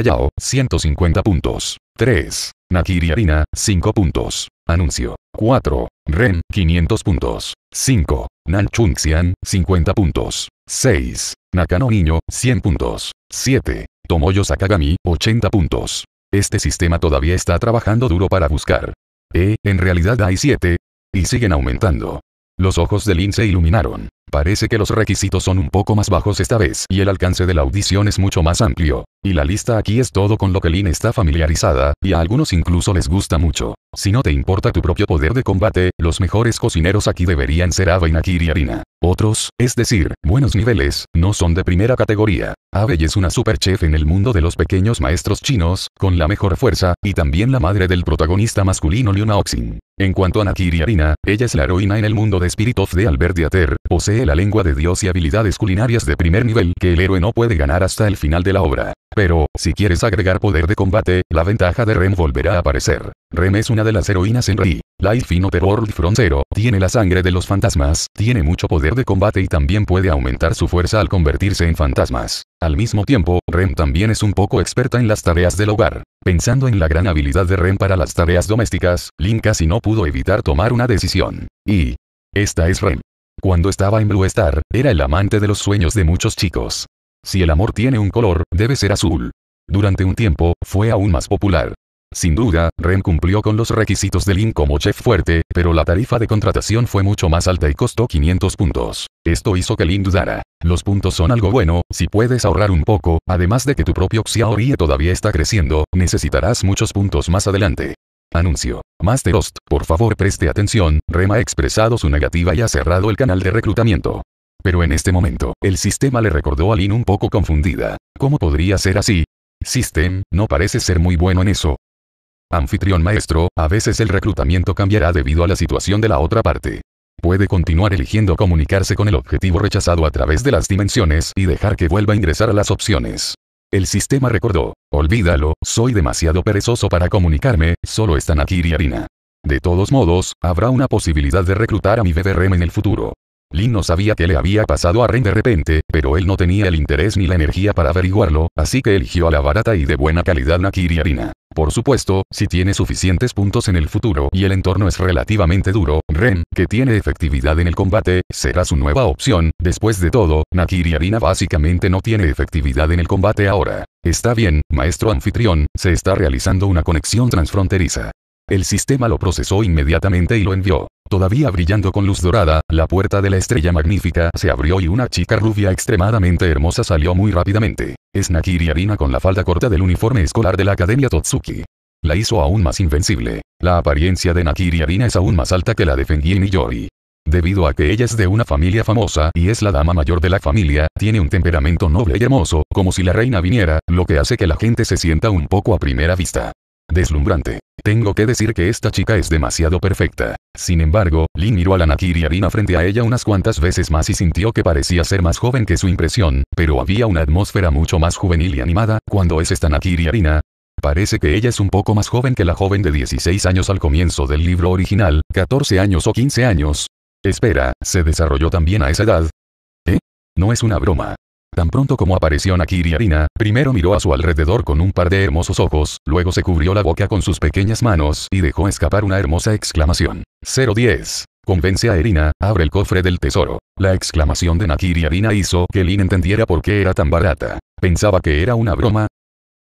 Yao, 150 puntos. 3. Nakiri Arina, 5 puntos. Anuncio. 4. Ren, 500 puntos. 5. Nan Chunxian, 50 puntos. 6. Nakano Niño, 100 puntos. 7. Tomoyo Sakagami, 80 puntos. Este sistema todavía está trabajando duro para buscar. Eh, en realidad hay 7. Y siguen aumentando. Los ojos de Lin se iluminaron. Parece que los requisitos son un poco más bajos esta vez y el alcance de la audición es mucho más amplio. Y la lista aquí es todo con lo que Lin está familiarizada, y a algunos incluso les gusta mucho. Si no te importa tu propio poder de combate, los mejores cocineros aquí deberían ser Ava y Arina. Otros, es decir, buenos niveles, no son de primera categoría. Ave es una superchef en el mundo de los pequeños maestros chinos, con la mejor fuerza, y también la madre del protagonista masculino Luna Oxin. En cuanto a Nakiri Arina, ella es la heroína en el mundo de Spirit of the Albert Ater, posee la lengua de Dios y habilidades culinarias de primer nivel que el héroe no puede ganar hasta el final de la obra. Pero, si quieres agregar poder de combate, la ventaja de Rem volverá a aparecer. Rem es una de las heroínas en Ri. Life in pero World frontero Tiene la sangre de los fantasmas, tiene mucho poder de combate y también puede aumentar su fuerza al convertirse en fantasmas. Al mismo tiempo, Rem también es un poco experta en las tareas del hogar. Pensando en la gran habilidad de Rem para las tareas domésticas, Link casi no pudo evitar tomar una decisión. Y... Esta es Rem. Cuando estaba en Blue Star, era el amante de los sueños de muchos chicos. Si el amor tiene un color, debe ser azul. Durante un tiempo, fue aún más popular. Sin duda, Ren cumplió con los requisitos de Lin como chef fuerte, pero la tarifa de contratación fue mucho más alta y costó 500 puntos. Esto hizo que Lin dudara. Los puntos son algo bueno, si puedes ahorrar un poco, además de que tu propio Xiaorie todavía está creciendo, necesitarás muchos puntos más adelante. Anuncio. Master Host, por favor preste atención, Rem ha expresado su negativa y ha cerrado el canal de reclutamiento. Pero en este momento, el sistema le recordó a Lin un poco confundida. ¿Cómo podría ser así? System, no parece ser muy bueno en eso. Anfitrión maestro, a veces el reclutamiento cambiará debido a la situación de la otra parte. Puede continuar eligiendo comunicarse con el objetivo rechazado a través de las dimensiones y dejar que vuelva a ingresar a las opciones. El sistema recordó, olvídalo, soy demasiado perezoso para comunicarme, solo están aquí y harina. De todos modos, habrá una posibilidad de reclutar a mi BBRM en el futuro. Lin no sabía qué le había pasado a Ren de repente, pero él no tenía el interés ni la energía para averiguarlo, así que eligió a la barata y de buena calidad Nakiri Harina. Por supuesto, si tiene suficientes puntos en el futuro y el entorno es relativamente duro, Ren, que tiene efectividad en el combate, será su nueva opción. Después de todo, Nakiri básicamente no tiene efectividad en el combate ahora. Está bien, maestro anfitrión, se está realizando una conexión transfronteriza. El sistema lo procesó inmediatamente y lo envió. Todavía brillando con luz dorada, la puerta de la estrella magnífica se abrió y una chica rubia extremadamente hermosa salió muy rápidamente. Es Nakiri Arina con la falda corta del uniforme escolar de la Academia Totsuki. La hizo aún más invencible. La apariencia de Nakiri Arina es aún más alta que la de y Yori. Debido a que ella es de una familia famosa y es la dama mayor de la familia, tiene un temperamento noble y hermoso, como si la reina viniera, lo que hace que la gente se sienta un poco a primera vista. Deslumbrante. Tengo que decir que esta chica es demasiado perfecta. Sin embargo, Lin miró a la Nakiri Arina frente a ella unas cuantas veces más y sintió que parecía ser más joven que su impresión, pero había una atmósfera mucho más juvenil y animada, cuando es esta Nakiri Arina. Parece que ella es un poco más joven que la joven de 16 años al comienzo del libro original, 14 años o 15 años. Espera, ¿se desarrolló también a esa edad? ¿Eh? No es una broma. Tan pronto como apareció Nakiri Arina, primero miró a su alrededor con un par de hermosos ojos, luego se cubrió la boca con sus pequeñas manos y dejó escapar una hermosa exclamación. 010. Convence a Erina, abre el cofre del tesoro. La exclamación de Nakiri Arina hizo que Lin entendiera por qué era tan barata. Pensaba que era una broma.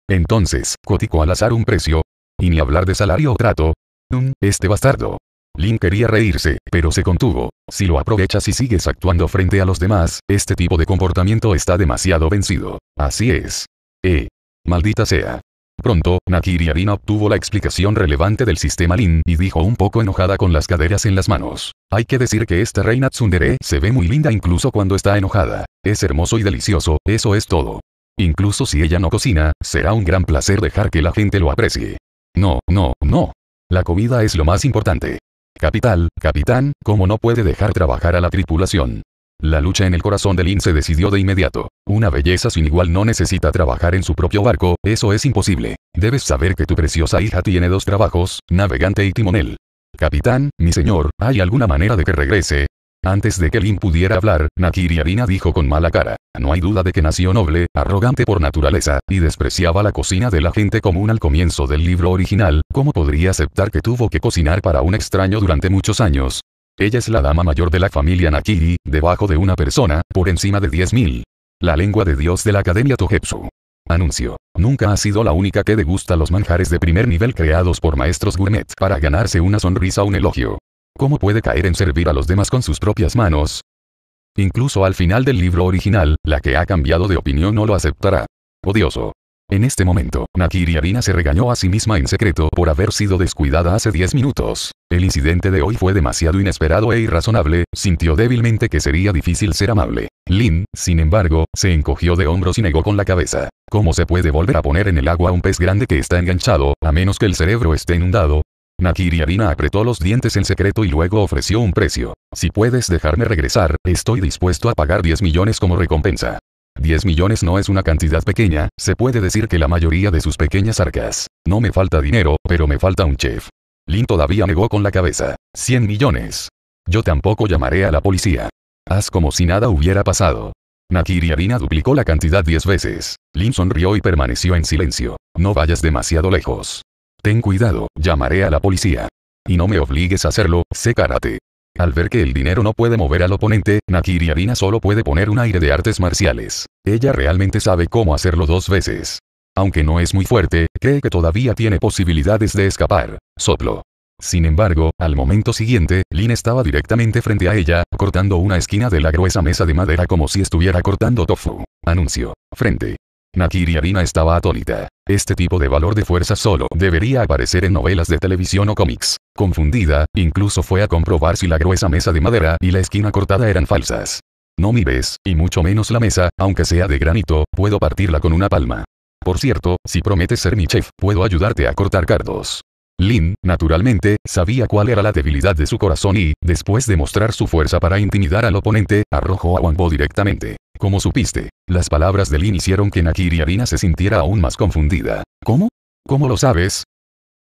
Entonces, coticó al azar un precio. Y ni hablar de salario o trato. Mm, este bastardo. Lin quería reírse, pero se contuvo. Si lo aprovechas y sigues actuando frente a los demás, este tipo de comportamiento está demasiado vencido. Así es. Eh. Maldita sea. Pronto, Nakiri Arina obtuvo la explicación relevante del sistema Lin y dijo un poco enojada con las caderas en las manos. Hay que decir que esta reina tsundere se ve muy linda incluso cuando está enojada. Es hermoso y delicioso, eso es todo. Incluso si ella no cocina, será un gran placer dejar que la gente lo aprecie. No, no, no. La comida es lo más importante. Capital, capitán, ¿cómo no puede dejar trabajar a la tripulación. La lucha en el corazón de Lin se decidió de inmediato. Una belleza sin igual no necesita trabajar en su propio barco, eso es imposible. Debes saber que tu preciosa hija tiene dos trabajos, navegante y timonel. Capitán, mi señor, ¿hay alguna manera de que regrese? Antes de que Lin pudiera hablar, Nakiri Harina dijo con mala cara. No hay duda de que nació noble, arrogante por naturaleza, y despreciaba la cocina de la gente común al comienzo del libro original, ¿cómo podría aceptar que tuvo que cocinar para un extraño durante muchos años? Ella es la dama mayor de la familia Nakiri, debajo de una persona, por encima de 10.000. La lengua de Dios de la Academia Tohepsu. Anuncio. Nunca ha sido la única que degusta los manjares de primer nivel creados por maestros gourmet para ganarse una sonrisa o un elogio. ¿Cómo puede caer en servir a los demás con sus propias manos? Incluso al final del libro original, la que ha cambiado de opinión no lo aceptará. Odioso. En este momento, Nakiri Arina se regañó a sí misma en secreto por haber sido descuidada hace 10 minutos. El incidente de hoy fue demasiado inesperado e irrazonable, sintió débilmente que sería difícil ser amable. Lin, sin embargo, se encogió de hombros y negó con la cabeza. ¿Cómo se puede volver a poner en el agua un pez grande que está enganchado, a menos que el cerebro esté inundado? Nakiri Arina apretó los dientes en secreto y luego ofreció un precio. Si puedes dejarme regresar, estoy dispuesto a pagar 10 millones como recompensa. 10 millones no es una cantidad pequeña, se puede decir que la mayoría de sus pequeñas arcas. No me falta dinero, pero me falta un chef. Lin todavía negó con la cabeza. 100 millones. Yo tampoco llamaré a la policía. Haz como si nada hubiera pasado. Nakiri Arina duplicó la cantidad 10 veces. Lin sonrió y permaneció en silencio. No vayas demasiado lejos. Ten cuidado, llamaré a la policía. Y no me obligues a hacerlo, sé karate. Al ver que el dinero no puede mover al oponente, Nakiri Arina solo puede poner un aire de artes marciales. Ella realmente sabe cómo hacerlo dos veces. Aunque no es muy fuerte, cree que todavía tiene posibilidades de escapar. Soplo. Sin embargo, al momento siguiente, Lin estaba directamente frente a ella, cortando una esquina de la gruesa mesa de madera como si estuviera cortando tofu. Anuncio. Frente. Nakiri Arina estaba atónita. Este tipo de valor de fuerza solo debería aparecer en novelas de televisión o cómics. Confundida, incluso fue a comprobar si la gruesa mesa de madera y la esquina cortada eran falsas. No mi ves, y mucho menos la mesa, aunque sea de granito, puedo partirla con una palma. Por cierto, si prometes ser mi chef, puedo ayudarte a cortar cardos. Lin, naturalmente, sabía cuál era la debilidad de su corazón y, después de mostrar su fuerza para intimidar al oponente, arrojó a Wanbo directamente. Como supiste, las palabras de Lin hicieron que Nakiri Arina se sintiera aún más confundida. ¿Cómo? ¿Cómo lo sabes?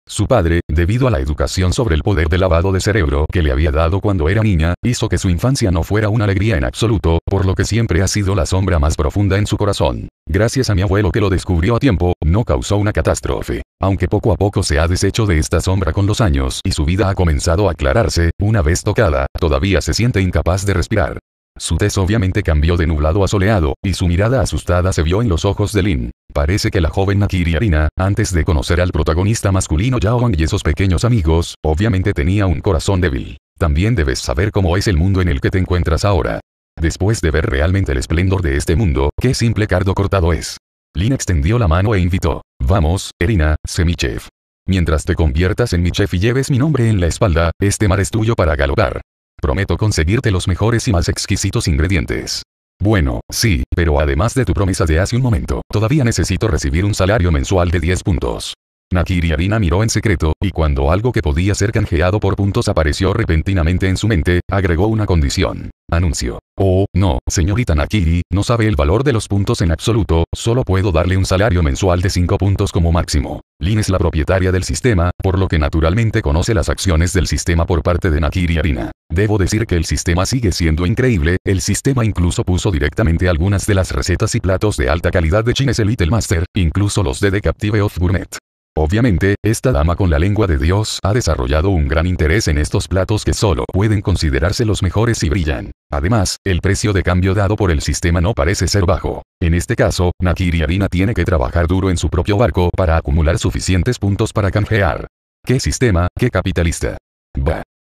Su padre, debido a la educación sobre el poder de lavado de cerebro que le había dado cuando era niña, hizo que su infancia no fuera una alegría en absoluto, por lo que siempre ha sido la sombra más profunda en su corazón. Gracias a mi abuelo que lo descubrió a tiempo, no causó una catástrofe. Aunque poco a poco se ha deshecho de esta sombra con los años y su vida ha comenzado a aclararse, una vez tocada, todavía se siente incapaz de respirar. Su tez obviamente cambió de nublado a soleado, y su mirada asustada se vio en los ojos de Lin. Parece que la joven Nakiri Arina, antes de conocer al protagonista masculino Wang y esos pequeños amigos, obviamente tenía un corazón débil. También debes saber cómo es el mundo en el que te encuentras ahora. Después de ver realmente el esplendor de este mundo, qué simple cardo cortado es. Lin extendió la mano e invitó. Vamos, Erina, sé mi chef. Mientras te conviertas en mi chef y lleves mi nombre en la espalda, este mar es tuyo para galopar. Prometo conseguirte los mejores y más exquisitos ingredientes. Bueno, sí, pero además de tu promesa de hace un momento, todavía necesito recibir un salario mensual de 10 puntos. Nakiri Arina miró en secreto, y cuando algo que podía ser canjeado por puntos apareció repentinamente en su mente, agregó una condición. Anuncio. Oh, no, señorita Nakiri, no sabe el valor de los puntos en absoluto, solo puedo darle un salario mensual de 5 puntos como máximo. Lin es la propietaria del sistema, por lo que naturalmente conoce las acciones del sistema por parte de Nakiri Arina. Debo decir que el sistema sigue siendo increíble, el sistema incluso puso directamente algunas de las recetas y platos de alta calidad de Chinese Elite Master, incluso los de The Captive of Burnet. Obviamente, esta dama con la lengua de Dios ha desarrollado un gran interés en estos platos que solo pueden considerarse los mejores y brillan. Además, el precio de cambio dado por el sistema no parece ser bajo. En este caso, Nakiri Arina tiene que trabajar duro en su propio barco para acumular suficientes puntos para canjear. ¡Qué sistema, qué capitalista!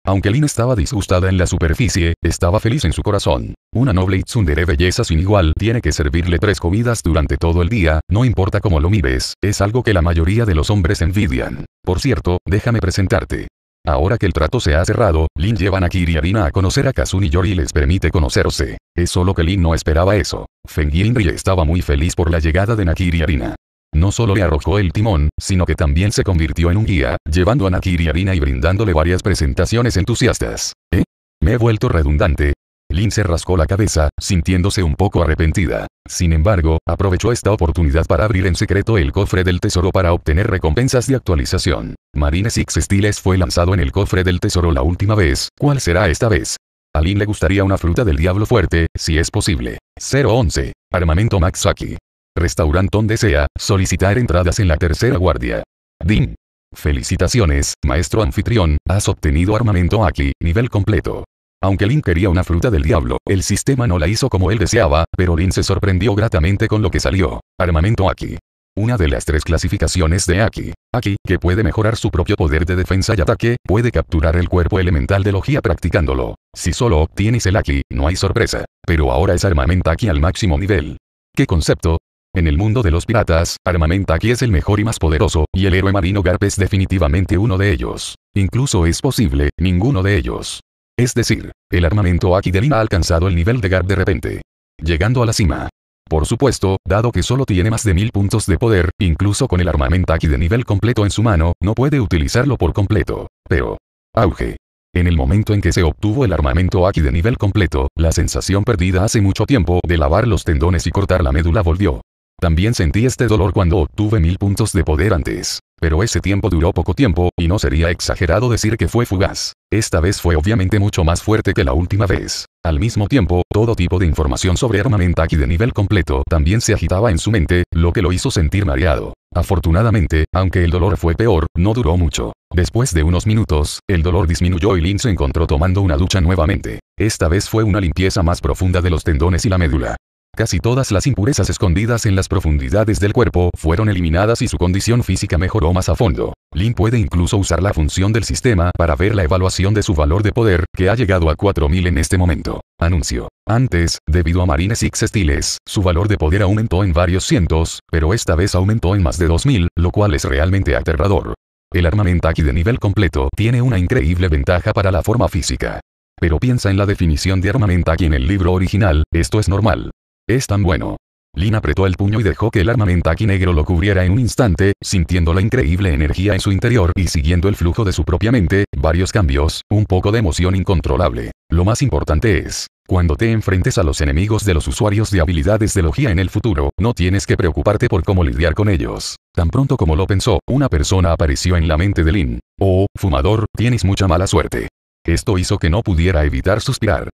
Aunque Lin estaba disgustada en la superficie, estaba feliz en su corazón. Una noble Itsundere de belleza sin igual tiene que servirle tres comidas durante todo el día, no importa cómo lo mires, es algo que la mayoría de los hombres envidian. Por cierto, déjame presentarte. Ahora que el trato se ha cerrado, Lin lleva a Nakiri y Arina a conocer a y Yori y les permite conocerse. Es solo que Lin no esperaba eso. Feng Yinri estaba muy feliz por la llegada de Nakiri y Arina. No solo le arrojó el timón, sino que también se convirtió en un guía, llevando a Nakiri harina y brindándole varias presentaciones entusiastas. ¿Eh? Me he vuelto redundante, Lin se rascó la cabeza, sintiéndose un poco arrepentida. Sin embargo, aprovechó esta oportunidad para abrir en secreto el cofre del tesoro para obtener recompensas de actualización. Marine Six Stiles fue lanzado en el cofre del tesoro la última vez, ¿cuál será esta vez? A Lin le gustaría una fruta del diablo fuerte, si es posible. 011. Armamento Maxaki. Restaurant donde sea, solicitar entradas en la tercera guardia. DIN. Felicitaciones, maestro anfitrión, has obtenido armamento aquí, nivel completo. Aunque Lin quería una fruta del diablo, el sistema no la hizo como él deseaba, pero Lin se sorprendió gratamente con lo que salió. Armamento Aki. Una de las tres clasificaciones de Aki. Aki, que puede mejorar su propio poder de defensa y ataque, puede capturar el cuerpo elemental de Logia practicándolo. Si solo obtienes el Aki, no hay sorpresa. Pero ahora es armamento Aki al máximo nivel. ¿Qué concepto? En el mundo de los piratas, armamento aquí es el mejor y más poderoso, y el héroe marino Garp es definitivamente uno de ellos. Incluso es posible, ninguno de ellos. Es decir, el armamento Aki de Lin ha alcanzado el nivel de Garp de repente. Llegando a la cima. Por supuesto, dado que solo tiene más de mil puntos de poder, incluso con el armamento Aki de nivel completo en su mano, no puede utilizarlo por completo. Pero. Auge. En el momento en que se obtuvo el armamento Aki de nivel completo, la sensación perdida hace mucho tiempo de lavar los tendones y cortar la médula volvió. También sentí este dolor cuando obtuve mil puntos de poder antes. Pero ese tiempo duró poco tiempo, y no sería exagerado decir que fue fugaz. Esta vez fue obviamente mucho más fuerte que la última vez. Al mismo tiempo todo tipo de información sobre Armamentaki de nivel completo también se agitaba en su mente, lo que lo hizo sentir mareado. Afortunadamente, aunque el dolor fue peor, no duró mucho. Después de unos minutos, el dolor disminuyó y Lin se encontró tomando una ducha nuevamente. Esta vez fue una limpieza más profunda de los tendones y la médula. Casi todas las impurezas escondidas en las profundidades del cuerpo fueron eliminadas y su condición física mejoró más a fondo. Lin puede incluso usar la función del sistema para ver la evaluación de su valor de poder, que ha llegado a 4000 en este momento. Anuncio. Antes, debido a Marines x Estiles, su valor de poder aumentó en varios cientos, pero esta vez aumentó en más de 2000, lo cual es realmente aterrador. El armamento aquí de nivel completo tiene una increíble ventaja para la forma física. Pero piensa en la definición de armamento aquí en el libro original, esto es normal. Es tan bueno. Lin apretó el puño y dejó que el aquí negro lo cubriera en un instante, sintiendo la increíble energía en su interior y siguiendo el flujo de su propia mente, varios cambios, un poco de emoción incontrolable. Lo más importante es, cuando te enfrentes a los enemigos de los usuarios de habilidades de logía en el futuro, no tienes que preocuparte por cómo lidiar con ellos. Tan pronto como lo pensó, una persona apareció en la mente de Lin. Oh, fumador, tienes mucha mala suerte. Esto hizo que no pudiera evitar suspirar.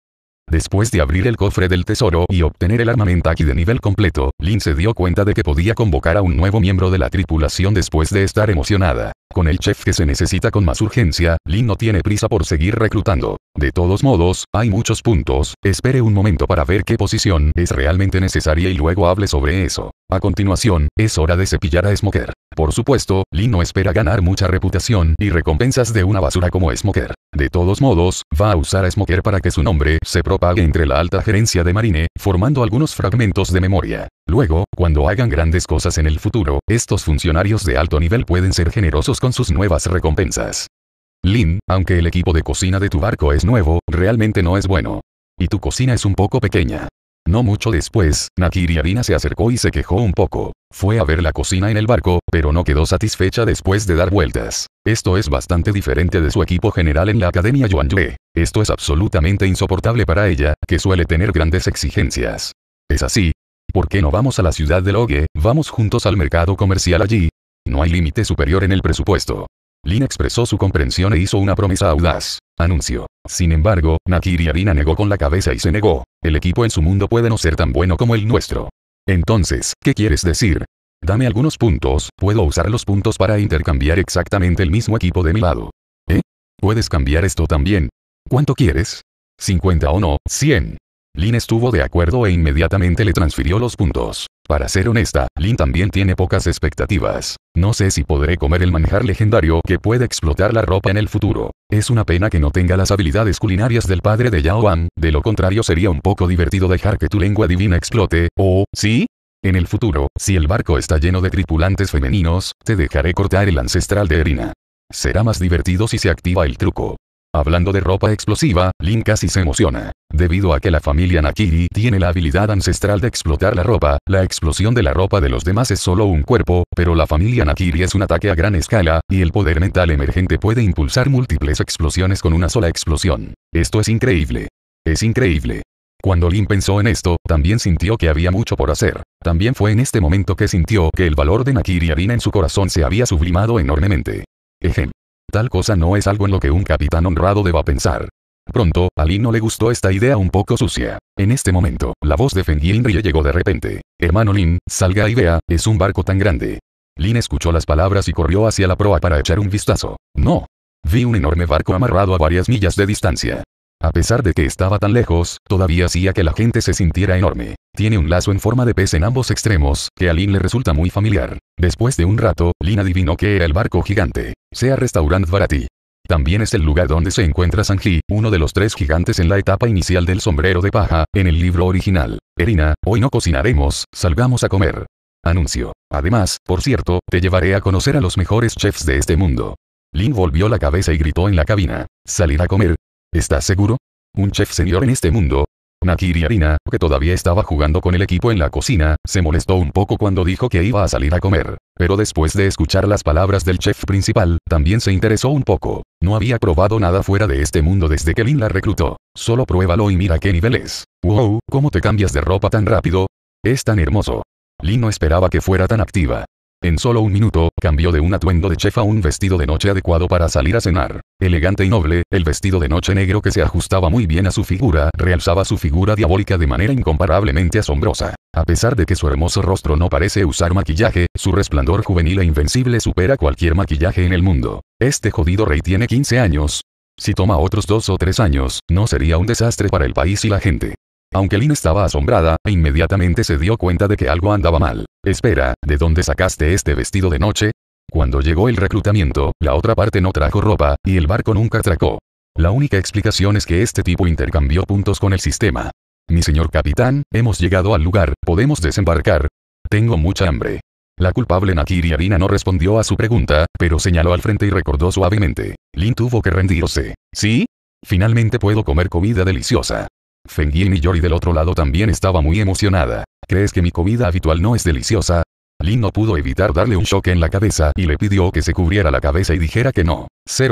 Después de abrir el cofre del tesoro y obtener el armamentaki de nivel completo, Lin se dio cuenta de que podía convocar a un nuevo miembro de la tripulación después de estar emocionada. Con el chef que se necesita con más urgencia, Lin no tiene prisa por seguir reclutando. De todos modos, hay muchos puntos, espere un momento para ver qué posición es realmente necesaria y luego hable sobre eso. A continuación, es hora de cepillar a Smoker. Por supuesto, Lin no espera ganar mucha reputación y recompensas de una basura como Smoker. De todos modos, va a usar a Smoker para que su nombre se propague entre la alta gerencia de Marine, formando algunos fragmentos de memoria. Luego, cuando hagan grandes cosas en el futuro, estos funcionarios de alto nivel pueden ser generosos con sus nuevas recompensas. Lin, aunque el equipo de cocina de tu barco es nuevo, realmente no es bueno. Y tu cocina es un poco pequeña. No mucho después, Nakiri Arina se acercó y se quejó un poco. Fue a ver la cocina en el barco, pero no quedó satisfecha después de dar vueltas. Esto es bastante diferente de su equipo general en la Academia Yuan Esto es absolutamente insoportable para ella, que suele tener grandes exigencias. Es así. ¿Por qué no vamos a la ciudad de Logue, vamos juntos al mercado comercial allí? No hay límite superior en el presupuesto. Lin expresó su comprensión e hizo una promesa audaz. Anuncio. Sin embargo, Nakiri Arina negó con la cabeza y se negó. El equipo en su mundo puede no ser tan bueno como el nuestro. Entonces, ¿qué quieres decir? Dame algunos puntos, puedo usar los puntos para intercambiar exactamente el mismo equipo de mi lado. ¿Eh? Puedes cambiar esto también. ¿Cuánto quieres? 50 o no, 100. Lin estuvo de acuerdo e inmediatamente le transfirió los puntos. Para ser honesta, Lin también tiene pocas expectativas. No sé si podré comer el manjar legendario que puede explotar la ropa en el futuro. Es una pena que no tenga las habilidades culinarias del padre de Yao de lo contrario sería un poco divertido dejar que tu lengua divina explote, ¿o, oh, sí? En el futuro, si el barco está lleno de tripulantes femeninos, te dejaré cortar el ancestral de Erina. Será más divertido si se activa el truco. Hablando de ropa explosiva, Lin casi se emociona. Debido a que la familia Nakiri tiene la habilidad ancestral de explotar la ropa, la explosión de la ropa de los demás es solo un cuerpo, pero la familia Nakiri es un ataque a gran escala, y el poder mental emergente puede impulsar múltiples explosiones con una sola explosión. Esto es increíble. Es increíble. Cuando Lin pensó en esto, también sintió que había mucho por hacer. También fue en este momento que sintió que el valor de Nakiri Arina en su corazón se había sublimado enormemente. Ejemplo. Tal cosa no es algo en lo que un capitán honrado deba pensar. Pronto, a Lin no le gustó esta idea un poco sucia. En este momento, la voz de Feng llegó de repente. Hermano Lin, salga y vea, es un barco tan grande. Lin escuchó las palabras y corrió hacia la proa para echar un vistazo. No. Vi un enorme barco amarrado a varias millas de distancia. A pesar de que estaba tan lejos, todavía hacía que la gente se sintiera enorme. Tiene un lazo en forma de pez en ambos extremos, que a Lin le resulta muy familiar. Después de un rato, Lin adivinó que era el barco gigante. Sea Restaurant Barati. También es el lugar donde se encuentra Sanji, uno de los tres gigantes en la etapa inicial del sombrero de paja, en el libro original. Erina, hoy no cocinaremos, salgamos a comer. Anuncio. Además, por cierto, te llevaré a conocer a los mejores chefs de este mundo. Lin volvió la cabeza y gritó en la cabina. Salir a comer, ¿Estás seguro? Un chef señor en este mundo. Nakiri Arina, que todavía estaba jugando con el equipo en la cocina, se molestó un poco cuando dijo que iba a salir a comer. Pero después de escuchar las palabras del chef principal, también se interesó un poco. No había probado nada fuera de este mundo desde que Lin la reclutó. Solo pruébalo y mira qué nivel es. ¡Wow! ¿Cómo te cambias de ropa tan rápido? Es tan hermoso. Lin no esperaba que fuera tan activa. En solo un minuto, cambió de un atuendo de chef a un vestido de noche adecuado para salir a cenar. Elegante y noble, el vestido de noche negro que se ajustaba muy bien a su figura, realzaba su figura diabólica de manera incomparablemente asombrosa. A pesar de que su hermoso rostro no parece usar maquillaje, su resplandor juvenil e invencible supera cualquier maquillaje en el mundo. Este jodido rey tiene 15 años. Si toma otros dos o tres años, no sería un desastre para el país y la gente. Aunque Lin estaba asombrada, inmediatamente se dio cuenta de que algo andaba mal. Espera, ¿de dónde sacaste este vestido de noche? Cuando llegó el reclutamiento, la otra parte no trajo ropa, y el barco nunca atracó. La única explicación es que este tipo intercambió puntos con el sistema. Mi señor capitán, hemos llegado al lugar, podemos desembarcar. Tengo mucha hambre. La culpable Nakiri Arina no respondió a su pregunta, pero señaló al frente y recordó suavemente. Lin tuvo que rendirse. ¿Sí? Finalmente puedo comer comida deliciosa. Feng y Yori del otro lado también estaba muy emocionada. ¿Crees que mi comida habitual no es deliciosa? Lin no pudo evitar darle un choque en la cabeza y le pidió que se cubriera la cabeza y dijera que no.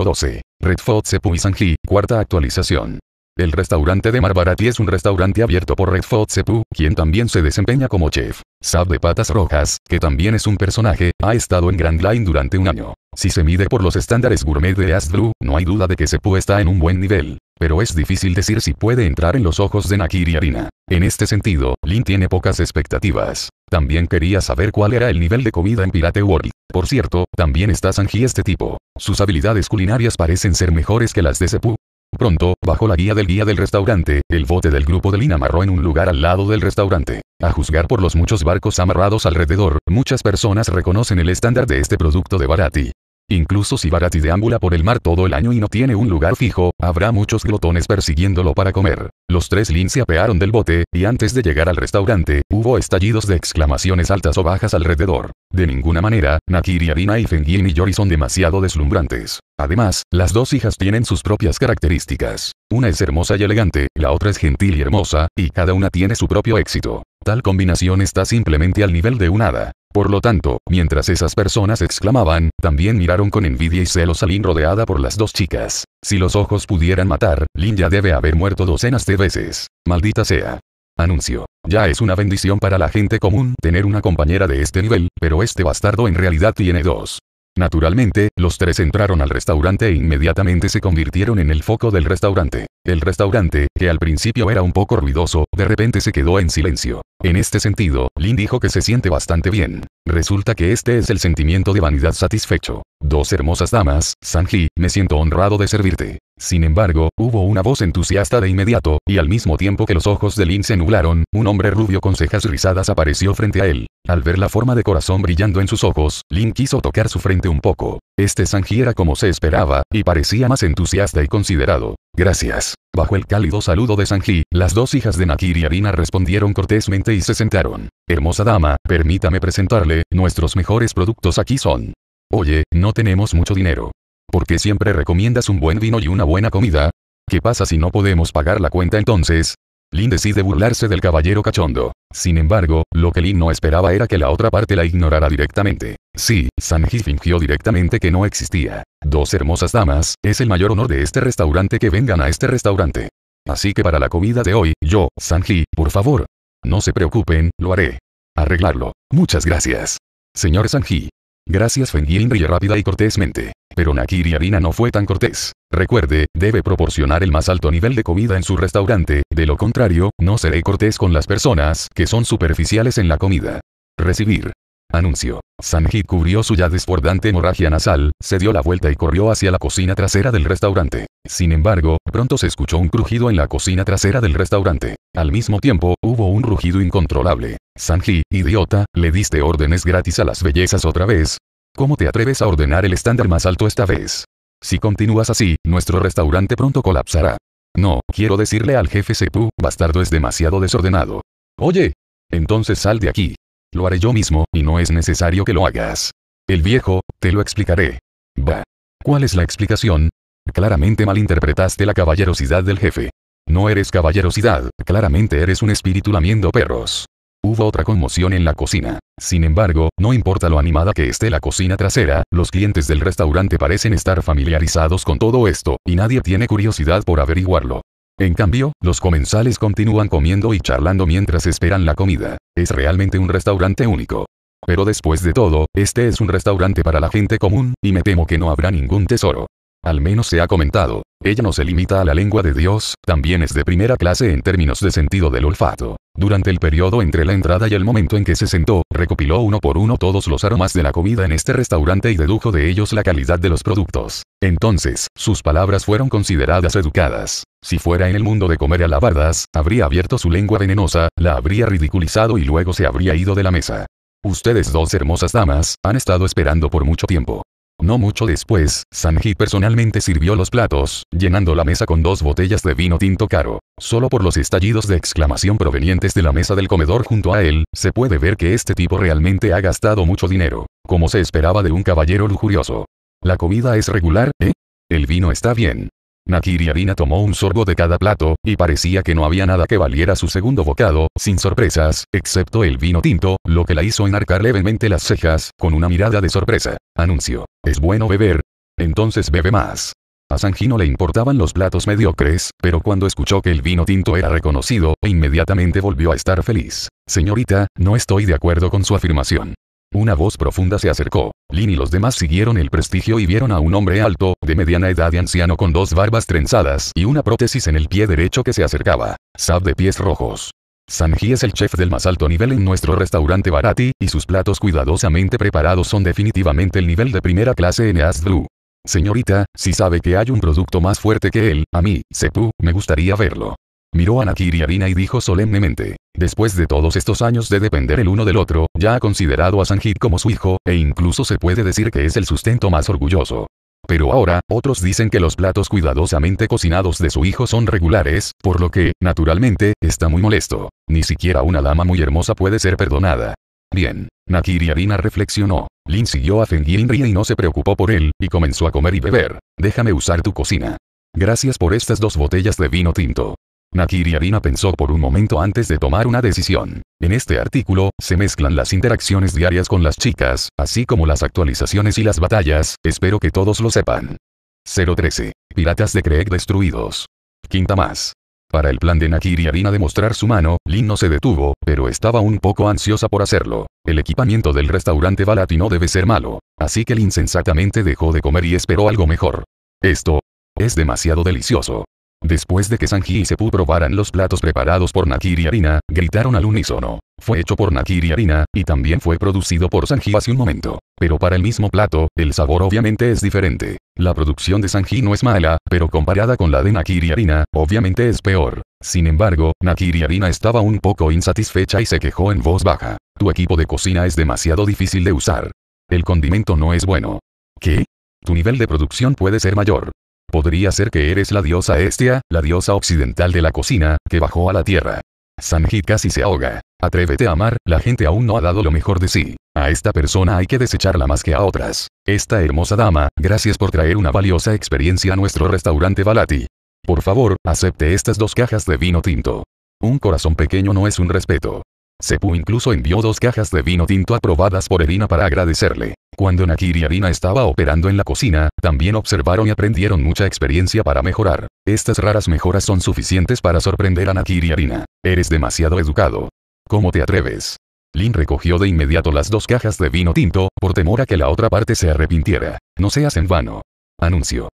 012. Red Fox Sepu y Sanji, cuarta actualización. El restaurante de Marbarati es un restaurante abierto por Red Fox Sepu, quien también se desempeña como chef. Sab de Patas Rojas, que también es un personaje, ha estado en Grand Line durante un año. Si se mide por los estándares gourmet de Asdru, no hay duda de que Sepu está en un buen nivel. Pero es difícil decir si puede entrar en los ojos de Nakiri Arina. En este sentido, Lin tiene pocas expectativas. También quería saber cuál era el nivel de comida en Pirate World. Por cierto, también está Sanji este tipo. Sus habilidades culinarias parecen ser mejores que las de Sepu. Pronto, bajo la guía del guía del restaurante, el bote del grupo de Lin amarró en un lugar al lado del restaurante. A juzgar por los muchos barcos amarrados alrededor, muchas personas reconocen el estándar de este producto de Barati. Incluso si Barati deambula por el mar todo el año y no tiene un lugar fijo, habrá muchos glotones persiguiéndolo para comer. Los tres Lin se apearon del bote, y antes de llegar al restaurante, hubo estallidos de exclamaciones altas o bajas alrededor. De ninguna manera, Nakiri Arina y Fengyin y Yori son demasiado deslumbrantes. Además, las dos hijas tienen sus propias características. Una es hermosa y elegante, la otra es gentil y hermosa, y cada una tiene su propio éxito. Tal combinación está simplemente al nivel de un hada. Por lo tanto, mientras esas personas exclamaban, también miraron con envidia y celos a Lin rodeada por las dos chicas. Si los ojos pudieran matar, Lin ya debe haber muerto docenas de veces. Maldita sea. Anuncio. Ya es una bendición para la gente común tener una compañera de este nivel, pero este bastardo en realidad tiene dos. Naturalmente, los tres entraron al restaurante e inmediatamente se convirtieron en el foco del restaurante. El restaurante, que al principio era un poco ruidoso, de repente se quedó en silencio. En este sentido, Lin dijo que se siente bastante bien. Resulta que este es el sentimiento de vanidad satisfecho. Dos hermosas damas, Sanji, me siento honrado de servirte. Sin embargo, hubo una voz entusiasta de inmediato, y al mismo tiempo que los ojos de Lin se nublaron, un hombre rubio con cejas rizadas apareció frente a él. Al ver la forma de corazón brillando en sus ojos, Lin quiso tocar su frente un poco. Este Sanji era como se esperaba, y parecía más entusiasta y considerado. Gracias. Bajo el cálido saludo de Sanji, las dos hijas de Nakiri y Arina respondieron cortésmente y se sentaron. Hermosa dama, permítame presentarle, nuestros mejores productos aquí son. Oye, no tenemos mucho dinero. ¿Por qué siempre recomiendas un buen vino y una buena comida? ¿Qué pasa si no podemos pagar la cuenta entonces? Lin decide burlarse del caballero cachondo. Sin embargo, lo que Lin no esperaba era que la otra parte la ignorara directamente. Sí, Sanji fingió directamente que no existía. Dos hermosas damas, es el mayor honor de este restaurante que vengan a este restaurante. Así que para la comida de hoy, yo, Sanji, por favor. No se preocupen, lo haré. Arreglarlo. Muchas gracias. Señor Sanji. Gracias ríe rápida y cortésmente. Pero Nakiri Harina no fue tan cortés. Recuerde, debe proporcionar el más alto nivel de comida en su restaurante, de lo contrario, no seré cortés con las personas que son superficiales en la comida. Recibir. Anuncio. Sanji cubrió su ya desbordante hemorragia nasal, se dio la vuelta y corrió hacia la cocina trasera del restaurante. Sin embargo, pronto se escuchó un crujido en la cocina trasera del restaurante. Al mismo tiempo, hubo un rugido incontrolable. Sanji, idiota, le diste órdenes gratis a las bellezas otra vez. ¿Cómo te atreves a ordenar el estándar más alto esta vez? Si continúas así, nuestro restaurante pronto colapsará. No, quiero decirle al jefe Sepu, bastardo es demasiado desordenado. Oye. Entonces sal de aquí. Lo haré yo mismo, y no es necesario que lo hagas. El viejo, te lo explicaré. Bah. ¿Cuál es la explicación? Claramente malinterpretaste la caballerosidad del jefe. No eres caballerosidad, claramente eres un espíritu lamiendo perros. Hubo otra conmoción en la cocina. Sin embargo, no importa lo animada que esté la cocina trasera, los clientes del restaurante parecen estar familiarizados con todo esto, y nadie tiene curiosidad por averiguarlo. En cambio, los comensales continúan comiendo y charlando mientras esperan la comida. Es realmente un restaurante único. Pero después de todo, este es un restaurante para la gente común, y me temo que no habrá ningún tesoro. Al menos se ha comentado. Ella no se limita a la lengua de Dios, también es de primera clase en términos de sentido del olfato. Durante el periodo entre la entrada y el momento en que se sentó, recopiló uno por uno todos los aromas de la comida en este restaurante y dedujo de ellos la calidad de los productos. Entonces, sus palabras fueron consideradas educadas. Si fuera en el mundo de comer alabardas, habría abierto su lengua venenosa, la habría ridiculizado y luego se habría ido de la mesa. Ustedes dos hermosas damas, han estado esperando por mucho tiempo. No mucho después, Sanji personalmente sirvió los platos, llenando la mesa con dos botellas de vino tinto caro. Solo por los estallidos de exclamación provenientes de la mesa del comedor junto a él, se puede ver que este tipo realmente ha gastado mucho dinero, como se esperaba de un caballero lujurioso. La comida es regular, ¿eh? El vino está bien. Nakiri Harina tomó un sorbo de cada plato, y parecía que no había nada que valiera su segundo bocado, sin sorpresas, excepto el vino tinto, lo que la hizo enarcar levemente las cejas, con una mirada de sorpresa. Anuncio. Es bueno beber. Entonces bebe más. A Sanji no le importaban los platos mediocres, pero cuando escuchó que el vino tinto era reconocido, inmediatamente volvió a estar feliz. Señorita, no estoy de acuerdo con su afirmación. Una voz profunda se acercó. Lin y los demás siguieron el prestigio y vieron a un hombre alto, de mediana edad y anciano con dos barbas trenzadas y una prótesis en el pie derecho que se acercaba. Sab de pies rojos. Sanji es el chef del más alto nivel en nuestro restaurante Barati, y sus platos cuidadosamente preparados son definitivamente el nivel de primera clase en As Señorita, si sabe que hay un producto más fuerte que él, a mí, Sepu, me gustaría verlo. Miró a y Harina y dijo solemnemente. Después de todos estos años de depender el uno del otro, ya ha considerado a Sanjit como su hijo, e incluso se puede decir que es el sustento más orgulloso. Pero ahora, otros dicen que los platos cuidadosamente cocinados de su hijo son regulares, por lo que, naturalmente, está muy molesto. Ni siquiera una dama muy hermosa puede ser perdonada. Bien. y Arina reflexionó. Lin siguió a Yinri y no se preocupó por él, y comenzó a comer y beber. Déjame usar tu cocina. Gracias por estas dos botellas de vino tinto. Nakiri Arina pensó por un momento antes de tomar una decisión. En este artículo, se mezclan las interacciones diarias con las chicas, así como las actualizaciones y las batallas, espero que todos lo sepan. 013. Piratas de Creek destruidos. Quinta más. Para el plan de Nakiri Arina de mostrar su mano, Lin no se detuvo, pero estaba un poco ansiosa por hacerlo. El equipamiento del restaurante Balati no debe ser malo. Así que Lin sensatamente dejó de comer y esperó algo mejor. Esto es demasiado delicioso. Después de que Sanji y Seppu probaran los platos preparados por Nakiri Arina, gritaron al unísono. Fue hecho por Nakiri Arina, y también fue producido por Sanji hace un momento. Pero para el mismo plato, el sabor obviamente es diferente. La producción de Sanji no es mala, pero comparada con la de Nakiri Arina, obviamente es peor. Sin embargo, Nakiri Arina estaba un poco insatisfecha y se quejó en voz baja. Tu equipo de cocina es demasiado difícil de usar. El condimento no es bueno. ¿Qué? Tu nivel de producción puede ser mayor. Podría ser que eres la diosa Estia, la diosa occidental de la cocina, que bajó a la tierra. Sanji casi se ahoga. Atrévete a amar, la gente aún no ha dado lo mejor de sí. A esta persona hay que desecharla más que a otras. Esta hermosa dama, gracias por traer una valiosa experiencia a nuestro restaurante Balati. Por favor, acepte estas dos cajas de vino tinto. Un corazón pequeño no es un respeto. Sepu incluso envió dos cajas de vino tinto aprobadas por Erina para agradecerle. Cuando Nakiri y Arina estaba operando en la cocina, también observaron y aprendieron mucha experiencia para mejorar. Estas raras mejoras son suficientes para sorprender a Nakiri y Arina. Eres demasiado educado. ¿Cómo te atreves? Lin recogió de inmediato las dos cajas de vino tinto, por temor a que la otra parte se arrepintiera. No seas en vano. Anuncio.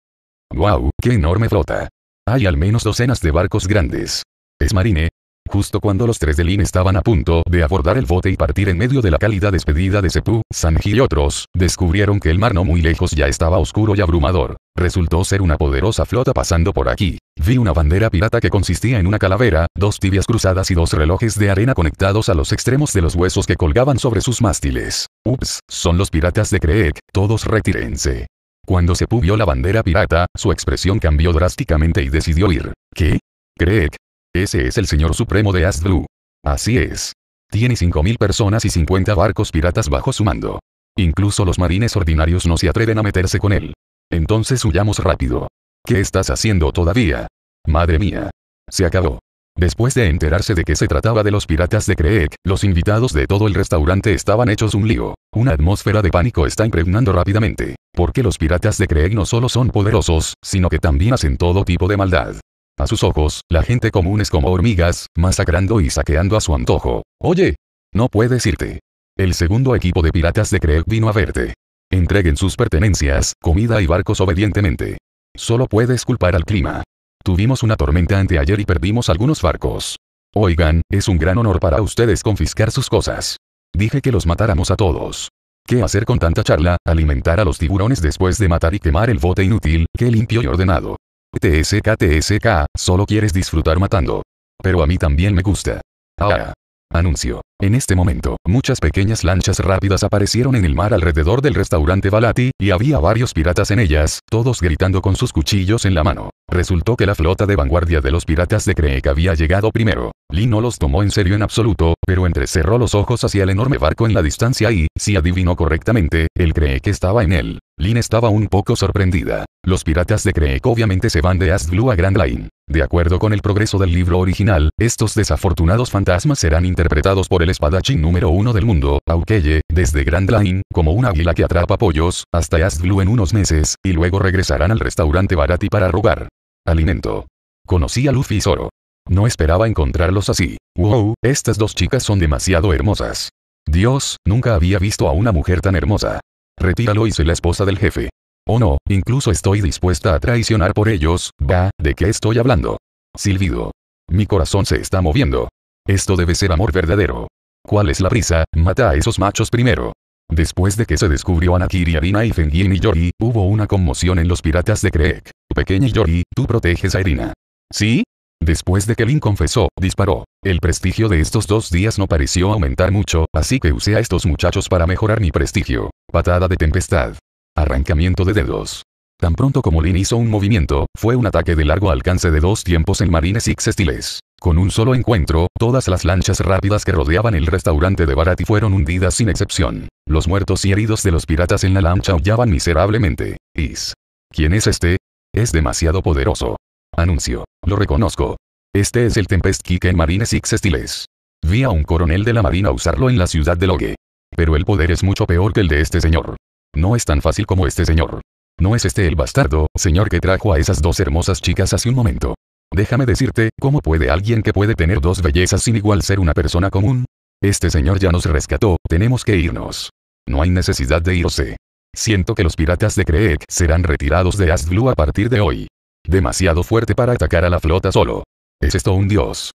¡Guau! ¡Qué enorme flota! Hay al menos docenas de barcos grandes. Es marine, Justo cuando los tres de Lin estaban a punto de abordar el bote y partir en medio de la cálida despedida de Sepú, Sanji y otros, descubrieron que el mar no muy lejos ya estaba oscuro y abrumador. Resultó ser una poderosa flota pasando por aquí. Vi una bandera pirata que consistía en una calavera, dos tibias cruzadas y dos relojes de arena conectados a los extremos de los huesos que colgaban sobre sus mástiles. Ups, son los piratas de Creek, todos retírense. Cuando Sepú vio la bandera pirata, su expresión cambió drásticamente y decidió ir. ¿Qué? Creek, ese es el señor supremo de Azdru. Así es. Tiene 5.000 personas y 50 barcos piratas bajo su mando. Incluso los marines ordinarios no se atreven a meterse con él. Entonces huyamos rápido. ¿Qué estás haciendo todavía? Madre mía. Se acabó. Después de enterarse de que se trataba de los piratas de Creek, los invitados de todo el restaurante estaban hechos un lío. Una atmósfera de pánico está impregnando rápidamente. Porque los piratas de Creek no solo son poderosos, sino que también hacen todo tipo de maldad. A sus ojos, la gente común es como hormigas, masacrando y saqueando a su antojo. Oye, no puedes irte. El segundo equipo de piratas de Creek vino a verte. Entreguen sus pertenencias, comida y barcos obedientemente. Solo puedes culpar al clima. Tuvimos una tormenta anteayer y perdimos algunos barcos. Oigan, es un gran honor para ustedes confiscar sus cosas. Dije que los matáramos a todos. ¿Qué hacer con tanta charla? Alimentar a los tiburones después de matar y quemar el bote inútil, qué limpio y ordenado. TSK TSK, solo quieres disfrutar matando. Pero a mí también me gusta. Ahora. Anuncio. En este momento, muchas pequeñas lanchas rápidas aparecieron en el mar alrededor del restaurante Balati, y había varios piratas en ellas, todos gritando con sus cuchillos en la mano. Resultó que la flota de vanguardia de los piratas de Creek había llegado primero. Lee no los tomó en serio en absoluto, pero entrecerró los ojos hacia el enorme barco en la distancia y, si adivinó correctamente, él cree que estaba en él. Lin estaba un poco sorprendida. Los piratas de Creek obviamente se van de Astblue a Grand Line. De acuerdo con el progreso del libro original, estos desafortunados fantasmas serán interpretados por el espadachín número uno del mundo, Aukeye, desde Grand Line, como un águila que atrapa pollos, hasta Astblue en unos meses, y luego regresarán al restaurante Barati para rogar. Alimento. Conocí a Luffy y Zoro. No esperaba encontrarlos así. Wow, estas dos chicas son demasiado hermosas. Dios, nunca había visto a una mujer tan hermosa. Retíralo y sé la esposa del jefe. Oh no, incluso estoy dispuesta a traicionar por ellos, va, ¿de qué estoy hablando? Silbido. Mi corazón se está moviendo. Esto debe ser amor verdadero. ¿Cuál es la prisa? Mata a esos machos primero. Después de que se descubrió a Nakiri Arina y Fengin y Yori, hubo una conmoción en los piratas de Creek. Pequeña Yori, tú proteges a Irina. ¿Sí? Después de que Lin confesó, disparó. El prestigio de estos dos días no pareció aumentar mucho, así que usé a estos muchachos para mejorar mi prestigio. Patada de tempestad. Arrancamiento de dedos. Tan pronto como Lin hizo un movimiento, fue un ataque de largo alcance de dos tiempos en marines Six estiles. Con un solo encuentro, todas las lanchas rápidas que rodeaban el restaurante de Barati fueron hundidas sin excepción. Los muertos y heridos de los piratas en la lancha aullaban miserablemente. Is. ¿Quién es este? Es demasiado poderoso. Anuncio. Lo reconozco. Este es el Tempest Kick en Marines Six Estiles. Vi a un coronel de la marina usarlo en la ciudad de Logue. Pero el poder es mucho peor que el de este señor. No es tan fácil como este señor. ¿No es este el bastardo, señor que trajo a esas dos hermosas chicas hace un momento? Déjame decirte, ¿cómo puede alguien que puede tener dos bellezas sin igual ser una persona común? Este señor ya nos rescató, tenemos que irnos. No hay necesidad de irse. Siento que los piratas de Creek serán retirados de Asglu a partir de hoy. Demasiado fuerte para atacar a la flota solo. ¿Es esto un dios?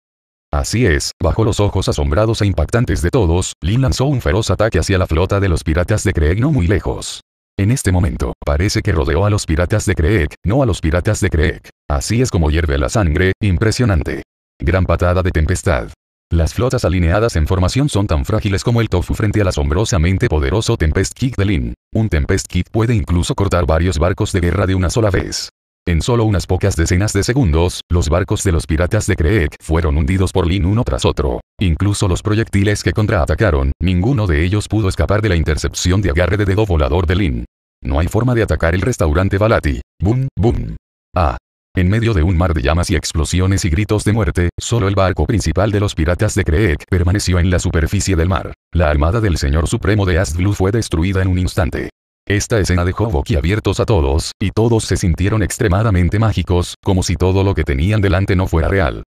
Así es, bajo los ojos asombrados e impactantes de todos, Lin lanzó un feroz ataque hacia la flota de los piratas de Creek no muy lejos. En este momento, parece que rodeó a los piratas de Creek, no a los piratas de Creek. Así es como hierve la sangre, impresionante. Gran patada de tempestad. Las flotas alineadas en formación son tan frágiles como el tofu frente al asombrosamente poderoso Tempest Kick de Lin. Un Tempest Kick puede incluso cortar varios barcos de guerra de una sola vez. En solo unas pocas decenas de segundos, los barcos de los piratas de Creek fueron hundidos por Lin uno tras otro. Incluso los proyectiles que contraatacaron, ninguno de ellos pudo escapar de la intercepción de agarre de dedo volador de Lin. No hay forma de atacar el restaurante Balati. Boom, boom. Ah. En medio de un mar de llamas y explosiones y gritos de muerte, solo el barco principal de los piratas de Creek permaneció en la superficie del mar. La armada del Señor Supremo de Astblue fue destruida en un instante. Esta escena dejó abiertos a todos, y todos se sintieron extremadamente mágicos, como si todo lo que tenían delante no fuera real.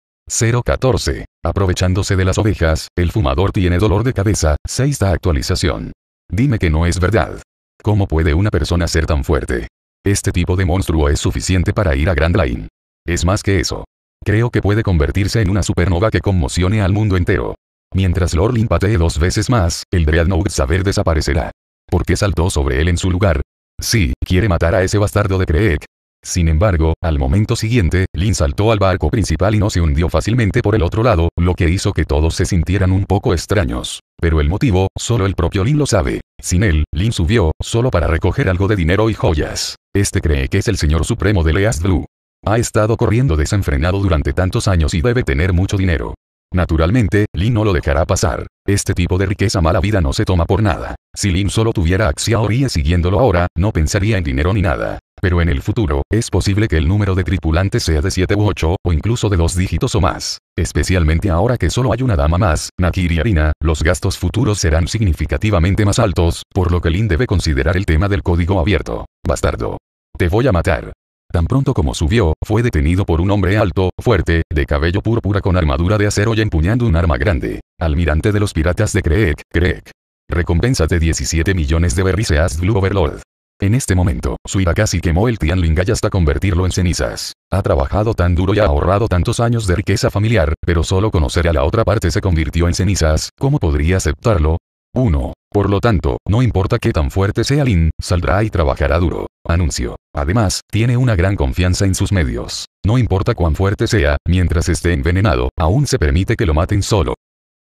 014. Aprovechándose de las ovejas, el fumador tiene dolor de cabeza, sexta actualización. Dime que no es verdad. ¿Cómo puede una persona ser tan fuerte? Este tipo de monstruo es suficiente para ir a Grand Line. Es más que eso. Creo que puede convertirse en una supernova que conmocione al mundo entero. Mientras Lorlin patee dos veces más, el Dreadnought Saber desaparecerá porque saltó sobre él en su lugar. Sí, quiere matar a ese bastardo de Creek. Sin embargo, al momento siguiente, Lin saltó al barco principal y no se hundió fácilmente por el otro lado, lo que hizo que todos se sintieran un poco extraños. Pero el motivo, solo el propio Lin lo sabe. Sin él, Lin subió, solo para recoger algo de dinero y joyas. Este cree que es el señor supremo de Leas Blue. Ha estado corriendo desenfrenado durante tantos años y debe tener mucho dinero. Naturalmente, Lin no lo dejará pasar. Este tipo de riqueza mala vida no se toma por nada. Si Lin solo tuviera Axia, y siguiéndolo ahora, no pensaría en dinero ni nada. Pero en el futuro, es posible que el número de tripulantes sea de 7 u 8, o incluso de dos dígitos o más. Especialmente ahora que solo hay una dama más, Nakiri Arina, los gastos futuros serán significativamente más altos, por lo que Lin debe considerar el tema del código abierto. Bastardo. Te voy a matar. Tan pronto como subió, fue detenido por un hombre alto, fuerte, de cabello púrpura con armadura de acero y empuñando un arma grande. Almirante de los piratas de Creek, Creek. Recompensa de 17 millones de berriceas Blue Overlord. En este momento, casi quemó el Tianlingay hasta convertirlo en cenizas. Ha trabajado tan duro y ha ahorrado tantos años de riqueza familiar, pero solo conocer a la otra parte se convirtió en cenizas, ¿cómo podría aceptarlo? 1. Por lo tanto, no importa qué tan fuerte sea Lin, saldrá y trabajará duro. Anuncio. Además, tiene una gran confianza en sus medios. No importa cuán fuerte sea, mientras esté envenenado, aún se permite que lo maten solo.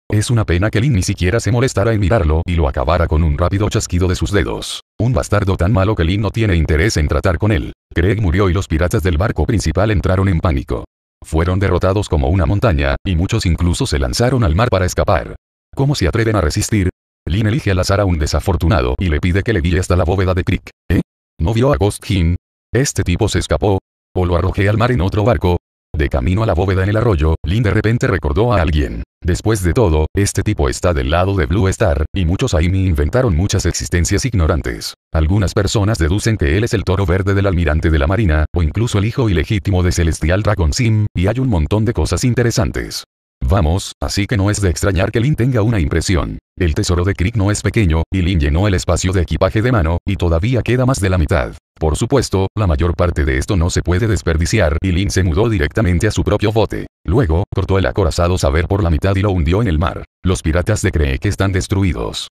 Es una pena que Lin ni siquiera se molestara en mirarlo y lo acabara con un rápido chasquido de sus dedos. Un bastardo tan malo que Lin no tiene interés en tratar con él. Craig murió y los piratas del barco principal entraron en pánico. Fueron derrotados como una montaña, y muchos incluso se lanzaron al mar para escapar. ¿Cómo se atreven a resistir? Lin elige al azar a un desafortunado y le pide que le guíe hasta la bóveda de Crick. ¿Eh? ¿No vio a Ghost King? Este tipo se escapó. O lo arrojé al mar en otro barco. De camino a la bóveda en el arroyo, Lin de repente recordó a alguien. Después de todo, este tipo está del lado de Blue Star, y muchos Aimi inventaron muchas existencias ignorantes. Algunas personas deducen que él es el toro verde del almirante de la marina, o incluso el hijo ilegítimo de Celestial Dragon Sim, y hay un montón de cosas interesantes. Vamos, así que no es de extrañar que Lin tenga una impresión. El tesoro de Crick no es pequeño, y Lin llenó el espacio de equipaje de mano, y todavía queda más de la mitad. Por supuesto, la mayor parte de esto no se puede desperdiciar, y Lin se mudó directamente a su propio bote. Luego, cortó el acorazado saber por la mitad y lo hundió en el mar. Los piratas de Cree que están destruidos.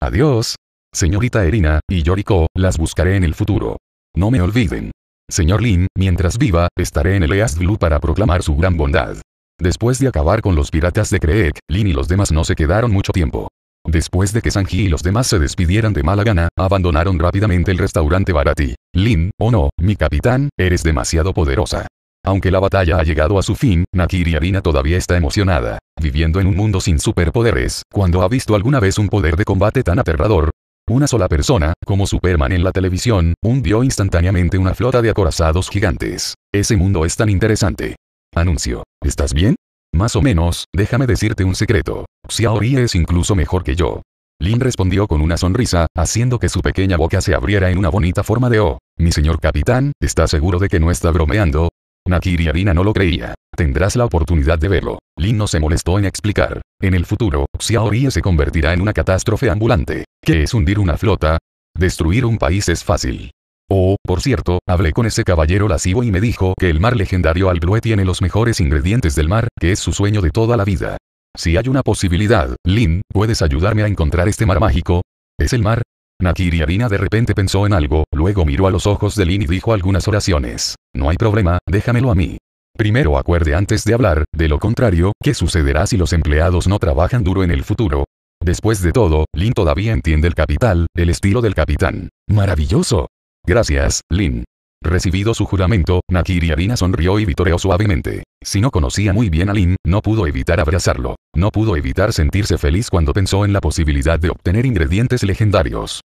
Adiós. Señorita Erina, y Yoriko, las buscaré en el futuro. No me olviden. Señor Lin, mientras viva, estaré en el East Blue para proclamar su gran bondad. Después de acabar con los piratas de Creek, Lin y los demás no se quedaron mucho tiempo. Después de que Sanji y los demás se despidieran de mala gana, abandonaron rápidamente el restaurante Barati. Lin, oh no, mi capitán, eres demasiado poderosa. Aunque la batalla ha llegado a su fin, Nakiri Arina todavía está emocionada. Viviendo en un mundo sin superpoderes, cuando ha visto alguna vez un poder de combate tan aterrador, una sola persona, como Superman en la televisión, hundió instantáneamente una flota de acorazados gigantes. Ese mundo es tan interesante. Anuncio. ¿Estás bien? Más o menos, déjame decirte un secreto. Xiaori es incluso mejor que yo. Lin respondió con una sonrisa, haciendo que su pequeña boca se abriera en una bonita forma de O. mi señor capitán, ¿está seguro de que no está bromeando? Nakiri Arina no lo creía. Tendrás la oportunidad de verlo. Lin no se molestó en explicar. En el futuro, Xiaorie se convertirá en una catástrofe ambulante. ¿Qué es hundir una flota? Destruir un país es fácil. Oh, por cierto, hablé con ese caballero lascivo y me dijo que el mar legendario Alblue tiene los mejores ingredientes del mar, que es su sueño de toda la vida. Si hay una posibilidad, Lin, ¿puedes ayudarme a encontrar este mar mágico? ¿Es el mar? Nakiri Arina de repente pensó en algo, luego miró a los ojos de Lin y dijo algunas oraciones. No hay problema, déjamelo a mí. Primero acuerde antes de hablar, de lo contrario, ¿qué sucederá si los empleados no trabajan duro en el futuro? Después de todo, Lin todavía entiende el capital, el estilo del capitán. Maravilloso. Gracias, Lin. Recibido su juramento, Nakiri Arina sonrió y vitoreó suavemente. Si no conocía muy bien a Lin, no pudo evitar abrazarlo. No pudo evitar sentirse feliz cuando pensó en la posibilidad de obtener ingredientes legendarios.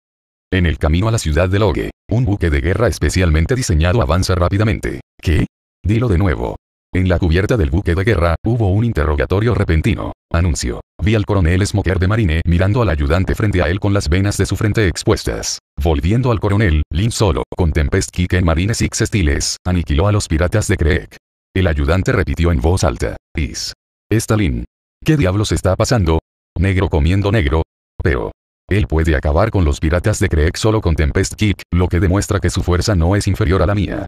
En el camino a la ciudad de Logue, un buque de guerra especialmente diseñado avanza rápidamente. ¿Qué? Dilo de nuevo. En la cubierta del buque de guerra, hubo un interrogatorio repentino. Anuncio. Vi al coronel Smoker de Marine mirando al ayudante frente a él con las venas de su frente expuestas. Volviendo al coronel, Lin solo, con Tempest Kick en Marine Six Stiles, aniquiló a los piratas de Creek. El ayudante repitió en voz alta. Is. Stalin. ¿Qué diablos está pasando? Negro comiendo negro. Pero. Él puede acabar con los piratas de Creek solo con Tempest Kick, lo que demuestra que su fuerza no es inferior a la mía.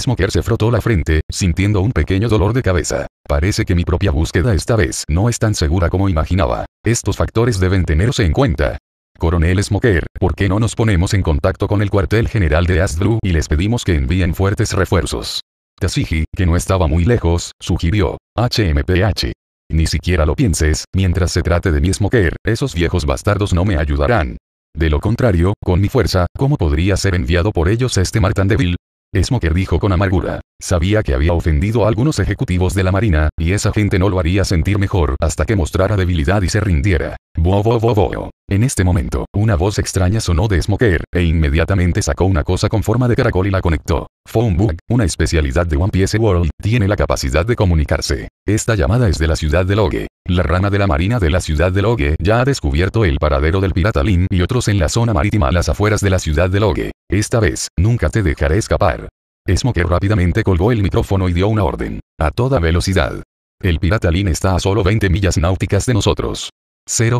Smoker se frotó la frente, sintiendo un pequeño dolor de cabeza. Parece que mi propia búsqueda esta vez no es tan segura como imaginaba. Estos factores deben tenerse en cuenta. Coronel Smoker, ¿por qué no nos ponemos en contacto con el cuartel general de Asdru y les pedimos que envíen fuertes refuerzos? Tasiji, que no estaba muy lejos, sugirió. HMPH. Ni siquiera lo pienses, mientras se trate de mi Smoker, esos viejos bastardos no me ayudarán. De lo contrario, con mi fuerza, ¿cómo podría ser enviado por ellos este mar tan débil? Smoker dijo con amargura. Sabía que había ofendido a algunos ejecutivos de la Marina, y esa gente no lo haría sentir mejor hasta que mostrara debilidad y se rindiera. Bo bo bo bo. En este momento, una voz extraña sonó de Smoker, e inmediatamente sacó una cosa con forma de caracol y la conectó. Phone una especialidad de One Piece World, tiene la capacidad de comunicarse. Esta llamada es de la ciudad de Logue. La rama de la marina de la ciudad de Logue ya ha descubierto el paradero del pirata Lin y otros en la zona marítima a las afueras de la ciudad de Logue. Esta vez, nunca te dejaré escapar. Smoker rápidamente colgó el micrófono y dio una orden. A toda velocidad. El pirata Lin está a solo 20 millas náuticas de nosotros.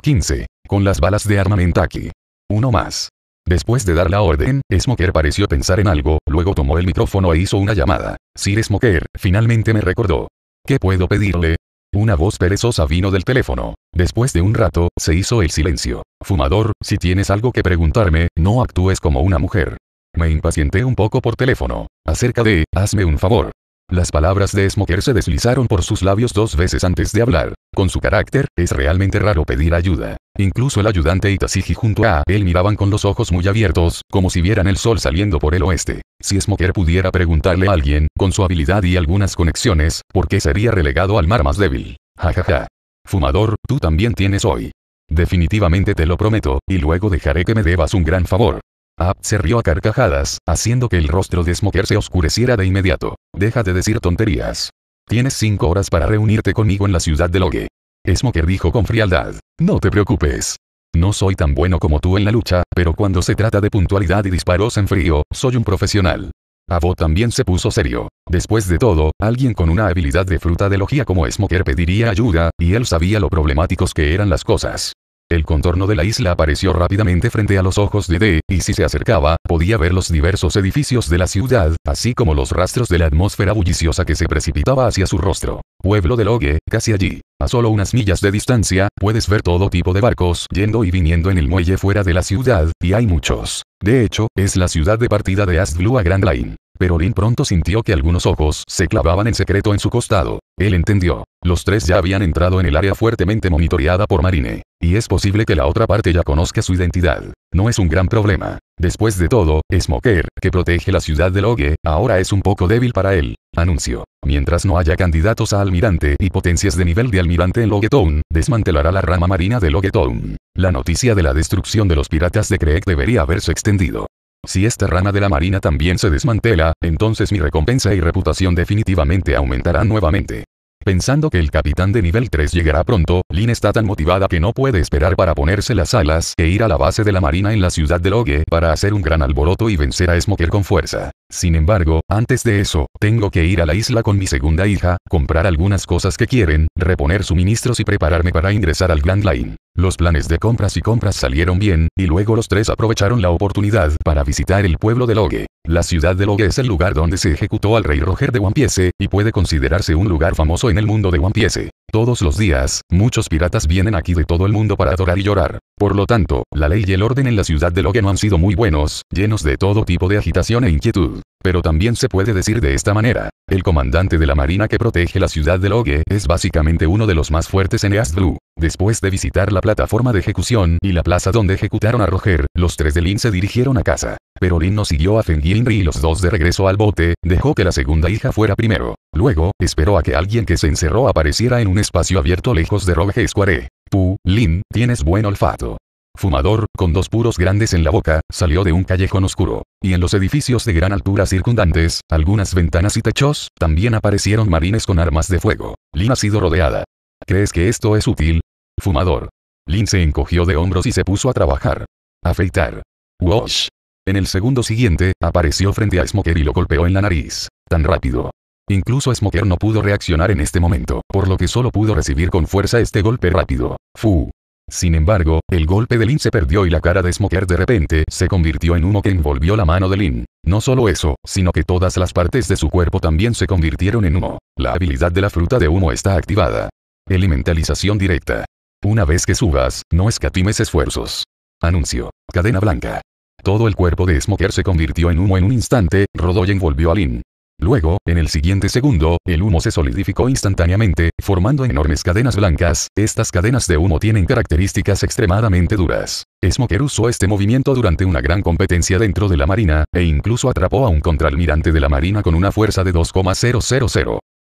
015. Con las balas de armamento aquí. Uno más. Después de dar la orden, Smoker pareció pensar en algo, luego tomó el micrófono e hizo una llamada. Sir Smoker, finalmente me recordó. ¿Qué puedo pedirle? Una voz perezosa vino del teléfono. Después de un rato, se hizo el silencio. Fumador, si tienes algo que preguntarme, no actúes como una mujer. Me impacienté un poco por teléfono. Acerca de, hazme un favor. Las palabras de Smoker se deslizaron por sus labios dos veces antes de hablar. Con su carácter, es realmente raro pedir ayuda. Incluso el ayudante Itasiji junto a él miraban con los ojos muy abiertos, como si vieran el sol saliendo por el oeste. Si Smoker pudiera preguntarle a alguien, con su habilidad y algunas conexiones, por qué sería relegado al mar más débil. Jajaja. Fumador, tú también tienes hoy. Definitivamente te lo prometo, y luego dejaré que me debas un gran favor. Ah, se rió a carcajadas, haciendo que el rostro de Smoker se oscureciera de inmediato. Deja de decir tonterías. Tienes cinco horas para reunirte conmigo en la ciudad de Logue. Smoker dijo con frialdad. No te preocupes. No soy tan bueno como tú en la lucha, pero cuando se trata de puntualidad y disparos en frío, soy un profesional. Abo también se puso serio. Después de todo, alguien con una habilidad de fruta de logía como Smoker pediría ayuda, y él sabía lo problemáticos que eran las cosas. El contorno de la isla apareció rápidamente frente a los ojos de D, y si se acercaba, podía ver los diversos edificios de la ciudad, así como los rastros de la atmósfera bulliciosa que se precipitaba hacia su rostro. Pueblo de Logue, casi allí. A solo unas millas de distancia, puedes ver todo tipo de barcos yendo y viniendo en el muelle fuera de la ciudad, y hay muchos. De hecho, es la ciudad de partida de Astblue a Grand Line. Pero Lin pronto sintió que algunos ojos se clavaban en secreto en su costado. Él entendió. Los tres ya habían entrado en el área fuertemente monitoreada por Marine. Y es posible que la otra parte ya conozca su identidad. No es un gran problema. Después de todo, Smoker, que protege la ciudad de Logue, ahora es un poco débil para él. Anuncio. Mientras no haya candidatos a almirante y potencias de nivel de almirante en Town, desmantelará la rama marina de Town. La noticia de la destrucción de los piratas de Creek debería haberse extendido. Si esta rama de la marina también se desmantela, entonces mi recompensa y reputación definitivamente aumentarán nuevamente. Pensando que el capitán de nivel 3 llegará pronto, Lin está tan motivada que no puede esperar para ponerse las alas e ir a la base de la marina en la ciudad de Logue para hacer un gran alboroto y vencer a Smoker con fuerza. Sin embargo, antes de eso, tengo que ir a la isla con mi segunda hija, comprar algunas cosas que quieren, reponer suministros y prepararme para ingresar al Grand Line. Los planes de compras y compras salieron bien, y luego los tres aprovecharon la oportunidad para visitar el pueblo de Logue. La ciudad de Logue es el lugar donde se ejecutó al rey Roger de One Piece, y puede considerarse un lugar famoso en el mundo de One Piece. Todos los días, muchos piratas vienen aquí de todo el mundo para adorar y llorar. Por lo tanto, la ley y el orden en la ciudad de Logan no han sido muy buenos, llenos de todo tipo de agitación e inquietud. Pero también se puede decir de esta manera. El comandante de la marina que protege la ciudad de Loge es básicamente uno de los más fuertes en East Blue. Después de visitar la plataforma de ejecución y la plaza donde ejecutaron a Roger, los tres de Lin se dirigieron a casa. Pero Lin no siguió a Feng y los dos de regreso al bote, dejó que la segunda hija fuera primero. Luego, esperó a que alguien que se encerró apareciera en un espacio abierto lejos de Roger Square. Tú, Lin, tienes buen olfato fumador, con dos puros grandes en la boca, salió de un callejón oscuro. Y en los edificios de gran altura circundantes, algunas ventanas y techos, también aparecieron marines con armas de fuego. Lin ha sido rodeada. ¿Crees que esto es útil? Fumador. Lin se encogió de hombros y se puso a trabajar. Afeitar. Wash. En el segundo siguiente, apareció frente a Smoker y lo golpeó en la nariz. Tan rápido. Incluso Smoker no pudo reaccionar en este momento, por lo que solo pudo recibir con fuerza este golpe rápido. Fu. Sin embargo, el golpe de Lin se perdió y la cara de Smoker de repente se convirtió en humo que envolvió la mano de Lin. No solo eso, sino que todas las partes de su cuerpo también se convirtieron en humo. La habilidad de la fruta de humo está activada. Elementalización directa. Una vez que subas, no escatimes esfuerzos. Anuncio. Cadena blanca. Todo el cuerpo de Smoker se convirtió en humo en un instante, Rodoy envolvió a Lin. Luego, en el siguiente segundo, el humo se solidificó instantáneamente, formando enormes cadenas blancas. Estas cadenas de humo tienen características extremadamente duras. Smoker usó este movimiento durante una gran competencia dentro de la Marina, e incluso atrapó a un contraalmirante de la Marina con una fuerza de 2,000.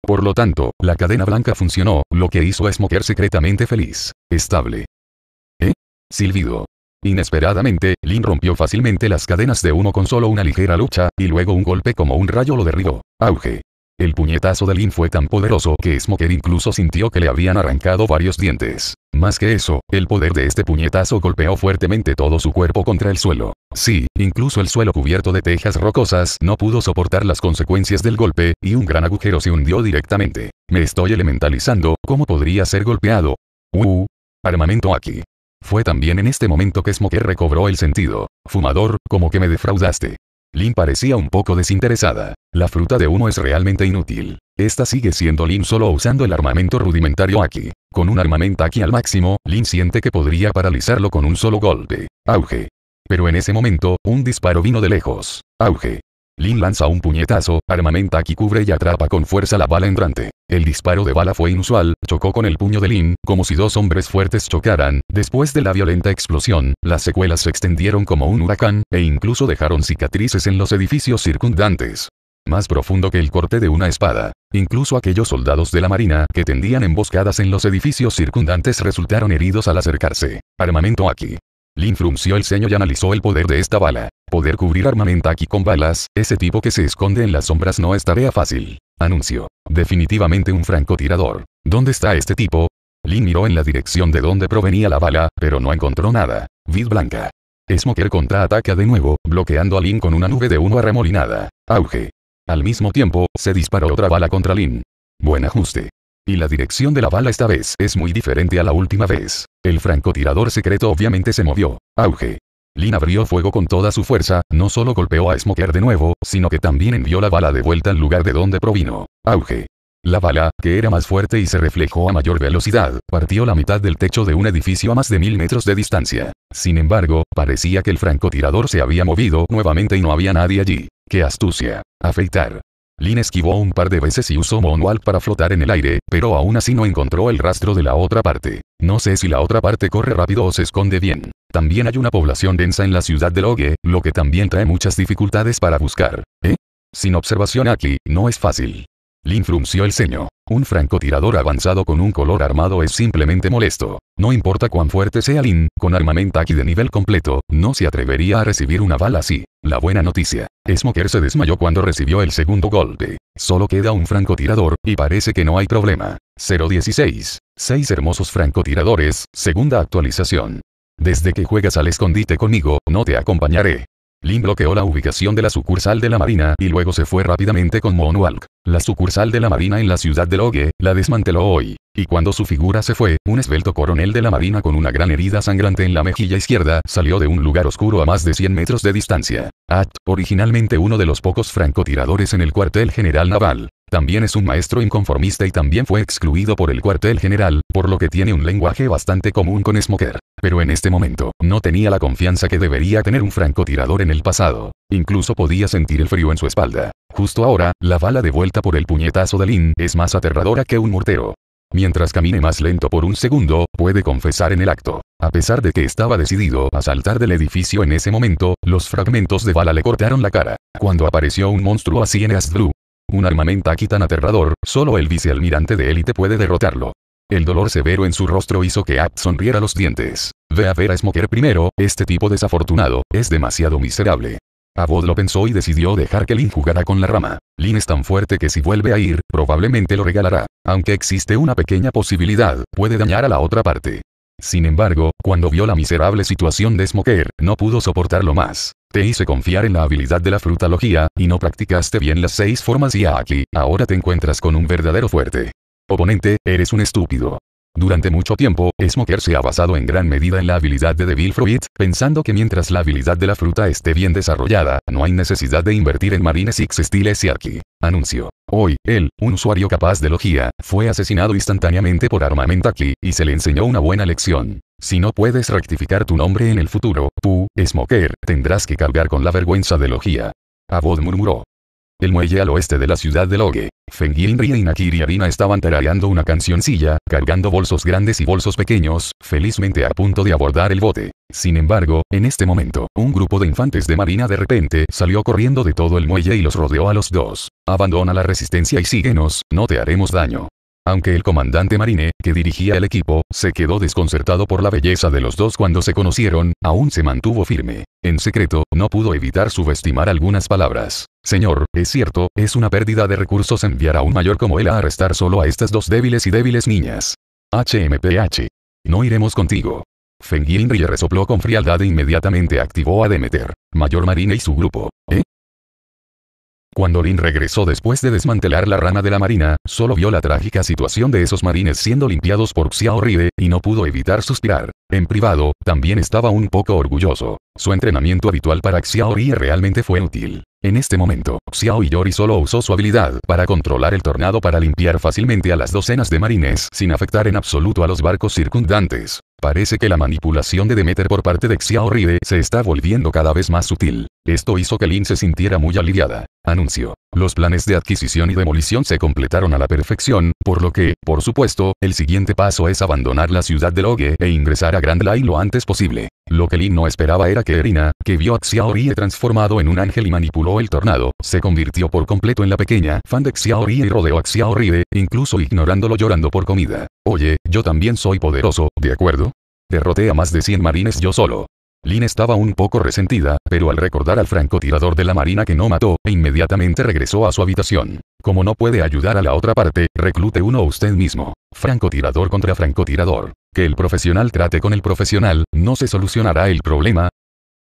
Por lo tanto, la cadena blanca funcionó, lo que hizo a Smoker secretamente feliz. Estable. ¿Eh? Silbido. Inesperadamente, Lin rompió fácilmente las cadenas de uno con solo una ligera lucha, y luego un golpe como un rayo lo derribó. Auge. El puñetazo de Lin fue tan poderoso que Smoker incluso sintió que le habían arrancado varios dientes. Más que eso, el poder de este puñetazo golpeó fuertemente todo su cuerpo contra el suelo. Sí, incluso el suelo cubierto de tejas rocosas no pudo soportar las consecuencias del golpe, y un gran agujero se hundió directamente. Me estoy elementalizando, ¿cómo podría ser golpeado? Uh, armamento aquí. Fue también en este momento que Smoker recobró el sentido. Fumador, como que me defraudaste. Lin parecía un poco desinteresada. La fruta de uno es realmente inútil. Esta sigue siendo Lin solo usando el armamento rudimentario aquí. Con un armamento aquí al máximo, Lin siente que podría paralizarlo con un solo golpe. Auge. Pero en ese momento, un disparo vino de lejos. Auge. Lin lanza un puñetazo, armamento aquí cubre y atrapa con fuerza la bala entrante. El disparo de bala fue inusual, chocó con el puño de Lin, como si dos hombres fuertes chocaran. Después de la violenta explosión, las secuelas se extendieron como un huracán, e incluso dejaron cicatrices en los edificios circundantes. Más profundo que el corte de una espada. Incluso aquellos soldados de la marina que tendían emboscadas en los edificios circundantes resultaron heridos al acercarse. Armamento aquí. Lin frunció el ceño y analizó el poder de esta bala. Poder cubrir armamento aquí con balas, ese tipo que se esconde en las sombras no es tarea fácil. Anuncio. Definitivamente un francotirador. ¿Dónde está este tipo? Lin miró en la dirección de donde provenía la bala, pero no encontró nada. Vid blanca. Smoker contraataca de nuevo, bloqueando a Lin con una nube de uno arremolinada. Auge. Al mismo tiempo, se disparó otra bala contra Lin. Buen ajuste. Y la dirección de la bala esta vez es muy diferente a la última vez. El francotirador secreto obviamente se movió. Auge. Lin abrió fuego con toda su fuerza, no solo golpeó a Smoker de nuevo, sino que también envió la bala de vuelta al lugar de donde provino. Auge. La bala, que era más fuerte y se reflejó a mayor velocidad, partió la mitad del techo de un edificio a más de mil metros de distancia. Sin embargo, parecía que el francotirador se había movido nuevamente y no había nadie allí. ¡Qué astucia! Afeitar. Lin esquivó un par de veces y usó Monwalk para flotar en el aire, pero aún así no encontró el rastro de la otra parte. No sé si la otra parte corre rápido o se esconde bien. También hay una población densa en la ciudad de Logue, lo que también trae muchas dificultades para buscar. ¿Eh? Sin observación aquí, no es fácil. Lin frunció el ceño. Un francotirador avanzado con un color armado es simplemente molesto. No importa cuán fuerte sea Lin, con armamento aquí de nivel completo, no se atrevería a recibir una bala así. La buena noticia. Smoker se desmayó cuando recibió el segundo golpe. Solo queda un francotirador, y parece que no hay problema. 016. 6 hermosos francotiradores, segunda actualización. Desde que juegas al escondite conmigo, no te acompañaré. Lin bloqueó la ubicación de la sucursal de la Marina y luego se fue rápidamente con Monwalk. La sucursal de la Marina en la ciudad de Logue, la desmanteló hoy. Y cuando su figura se fue, un esbelto coronel de la Marina con una gran herida sangrante en la mejilla izquierda salió de un lugar oscuro a más de 100 metros de distancia. At, originalmente uno de los pocos francotiradores en el cuartel general naval, también es un maestro inconformista y también fue excluido por el cuartel general, por lo que tiene un lenguaje bastante común con Smoker. Pero en este momento, no tenía la confianza que debería tener un francotirador en el pasado. Incluso podía sentir el frío en su espalda. Justo ahora, la bala de vuelta por el puñetazo de Lin es más aterradora que un mortero. Mientras camine más lento por un segundo, puede confesar en el acto. A pesar de que estaba decidido a saltar del edificio en ese momento, los fragmentos de bala le cortaron la cara. Cuando apareció un monstruo así en Asdru, un armamento aquí tan aterrador, solo el vicealmirante de élite puede derrotarlo. El dolor severo en su rostro hizo que Abt sonriera los dientes. Ve a ver a Smoker primero, este tipo desafortunado, es demasiado miserable. Abod lo pensó y decidió dejar que Lin jugara con la rama. Lin es tan fuerte que si vuelve a ir, probablemente lo regalará. Aunque existe una pequeña posibilidad, puede dañar a la otra parte. Sin embargo, cuando vio la miserable situación de Smoker, no pudo soportarlo más. Te hice confiar en la habilidad de la frutalogía, y no practicaste bien las seis formas y aquí, ahora te encuentras con un verdadero fuerte. Oponente, eres un estúpido. Durante mucho tiempo, Smoker se ha basado en gran medida en la habilidad de Devil Fruit, pensando que mientras la habilidad de la fruta esté bien desarrollada, no hay necesidad de invertir en Marines Six y aquí. Anuncio. Hoy, él, un usuario capaz de logía, fue asesinado instantáneamente por Armamentaki, y se le enseñó una buena lección. Si no puedes rectificar tu nombre en el futuro, tú, Smoker, tendrás que cargar con la vergüenza de logía. Abod murmuró. El muelle al oeste de la ciudad de Logue. Feng Yinri y Arina estaban tarareando una cancioncilla, cargando bolsos grandes y bolsos pequeños, felizmente a punto de abordar el bote. Sin embargo, en este momento, un grupo de infantes de marina de repente salió corriendo de todo el muelle y los rodeó a los dos. Abandona la resistencia y síguenos, no te haremos daño. Aunque el comandante Marine, que dirigía el equipo, se quedó desconcertado por la belleza de los dos cuando se conocieron, aún se mantuvo firme. En secreto, no pudo evitar subestimar algunas palabras. Señor, es cierto, es una pérdida de recursos enviar a un mayor como él a arrestar solo a estas dos débiles y débiles niñas. HMPH. No iremos contigo. Feng resopló con frialdad e inmediatamente activó a Demeter, Mayor Marine y su grupo. Cuando Lin regresó después de desmantelar la rama de la marina, solo vio la trágica situación de esos marines siendo limpiados por Xiao y no pudo evitar suspirar. En privado, también estaba un poco orgulloso. Su entrenamiento habitual para Xiao realmente fue útil. En este momento, Xiao Yori solo usó su habilidad para controlar el tornado para limpiar fácilmente a las docenas de marines sin afectar en absoluto a los barcos circundantes. Parece que la manipulación de Demeter por parte de Xiaoride se está volviendo cada vez más sutil. Esto hizo que Lin se sintiera muy aliviada. Anuncio. Los planes de adquisición y demolición se completaron a la perfección, por lo que, por supuesto, el siguiente paso es abandonar la ciudad de Logue e ingresar a Grand Lai lo antes posible. Lo que Lin no esperaba era que Erina, que vio a Xiaorie transformado en un ángel y manipuló el tornado, se convirtió por completo en la pequeña fan de Xiaorie y rodeó a Xiaoride, incluso ignorándolo llorando por comida. Oye, yo también soy poderoso, ¿de acuerdo? Derroté a más de 100 marines yo solo. Lin estaba un poco resentida, pero al recordar al francotirador de la marina que no mató, e inmediatamente regresó a su habitación. Como no puede ayudar a la otra parte, reclute uno usted mismo. Francotirador contra francotirador. Que el profesional trate con el profesional, no se solucionará el problema.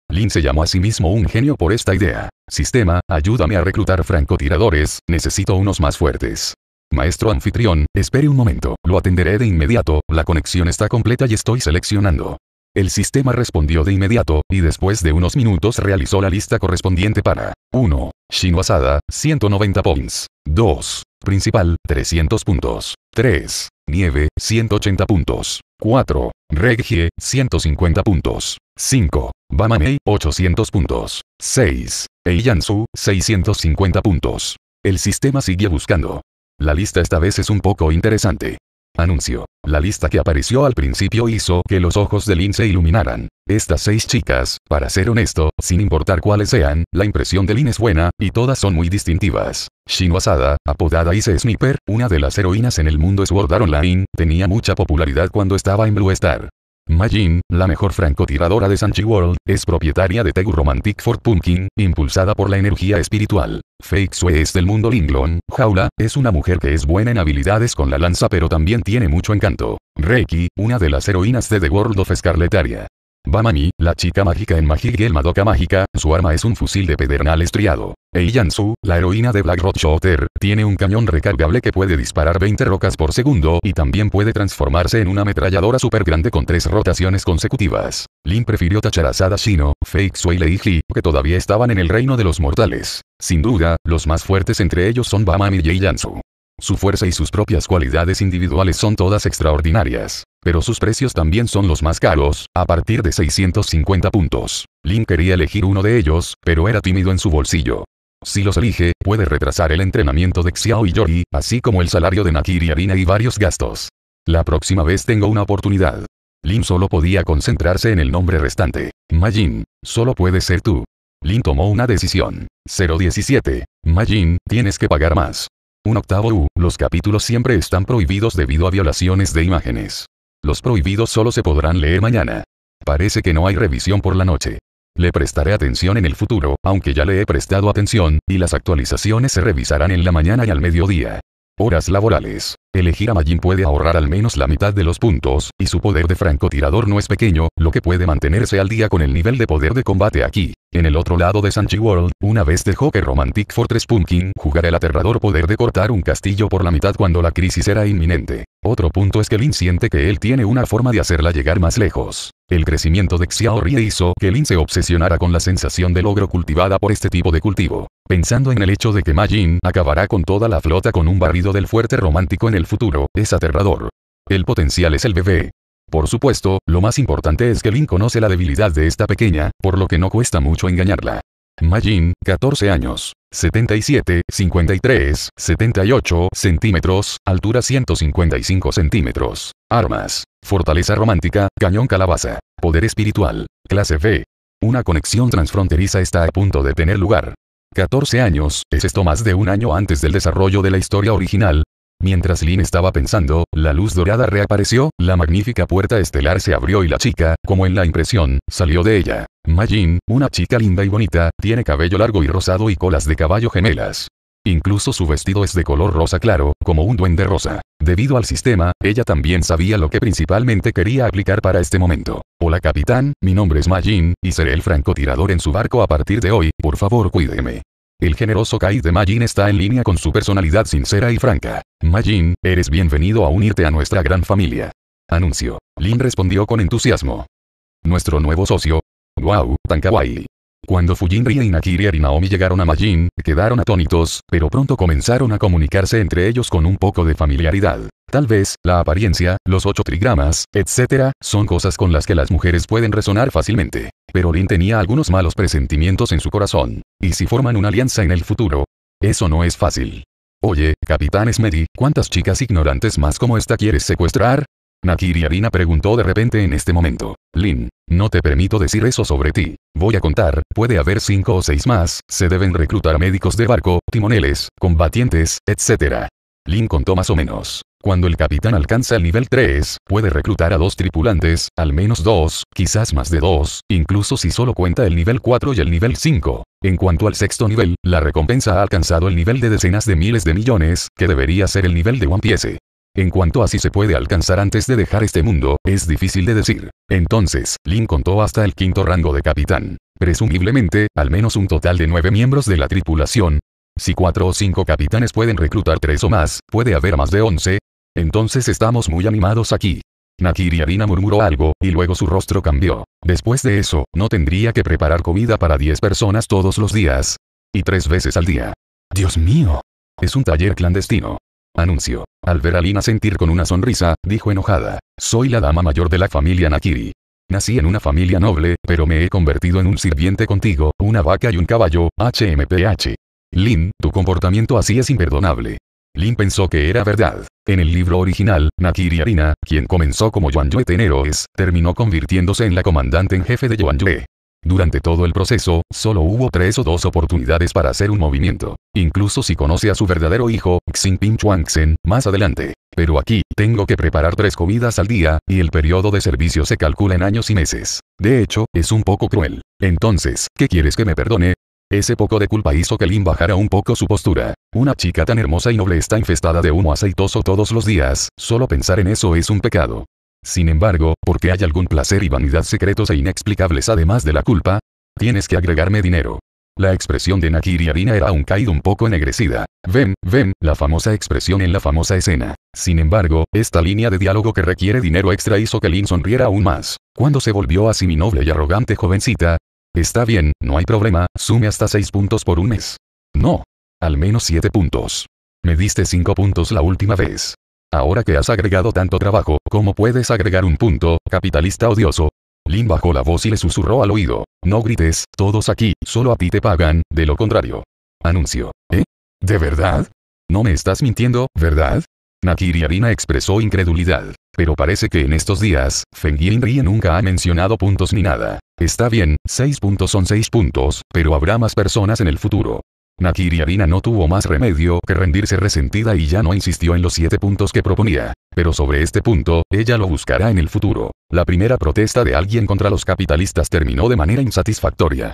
Lin se llamó a sí mismo un genio por esta idea. Sistema, ayúdame a reclutar francotiradores, necesito unos más fuertes. Maestro anfitrión, espere un momento, lo atenderé de inmediato, la conexión está completa y estoy seleccionando. El sistema respondió de inmediato, y después de unos minutos realizó la lista correspondiente para 1. Shinwasada, 190 points. 2. Principal, 300 puntos. 3. Nieve, 180 puntos. 4. Regie, 150 puntos. 5. Bamamei, 800 puntos. 6. Eiyansu, 650 puntos. El sistema sigue buscando. La lista esta vez es un poco interesante. Anuncio. La lista que apareció al principio hizo que los ojos de Lin se iluminaran. Estas seis chicas, para ser honesto, sin importar cuáles sean, la impresión de Lin es buena, y todas son muy distintivas. Shino Asada, apodada Ice Sniper, una de las heroínas en el mundo Sword Art Online, tenía mucha popularidad cuando estaba en Blue Star. Majin, la mejor francotiradora de Sanchi World, es propietaria de Tegu Romantic for Pumpkin, impulsada por la energía espiritual. Fake Sue es del mundo Linglon, Jaula, es una mujer que es buena en habilidades con la lanza pero también tiene mucho encanto. Reiki, una de las heroínas de The World of Scarletaria. Bamami, la chica mágica en Magic el Madoka Mágica, su arma es un fusil de pedernal estriado. Ei la heroína de Black Rock Shooter, tiene un cañón recargable que puede disparar 20 rocas por segundo y también puede transformarse en una ametralladora super grande con tres rotaciones consecutivas. Lin prefirió tachar a Sadashino, Fake Sui y que todavía estaban en el reino de los mortales. Sin duda, los más fuertes entre ellos son Bamami y Eiyansu. Su fuerza y sus propias cualidades individuales son todas extraordinarias, pero sus precios también son los más caros, a partir de 650 puntos. Lin quería elegir uno de ellos, pero era tímido en su bolsillo. Si los elige, puede retrasar el entrenamiento de Xiao y Yori, así como el salario de Nakiri Arina y varios gastos. La próxima vez tengo una oportunidad. Lin solo podía concentrarse en el nombre restante. Majin, solo puede ser tú. Lin tomó una decisión. 017. Majin, tienes que pagar más. Un octavo U, los capítulos siempre están prohibidos debido a violaciones de imágenes. Los prohibidos solo se podrán leer mañana. Parece que no hay revisión por la noche. Le prestaré atención en el futuro, aunque ya le he prestado atención, y las actualizaciones se revisarán en la mañana y al mediodía. Horas laborales. Elegir a Majin puede ahorrar al menos la mitad de los puntos, y su poder de francotirador no es pequeño, lo que puede mantenerse al día con el nivel de poder de combate aquí. En el otro lado de Sanji World, una vez dejó que Romantic Fortress Pumpkin jugara el aterrador poder de cortar un castillo por la mitad cuando la crisis era inminente. Otro punto es que Lin siente que él tiene una forma de hacerla llegar más lejos. El crecimiento de Xiao hizo que Lin se obsesionara con la sensación de logro cultivada por este tipo de cultivo. Pensando en el hecho de que Majin acabará con toda la flota con un barrido del fuerte romántico en el futuro, es aterrador. El potencial es el bebé. Por supuesto, lo más importante es que Lin conoce la debilidad de esta pequeña, por lo que no cuesta mucho engañarla. Majin, 14 años. 77, 53, 78 centímetros, altura 155 centímetros. Armas. Fortaleza romántica, cañón calabaza. Poder espiritual. Clase B. Una conexión transfronteriza está a punto de tener lugar. 14 años, es esto más de un año antes del desarrollo de la historia original, Mientras Lin estaba pensando, la luz dorada reapareció, la magnífica puerta estelar se abrió y la chica, como en la impresión, salió de ella. Majin, una chica linda y bonita, tiene cabello largo y rosado y colas de caballo gemelas. Incluso su vestido es de color rosa claro, como un duende rosa. Debido al sistema, ella también sabía lo que principalmente quería aplicar para este momento. Hola capitán, mi nombre es Majin, y seré el francotirador en su barco a partir de hoy, por favor cuídeme. El generoso Kai de Majin está en línea con su personalidad sincera y franca. Majin, eres bienvenido a unirte a nuestra gran familia. Anuncio. Lin respondió con entusiasmo. Nuestro nuevo socio. Wow, tan kawaii. Cuando Fujinri y Inakiri y Naomi llegaron a Majin, quedaron atónitos, pero pronto comenzaron a comunicarse entre ellos con un poco de familiaridad. Tal vez, la apariencia, los ocho trigramas, etc., son cosas con las que las mujeres pueden resonar fácilmente. Pero Lin tenía algunos malos presentimientos en su corazón. ¿Y si forman una alianza en el futuro? Eso no es fácil. Oye, Capitán Smeddy, ¿cuántas chicas ignorantes más como esta quieres secuestrar? Nakiri Arina preguntó de repente en este momento. Lin, no te permito decir eso sobre ti. Voy a contar, puede haber cinco o seis más, se deben reclutar médicos de barco, timoneles, combatientes, etc. Lin contó más o menos. Cuando el capitán alcanza el nivel 3, puede reclutar a dos tripulantes, al menos dos, quizás más de dos, incluso si solo cuenta el nivel 4 y el nivel 5. En cuanto al sexto nivel, la recompensa ha alcanzado el nivel de decenas de miles de millones, que debería ser el nivel de One Piece. En cuanto a si se puede alcanzar antes de dejar este mundo, es difícil de decir. Entonces, Lin contó hasta el quinto rango de capitán. Presumiblemente, al menos un total de nueve miembros de la tripulación. Si cuatro o cinco capitanes pueden reclutar tres o más, puede haber más de once. Entonces estamos muy animados aquí. Nakiri Arina murmuró algo, y luego su rostro cambió. Después de eso, no tendría que preparar comida para diez personas todos los días. Y tres veces al día. Dios mío. Es un taller clandestino. Anuncio. Al ver a Lina sentir con una sonrisa, dijo enojada. Soy la dama mayor de la familia Nakiri. Nací en una familia noble, pero me he convertido en un sirviente contigo, una vaca y un caballo, HMPH. Lin, tu comportamiento así es imperdonable. Lin pensó que era verdad. En el libro original, Nakiri Arina, quien comenzó como Yue Tenero terminó convirtiéndose en la comandante en jefe de Yue. Durante todo el proceso, solo hubo tres o dos oportunidades para hacer un movimiento. Incluso si conoce a su verdadero hijo, Xinping Chuangxen, más adelante. Pero aquí, tengo que preparar tres comidas al día, y el periodo de servicio se calcula en años y meses. De hecho, es un poco cruel. Entonces, ¿qué quieres que me perdone? Ese poco de culpa hizo que Lin bajara un poco su postura. Una chica tan hermosa y noble está infestada de humo aceitoso todos los días, solo pensar en eso es un pecado. Sin embargo, porque hay algún placer y vanidad secretos e inexplicables además de la culpa, tienes que agregarme dinero. La expresión de Nakiri Arina era un caído un poco ennegrecida. Ven, ven, la famosa expresión en la famosa escena. Sin embargo, esta línea de diálogo que requiere dinero extra hizo que Lin sonriera aún más. Cuando se volvió así mi noble y arrogante jovencita. Está bien, no hay problema, sume hasta 6 puntos por un mes. No. Al menos 7 puntos. Me diste 5 puntos la última vez. Ahora que has agregado tanto trabajo, ¿cómo puedes agregar un punto, capitalista odioso? Lin bajó la voz y le susurró al oído. No grites, todos aquí, solo a ti te pagan, de lo contrario. Anuncio. ¿Eh? ¿De verdad? No me estás mintiendo, ¿verdad? Nakiri Arina expresó incredulidad. Pero parece que en estos días, Feng Rie nunca ha mencionado puntos ni nada. Está bien, seis puntos son seis puntos, pero habrá más personas en el futuro. Nakiri Arina no tuvo más remedio que rendirse resentida y ya no insistió en los siete puntos que proponía. Pero sobre este punto, ella lo buscará en el futuro. La primera protesta de alguien contra los capitalistas terminó de manera insatisfactoria.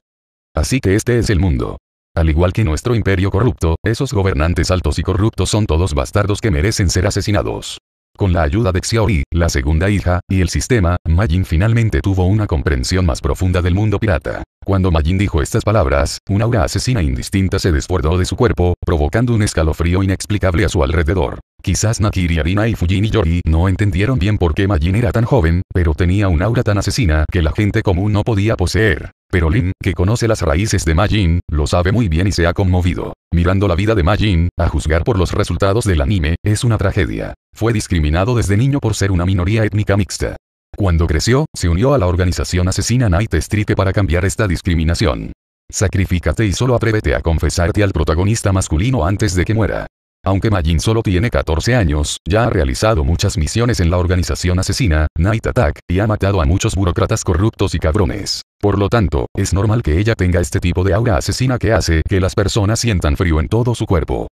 Así que este es el mundo. Al igual que nuestro imperio corrupto, esos gobernantes altos y corruptos son todos bastardos que merecen ser asesinados. Con la ayuda de Xiaori, la segunda hija, y el sistema, Majin finalmente tuvo una comprensión más profunda del mundo pirata. Cuando Majin dijo estas palabras, una aura asesina e indistinta se desbordó de su cuerpo, provocando un escalofrío inexplicable a su alrededor. Quizás Nakiri Arina y Fujin y Yori no entendieron bien por qué Majin era tan joven, pero tenía un aura tan asesina que la gente común no podía poseer. Pero Lin, que conoce las raíces de Majin, lo sabe muy bien y se ha conmovido. Mirando la vida de Majin, a juzgar por los resultados del anime, es una tragedia. Fue discriminado desde niño por ser una minoría étnica mixta. Cuando creció, se unió a la organización asesina Night Street para cambiar esta discriminación. Sacrifícate y solo atrévete a confesarte al protagonista masculino antes de que muera. Aunque Majin solo tiene 14 años, ya ha realizado muchas misiones en la organización asesina, Night Attack, y ha matado a muchos burócratas corruptos y cabrones. Por lo tanto, es normal que ella tenga este tipo de aura asesina que hace que las personas sientan frío en todo su cuerpo.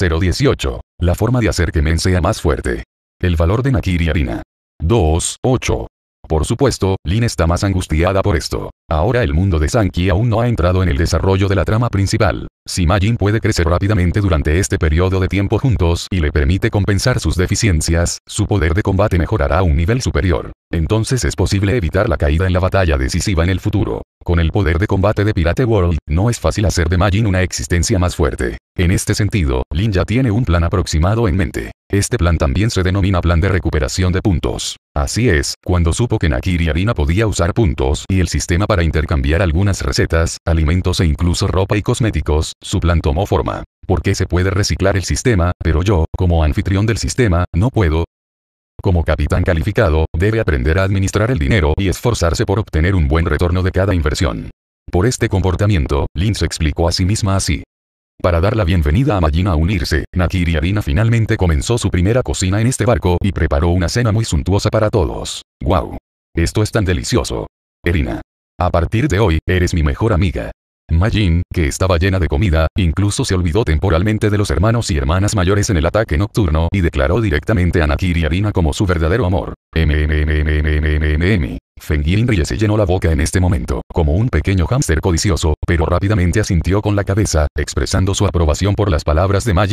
018. La forma de hacer que Men sea más fuerte. El valor de Nakiri Arina. 2, 8. Por supuesto, Lin está más angustiada por esto. Ahora el mundo de Sankey aún no ha entrado en el desarrollo de la trama principal. Si Majin puede crecer rápidamente durante este periodo de tiempo juntos y le permite compensar sus deficiencias, su poder de combate mejorará a un nivel superior. Entonces es posible evitar la caída en la batalla decisiva en el futuro. Con el poder de combate de Pirate World, no es fácil hacer de Majin una existencia más fuerte. En este sentido, Lin ya tiene un plan aproximado en mente. Este plan también se denomina plan de recuperación de puntos. Así es, cuando supo que Nakiri Arina podía usar puntos y el sistema para intercambiar algunas recetas, alimentos e incluso ropa y cosméticos, su plan tomó forma. Porque se puede reciclar el sistema, pero yo, como anfitrión del sistema, no puedo. Como capitán calificado, debe aprender a administrar el dinero y esforzarse por obtener un buen retorno de cada inversión. Por este comportamiento, Lin se explicó a sí misma así. Para dar la bienvenida a Majin a unirse, Nakiri Arina finalmente comenzó su primera cocina en este barco y preparó una cena muy suntuosa para todos. ¡Wow! Esto es tan delicioso. Erina. A partir de hoy, eres mi mejor amiga. Majin, que estaba llena de comida, incluso se olvidó temporalmente de los hermanos y hermanas mayores en el ataque nocturno y declaró directamente a Nakiri Arina como su verdadero amor. Feng y se llenó la boca en este momento, como un pequeño hámster codicioso, pero rápidamente asintió con la cabeza, expresando su aprobación por las palabras de Ma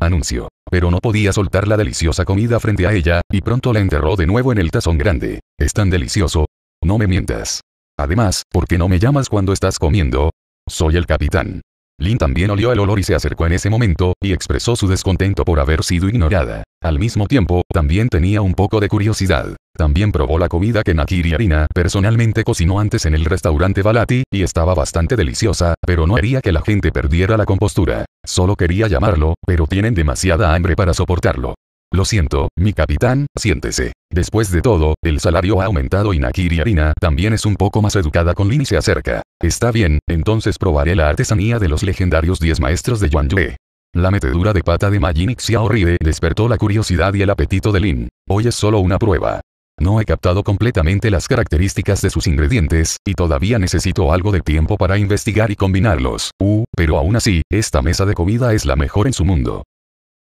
Anuncio. Pero no podía soltar la deliciosa comida frente a ella, y pronto la enterró de nuevo en el tazón grande. Es tan delicioso. No me mientas. Además, ¿por qué no me llamas cuando estás comiendo? Soy el capitán. Lin también olió el olor y se acercó en ese momento, y expresó su descontento por haber sido ignorada. Al mismo tiempo, también tenía un poco de curiosidad. También probó la comida que Nakiri Arina personalmente cocinó antes en el restaurante Balati, y estaba bastante deliciosa, pero no haría que la gente perdiera la compostura. Solo quería llamarlo, pero tienen demasiada hambre para soportarlo. Lo siento, mi capitán, siéntese. Después de todo, el salario ha aumentado y Nakiri Arina también es un poco más educada con Lin y se acerca. Está bien, entonces probaré la artesanía de los legendarios 10 maestros de Yuan Yue. La metedura de pata de Majin horrible despertó la curiosidad y el apetito de Lin. Hoy es solo una prueba. No he captado completamente las características de sus ingredientes, y todavía necesito algo de tiempo para investigar y combinarlos. Uh, pero aún así, esta mesa de comida es la mejor en su mundo.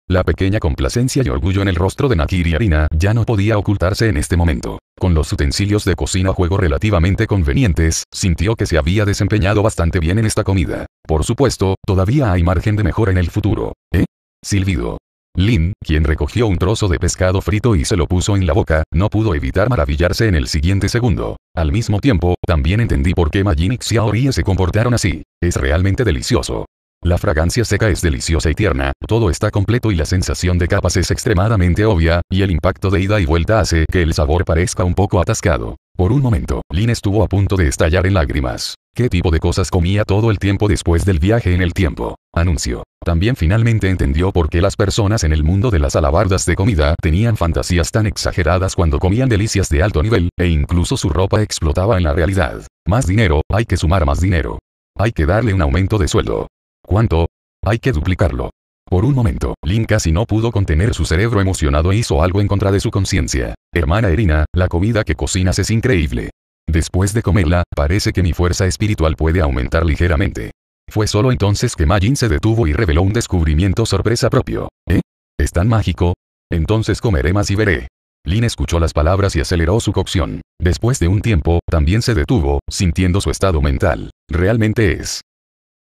La pequeña complacencia y orgullo en el rostro de Nakiri Harina ya no podía ocultarse en este momento. Con los utensilios de cocina a juego relativamente convenientes, sintió que se había desempeñado bastante bien en esta comida. Por supuesto, todavía hay margen de mejora en el futuro. ¿Eh? Silbido. Lin, quien recogió un trozo de pescado frito y se lo puso en la boca, no pudo evitar maravillarse en el siguiente segundo. Al mismo tiempo, también entendí por qué Maginix y Aori se comportaron así. Es realmente delicioso. La fragancia seca es deliciosa y tierna, todo está completo y la sensación de capas es extremadamente obvia, y el impacto de ida y vuelta hace que el sabor parezca un poco atascado. Por un momento, Lin estuvo a punto de estallar en lágrimas. ¿Qué tipo de cosas comía todo el tiempo después del viaje en el tiempo? Anuncio. También finalmente entendió por qué las personas en el mundo de las alabardas de comida tenían fantasías tan exageradas cuando comían delicias de alto nivel, e incluso su ropa explotaba en la realidad. Más dinero, hay que sumar más dinero. Hay que darle un aumento de sueldo cuánto? Hay que duplicarlo. Por un momento, Lin casi no pudo contener su cerebro emocionado e hizo algo en contra de su conciencia. Hermana Erina, la comida que cocinas es increíble. Después de comerla, parece que mi fuerza espiritual puede aumentar ligeramente. Fue solo entonces que Majin se detuvo y reveló un descubrimiento sorpresa propio. ¿Eh? ¿Es tan mágico? Entonces comeré más y veré. Lin escuchó las palabras y aceleró su cocción. Después de un tiempo, también se detuvo, sintiendo su estado mental. Realmente es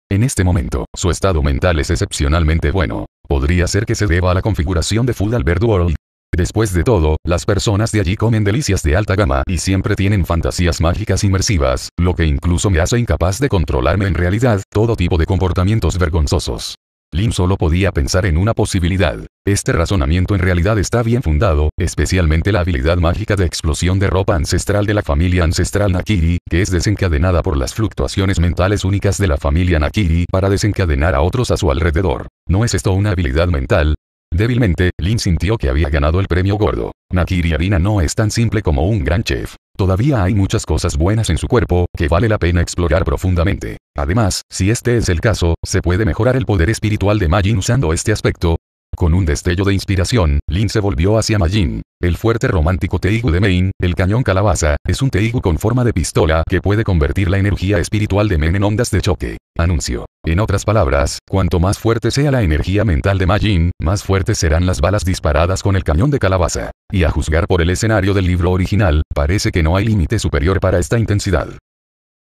en este momento, su estado mental es excepcionalmente bueno. Podría ser que se deba a la configuración de Food Albert World. Después de todo, las personas de allí comen delicias de alta gama y siempre tienen fantasías mágicas inmersivas, lo que incluso me hace incapaz de controlarme en realidad, todo tipo de comportamientos vergonzosos. Lin solo podía pensar en una posibilidad. Este razonamiento en realidad está bien fundado, especialmente la habilidad mágica de explosión de ropa ancestral de la familia ancestral Nakiri, que es desencadenada por las fluctuaciones mentales únicas de la familia Nakiri para desencadenar a otros a su alrededor. ¿No es esto una habilidad mental? Débilmente, Lin sintió que había ganado el premio gordo. Nakiri Harina no es tan simple como un gran chef. Todavía hay muchas cosas buenas en su cuerpo, que vale la pena explorar profundamente. Además, si este es el caso, se puede mejorar el poder espiritual de Majin usando este aspecto, con un destello de inspiración, Lin se volvió hacia Majin. El fuerte romántico Teigu de Main, el cañón calabaza, es un Teigu con forma de pistola que puede convertir la energía espiritual de Men en ondas de choque. Anuncio. En otras palabras, cuanto más fuerte sea la energía mental de Majin, más fuertes serán las balas disparadas con el cañón de calabaza. Y a juzgar por el escenario del libro original, parece que no hay límite superior para esta intensidad.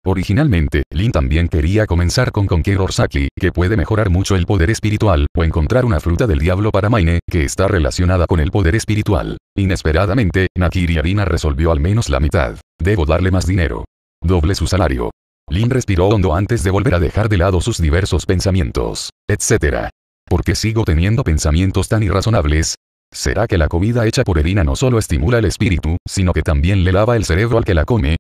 Originalmente, Lin también quería comenzar con Conqueror Saki, que puede mejorar mucho el poder espiritual, o encontrar una fruta del diablo para Maine, que está relacionada con el poder espiritual. Inesperadamente, Nakiri Arina resolvió al menos la mitad. Debo darle más dinero. Doble su salario. Lin respiró hondo antes de volver a dejar de lado sus diversos pensamientos, etc. ¿Por qué sigo teniendo pensamientos tan irrazonables? ¿Será que la comida hecha por Erina no solo estimula el espíritu, sino que también le lava el cerebro al que la come?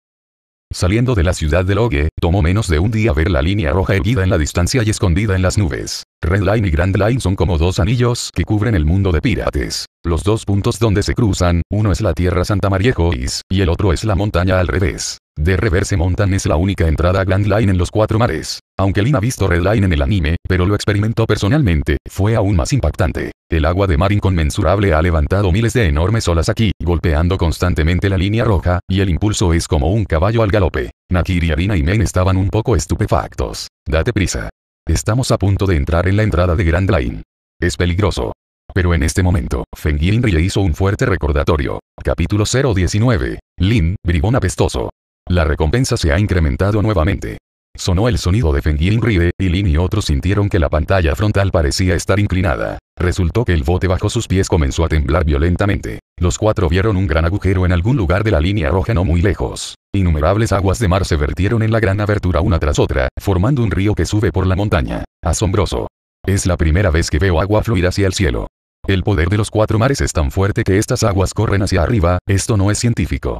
Saliendo de la ciudad de Logue, tomó menos de un día ver la línea roja erguida en la distancia y escondida en las nubes. Red Line y Grand Line son como dos anillos que cubren el mundo de pirates. Los dos puntos donde se cruzan, uno es la Tierra Santa María Joyce, y el otro es la montaña al revés. De reverse Mountain es la única entrada a Grand Line en los cuatro mares. Aunque Lin ha visto Red Line en el anime, pero lo experimentó personalmente, fue aún más impactante. El agua de mar inconmensurable ha levantado miles de enormes olas aquí, golpeando constantemente la línea roja, y el impulso es como un caballo al galope. Nakiri, Arina y Men estaban un poco estupefactos. Date prisa. Estamos a punto de entrar en la entrada de Grand Line. Es peligroso. Pero en este momento, Feng y le hizo un fuerte recordatorio. Capítulo 019. Lin, bribón apestoso. La recompensa se ha incrementado nuevamente. Sonó el sonido de Fengying Ride, y Lin y otros sintieron que la pantalla frontal parecía estar inclinada. Resultó que el bote bajo sus pies comenzó a temblar violentamente. Los cuatro vieron un gran agujero en algún lugar de la línea roja no muy lejos. Innumerables aguas de mar se vertieron en la gran abertura una tras otra, formando un río que sube por la montaña. Asombroso. Es la primera vez que veo agua fluir hacia el cielo. El poder de los cuatro mares es tan fuerte que estas aguas corren hacia arriba, esto no es científico.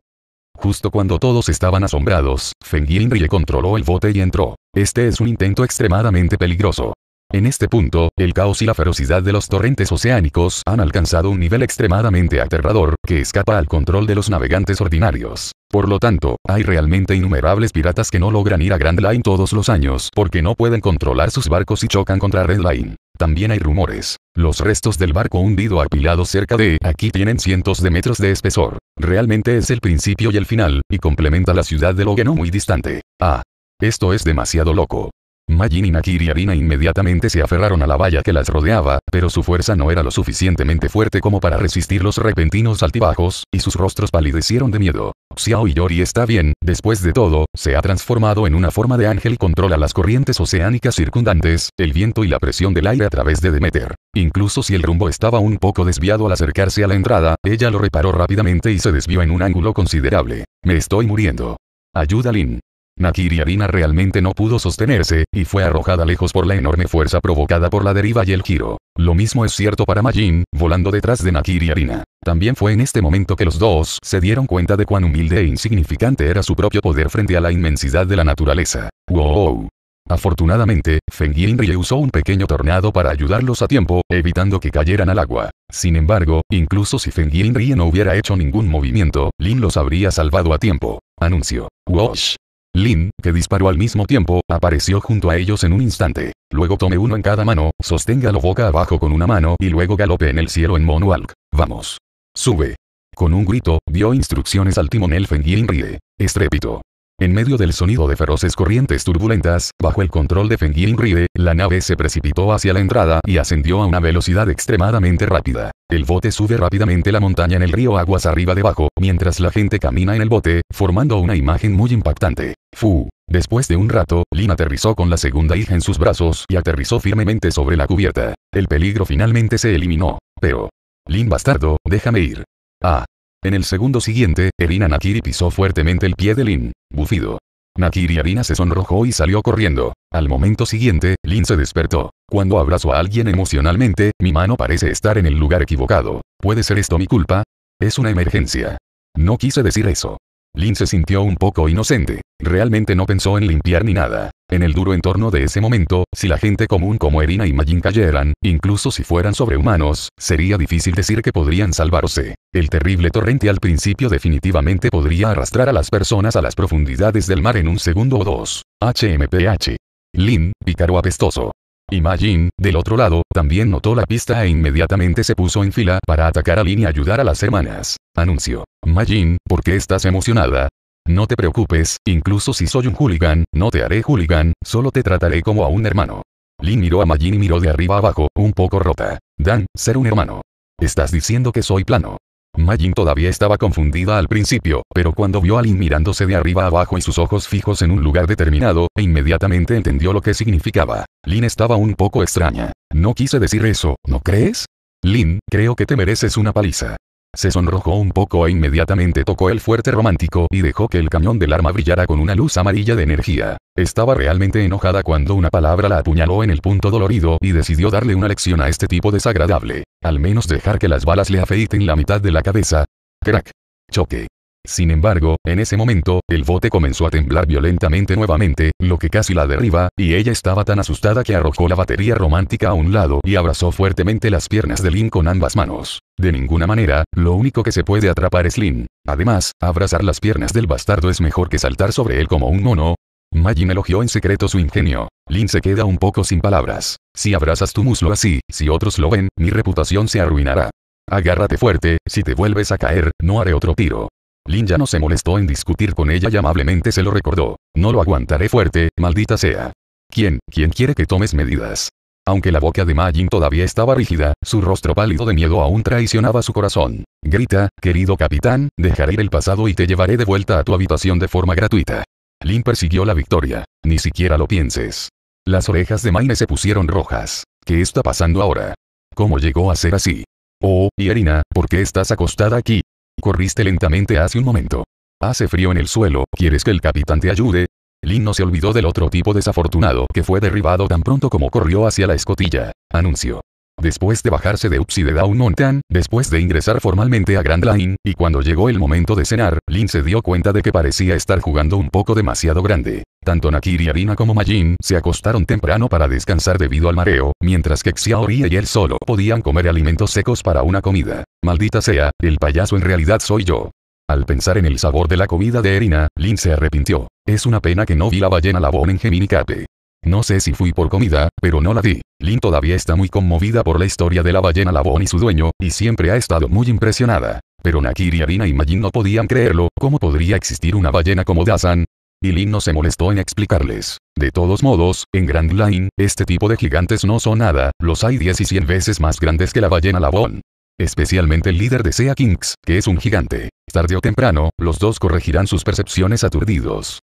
Justo cuando todos estaban asombrados, Fengyin Rie controló el bote y entró. Este es un intento extremadamente peligroso. En este punto, el caos y la ferocidad de los torrentes oceánicos han alcanzado un nivel extremadamente aterrador, que escapa al control de los navegantes ordinarios. Por lo tanto, hay realmente innumerables piratas que no logran ir a Grand Line todos los años porque no pueden controlar sus barcos y chocan contra Red Line. También hay rumores. Los restos del barco hundido apilado cerca de aquí tienen cientos de metros de espesor. Realmente es el principio y el final, y complementa la ciudad de no muy distante. Ah. Esto es demasiado loco. Majin y Nakiri Arina inmediatamente se aferraron a la valla que las rodeaba, pero su fuerza no era lo suficientemente fuerte como para resistir los repentinos altibajos, y sus rostros palidecieron de miedo. Xiao y Yori está bien, después de todo, se ha transformado en una forma de ángel y controla las corrientes oceánicas circundantes, el viento y la presión del aire a través de Demeter. Incluso si el rumbo estaba un poco desviado al acercarse a la entrada, ella lo reparó rápidamente y se desvió en un ángulo considerable. Me estoy muriendo. Ayuda Lin. Nakiri Arina realmente no pudo sostenerse, y fue arrojada lejos por la enorme fuerza provocada por la deriva y el giro. Lo mismo es cierto para Majin, volando detrás de Nakiri Arina. También fue en este momento que los dos se dieron cuenta de cuán humilde e insignificante era su propio poder frente a la inmensidad de la naturaleza. ¡Wow! Afortunadamente, Feng Yinri usó un pequeño tornado para ayudarlos a tiempo, evitando que cayeran al agua. Sin embargo, incluso si Feng Yinri no hubiera hecho ningún movimiento, Lin los habría salvado a tiempo. Anuncio. Wosh. Lin, que disparó al mismo tiempo, apareció junto a ellos en un instante. Luego tome uno en cada mano, sosténgalo boca abajo con una mano y luego galope en el cielo en Moonwalk. Vamos. Sube. Con un grito, dio instrucciones al timonel y y ríe. Estrépito. En medio del sonido de feroces corrientes turbulentas, bajo el control de Fengyin Ride, la nave se precipitó hacia la entrada y ascendió a una velocidad extremadamente rápida. El bote sube rápidamente la montaña en el río aguas arriba debajo, mientras la gente camina en el bote, formando una imagen muy impactante. Fu. Después de un rato, Lin aterrizó con la segunda hija en sus brazos y aterrizó firmemente sobre la cubierta. El peligro finalmente se eliminó. Pero... Lin bastardo, déjame ir. Ah, en el segundo siguiente, Erina Nakiri pisó fuertemente el pie de Lin. Bufido. Nakiri Arina se sonrojó y salió corriendo. Al momento siguiente, Lin se despertó. Cuando abrazo a alguien emocionalmente, mi mano parece estar en el lugar equivocado. ¿Puede ser esto mi culpa? Es una emergencia. No quise decir eso. Lin se sintió un poco inocente. Realmente no pensó en limpiar ni nada. En el duro entorno de ese momento, si la gente común como Erina y Majin cayeran, incluso si fueran sobrehumanos, sería difícil decir que podrían salvarse. El terrible torrente al principio definitivamente podría arrastrar a las personas a las profundidades del mar en un segundo o dos. HMPH. Lin, pícaro apestoso. Y Majin, del otro lado, también notó la pista e inmediatamente se puso en fila para atacar a Lin y ayudar a las hermanas. Anuncio. Majin, ¿por qué estás emocionada? No te preocupes, incluso si soy un hooligan, no te haré hooligan, solo te trataré como a un hermano. Lin miró a Majin y miró de arriba abajo, un poco rota. Dan, ser un hermano. Estás diciendo que soy plano. Majin todavía estaba confundida al principio, pero cuando vio a Lin mirándose de arriba abajo y sus ojos fijos en un lugar determinado, e inmediatamente entendió lo que significaba. Lin estaba un poco extraña. No quise decir eso, ¿no crees? Lin, creo que te mereces una paliza. Se sonrojó un poco e inmediatamente tocó el fuerte romántico y dejó que el cañón del arma brillara con una luz amarilla de energía. Estaba realmente enojada cuando una palabra la apuñaló en el punto dolorido y decidió darle una lección a este tipo desagradable. Al menos dejar que las balas le afeiten la mitad de la cabeza. Crack. Choque. Sin embargo, en ese momento, el bote comenzó a temblar violentamente nuevamente, lo que casi la derriba, y ella estaba tan asustada que arrojó la batería romántica a un lado y abrazó fuertemente las piernas de Lin con ambas manos. De ninguna manera, lo único que se puede atrapar es Lin. Además, abrazar las piernas del bastardo es mejor que saltar sobre él como un mono. Majin elogió en secreto su ingenio. Lin se queda un poco sin palabras. Si abrazas tu muslo así, si otros lo ven, mi reputación se arruinará. Agárrate fuerte, si te vuelves a caer, no haré otro tiro. Lin ya no se molestó en discutir con ella y amablemente se lo recordó. No lo aguantaré fuerte, maldita sea. ¿Quién, quién quiere que tomes medidas? Aunque la boca de Majin todavía estaba rígida, su rostro pálido de miedo aún traicionaba su corazón. Grita, querido capitán, dejaré ir el pasado y te llevaré de vuelta a tu habitación de forma gratuita. Lin persiguió la victoria. Ni siquiera lo pienses. Las orejas de Maine se pusieron rojas. ¿Qué está pasando ahora? ¿Cómo llegó a ser así? Oh, Yerina, ¿por qué estás acostada aquí? Corriste lentamente hace un momento. Hace frío en el suelo, ¿quieres que el capitán te ayude? Lin no se olvidó del otro tipo desafortunado que fue derribado tan pronto como corrió hacia la escotilla. Anunció. Después de bajarse de Upside Down Mountain, después de ingresar formalmente a Grand Line, y cuando llegó el momento de cenar, Lin se dio cuenta de que parecía estar jugando un poco demasiado grande. Tanto y Arina como Majin se acostaron temprano para descansar debido al mareo, mientras que Xiaori y él solo podían comer alimentos secos para una comida. Maldita sea, el payaso en realidad soy yo. Al pensar en el sabor de la comida de Erina, Lin se arrepintió. Es una pena que no vi la ballena labón en Gemini Cape. No sé si fui por comida, pero no la vi. Lin todavía está muy conmovida por la historia de la ballena labón y su dueño, y siempre ha estado muy impresionada. Pero Nakiri Arina y Majin no podían creerlo, ¿cómo podría existir una ballena como Dazan? Y Lin no se molestó en explicarles. De todos modos, en Grand Line, este tipo de gigantes no son nada, los hay 10 y 100 veces más grandes que la ballena Labón. Especialmente el líder de Sea Kings, que es un gigante. Tarde o temprano, los dos corregirán sus percepciones aturdidos.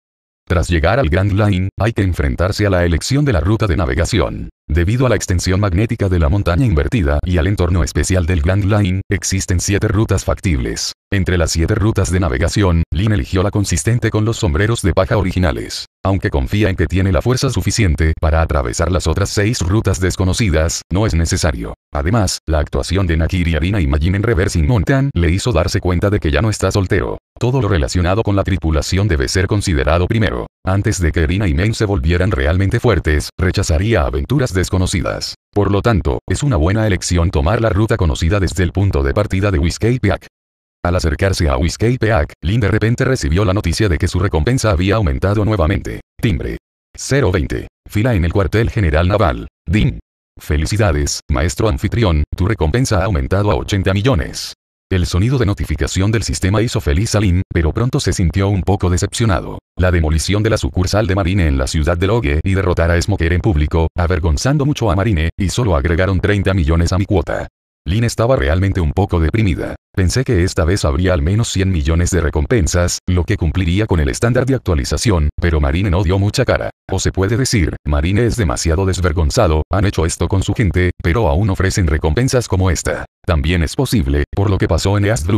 Tras llegar al Grand Line, hay que enfrentarse a la elección de la ruta de navegación. Debido a la extensión magnética de la montaña invertida y al entorno especial del Grand Line, existen siete rutas factibles. Entre las siete rutas de navegación, Lin eligió la consistente con los sombreros de paja originales. Aunque confía en que tiene la fuerza suficiente para atravesar las otras seis rutas desconocidas, no es necesario. Además, la actuación de Nakiri Arina y Majin en Reversing Mountain le hizo darse cuenta de que ya no está soltero. Todo lo relacionado con la tripulación debe ser considerado primero. Antes de que Erina y Men se volvieran realmente fuertes, rechazaría aventuras desconocidas. Por lo tanto, es una buena elección tomar la ruta conocida desde el punto de partida de Whiskey Peak. Al acercarse a Whiskey Peak, Lin de repente recibió la noticia de que su recompensa había aumentado nuevamente. Timbre. 020. Fila en el cuartel general naval. Din. Felicidades, maestro anfitrión, tu recompensa ha aumentado a 80 millones. El sonido de notificación del sistema hizo feliz a Lin, pero pronto se sintió un poco decepcionado. La demolición de la sucursal de Marine en la ciudad de Logue y derrotar a Smoker en público, avergonzando mucho a Marine, y solo agregaron 30 millones a mi cuota. Lin estaba realmente un poco deprimida. Pensé que esta vez habría al menos 100 millones de recompensas, lo que cumpliría con el estándar de actualización, pero Marine no dio mucha cara. O se puede decir, Marine es demasiado desvergonzado, han hecho esto con su gente, pero aún ofrecen recompensas como esta. También es posible, por lo que pasó en East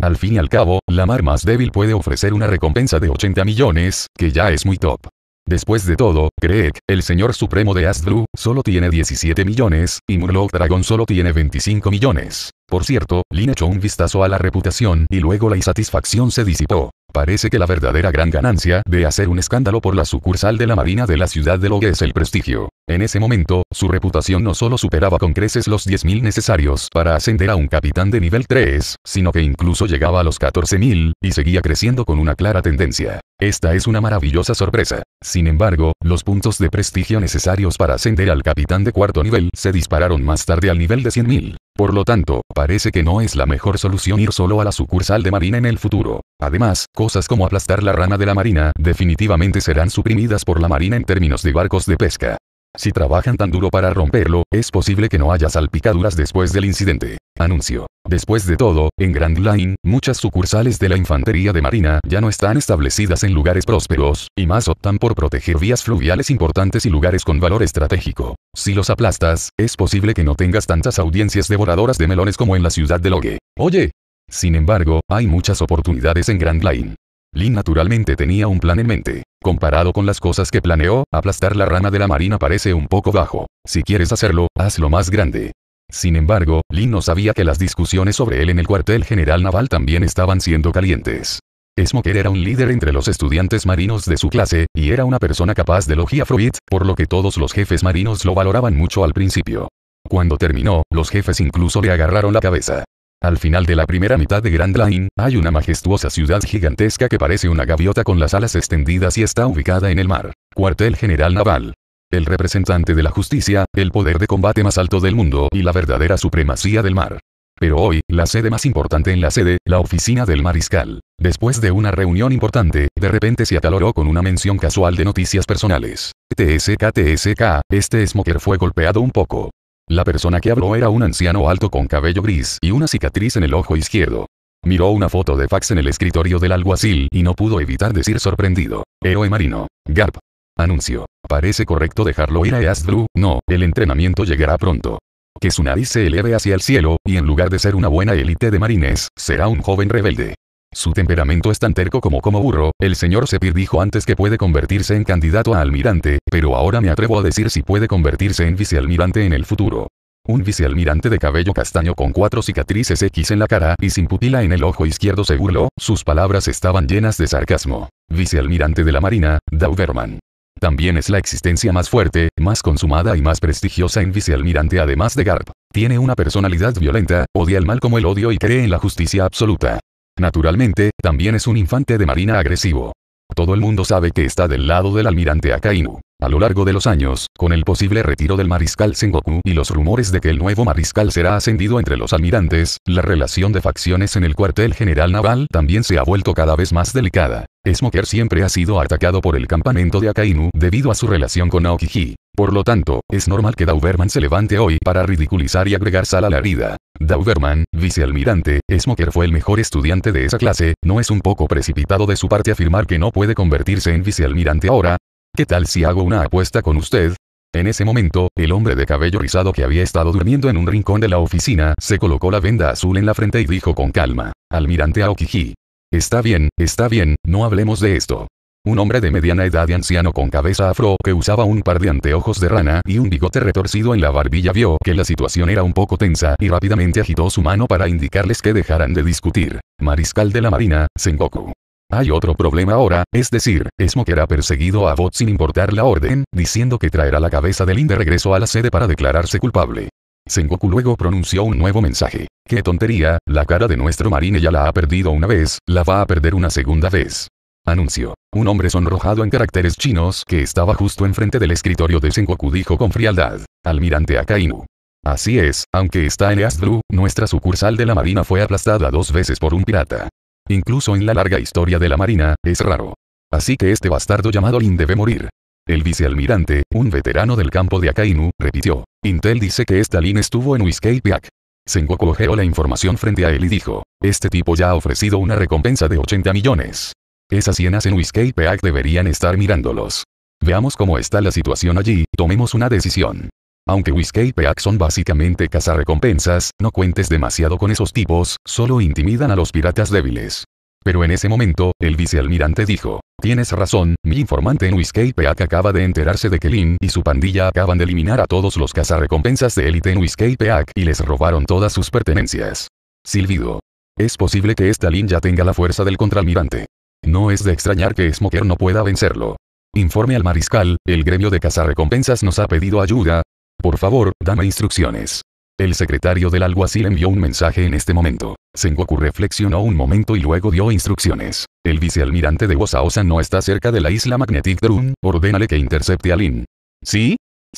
Al fin y al cabo, la mar más débil puede ofrecer una recompensa de 80 millones, que ya es muy top. Después de todo, Greg, el señor supremo de Asdru, solo tiene 17 millones, y Murloc Dragon solo tiene 25 millones. Por cierto, Lin echó un vistazo a la reputación y luego la insatisfacción se disipó. Parece que la verdadera gran ganancia de hacer un escándalo por la sucursal de la Marina de la ciudad de Logue es el prestigio. En ese momento, su reputación no solo superaba con creces los 10.000 necesarios para ascender a un capitán de nivel 3, sino que incluso llegaba a los 14.000, y seguía creciendo con una clara tendencia. Esta es una maravillosa sorpresa. Sin embargo, los puntos de prestigio necesarios para ascender al capitán de cuarto nivel se dispararon más tarde al nivel de 100.000. Por lo tanto, parece que no es la mejor solución ir solo a la sucursal de Marina en el futuro. Además, cosas como aplastar la rana de la marina, definitivamente serán suprimidas por la marina en términos de barcos de pesca. Si trabajan tan duro para romperlo, es posible que no haya salpicaduras después del incidente. Anuncio. Después de todo, en Grand Line, muchas sucursales de la Infantería de Marina ya no están establecidas en lugares prósperos, y más optan por proteger vías fluviales importantes y lugares con valor estratégico. Si los aplastas, es posible que no tengas tantas audiencias devoradoras de melones como en la ciudad de Logue. Oye, sin embargo, hay muchas oportunidades en Grand Line. Lin naturalmente tenía un plan en mente. Comparado con las cosas que planeó, aplastar la rana de la marina parece un poco bajo. Si quieres hacerlo, hazlo más grande. Sin embargo, Lin no sabía que las discusiones sobre él en el cuartel general naval también estaban siendo calientes. Smoker era un líder entre los estudiantes marinos de su clase, y era una persona capaz de logia Freud, por lo que todos los jefes marinos lo valoraban mucho al principio. Cuando terminó, los jefes incluso le agarraron la cabeza. Al final de la primera mitad de Grand Line, hay una majestuosa ciudad gigantesca que parece una gaviota con las alas extendidas y está ubicada en el mar. Cuartel General Naval. El representante de la justicia, el poder de combate más alto del mundo y la verdadera supremacía del mar. Pero hoy, la sede más importante en la sede, la oficina del mariscal. Después de una reunión importante, de repente se ataloró con una mención casual de noticias personales. TSK TSK, este smoker fue golpeado un poco. La persona que habló era un anciano alto con cabello gris y una cicatriz en el ojo izquierdo. Miró una foto de fax en el escritorio del alguacil y no pudo evitar decir sorprendido. Héroe marino. Garp. Anuncio. Parece correcto dejarlo ir a Asdru, no, el entrenamiento llegará pronto. Que su nariz se eleve hacia el cielo, y en lugar de ser una buena élite de marines, será un joven rebelde. Su temperamento es tan terco como como burro, el señor Sepir dijo antes que puede convertirse en candidato a almirante, pero ahora me atrevo a decir si puede convertirse en vicealmirante en el futuro. Un vicealmirante de cabello castaño con cuatro cicatrices X en la cara y sin pupila en el ojo izquierdo se burló, sus palabras estaban llenas de sarcasmo. Vicealmirante de la Marina, Dauberman. También es la existencia más fuerte, más consumada y más prestigiosa en vicealmirante además de Garp. Tiene una personalidad violenta, odia el mal como el odio y cree en la justicia absoluta. Naturalmente, también es un infante de marina agresivo. Todo el mundo sabe que está del lado del almirante Akainu. A lo largo de los años, con el posible retiro del mariscal Sengoku y los rumores de que el nuevo mariscal será ascendido entre los almirantes, la relación de facciones en el cuartel general naval también se ha vuelto cada vez más delicada. Smoker siempre ha sido atacado por el campamento de Akainu debido a su relación con Aokiji. Por lo tanto, es normal que Dauberman se levante hoy para ridiculizar y agregar sal a la herida. Dauberman, vicealmirante, Smoker fue el mejor estudiante de esa clase, ¿no es un poco precipitado de su parte afirmar que no puede convertirse en vicealmirante ahora? ¿Qué tal si hago una apuesta con usted? En ese momento, el hombre de cabello rizado que había estado durmiendo en un rincón de la oficina, se colocó la venda azul en la frente y dijo con calma, Almirante Aokiji. Está bien, está bien, no hablemos de esto. Un hombre de mediana edad y anciano con cabeza afro que usaba un par de anteojos de rana y un bigote retorcido en la barbilla vio que la situación era un poco tensa y rápidamente agitó su mano para indicarles que dejaran de discutir. Mariscal de la Marina, Sengoku. Hay otro problema ahora, es decir, Smoker ha perseguido a Bot sin importar la orden, diciendo que traerá la cabeza de Lin de regreso a la sede para declararse culpable. Sengoku luego pronunció un nuevo mensaje. ¡Qué tontería! La cara de nuestro marine ya la ha perdido una vez, la va a perder una segunda vez. Anuncio. Un hombre sonrojado en caracteres chinos que estaba justo enfrente del escritorio de Sengoku dijo con frialdad. Almirante Akainu. Así es, aunque está en Blue, nuestra sucursal de la Marina fue aplastada dos veces por un pirata. Incluso en la larga historia de la Marina, es raro. Así que este bastardo llamado Lin debe morir. El vicealmirante, un veterano del campo de Akainu, repitió. Intel dice que esta Lin estuvo en Peak Sengoku ojeó la información frente a él y dijo, este tipo ya ha ofrecido una recompensa de 80 millones. Esas hienas en Whiskey Peak deberían estar mirándolos. Veamos cómo está la situación allí, tomemos una decisión. Aunque Whiskey Peak son básicamente cazarrecompensas, no cuentes demasiado con esos tipos, solo intimidan a los piratas débiles. Pero en ese momento, el vicealmirante dijo, Tienes razón, mi informante en Whiskey Peak acaba de enterarse de que Lin y su pandilla acaban de eliminar a todos los cazarrecompensas de élite en Whiskey Peak y les robaron todas sus pertenencias. Silbido. Es posible que esta Lin ya tenga la fuerza del contralmirante. No es de extrañar que Smoker no pueda vencerlo. Informe al mariscal, el gremio de cazarrecompensas nos ha pedido ayuda. Por favor, dame instrucciones. El secretario del alguacil envió un mensaje en este momento. Sengoku reflexionó un momento y luego dio instrucciones. El vicealmirante de Wosaosa no está cerca de la isla Magnetic Drum, ordénale que intercepte a Lin. ¿Sí?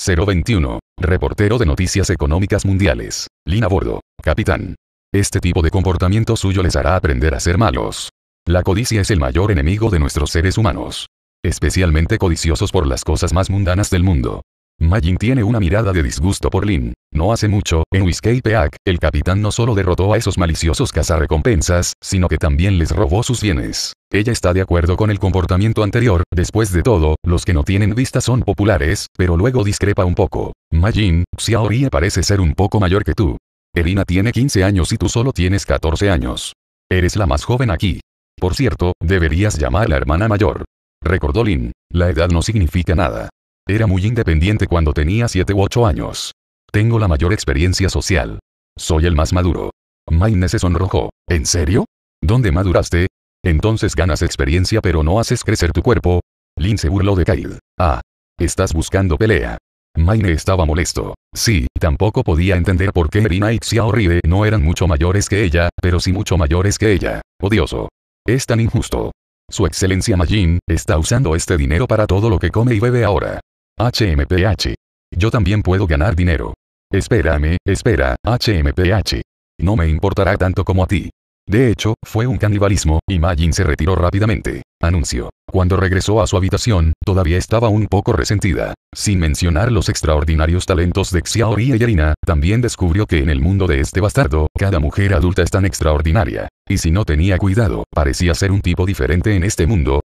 021. Reportero de Noticias Económicas Mundiales. Lin a bordo. Capitán. Este tipo de comportamiento suyo les hará aprender a ser malos. La codicia es el mayor enemigo de nuestros seres humanos. Especialmente codiciosos por las cosas más mundanas del mundo. Majin tiene una mirada de disgusto por Lin. No hace mucho, en Whiskey Peak, el capitán no solo derrotó a esos maliciosos cazarrecompensas, sino que también les robó sus bienes. Ella está de acuerdo con el comportamiento anterior, después de todo, los que no tienen vista son populares, pero luego discrepa un poco. Majin, Xiaorie parece ser un poco mayor que tú. Erina tiene 15 años y tú solo tienes 14 años. Eres la más joven aquí. Por cierto, deberías llamar a la hermana mayor. Recordó Lin. La edad no significa nada. Era muy independiente cuando tenía 7 u 8 años. Tengo la mayor experiencia social. Soy el más maduro. Maine se sonrojó. ¿En serio? ¿Dónde maduraste? Entonces ganas experiencia pero no haces crecer tu cuerpo. Lin se burló de Kyle. Ah. Estás buscando pelea. Maine estaba molesto. Sí, tampoco podía entender por qué Erina y Xiao no eran mucho mayores que ella, pero sí mucho mayores que ella. Odioso. Es tan injusto. Su excelencia Majin, está usando este dinero para todo lo que come y bebe ahora. HMPH. Yo también puedo ganar dinero. Espérame, espera, HMPH. No me importará tanto como a ti. De hecho, fue un canibalismo, y Majin se retiró rápidamente. Anuncio. Cuando regresó a su habitación, todavía estaba un poco resentida. Sin mencionar los extraordinarios talentos de Xiaori y Yarina, también descubrió que en el mundo de este bastardo, cada mujer adulta es tan extraordinaria. Y si no tenía cuidado, parecía ser un tipo diferente en este mundo.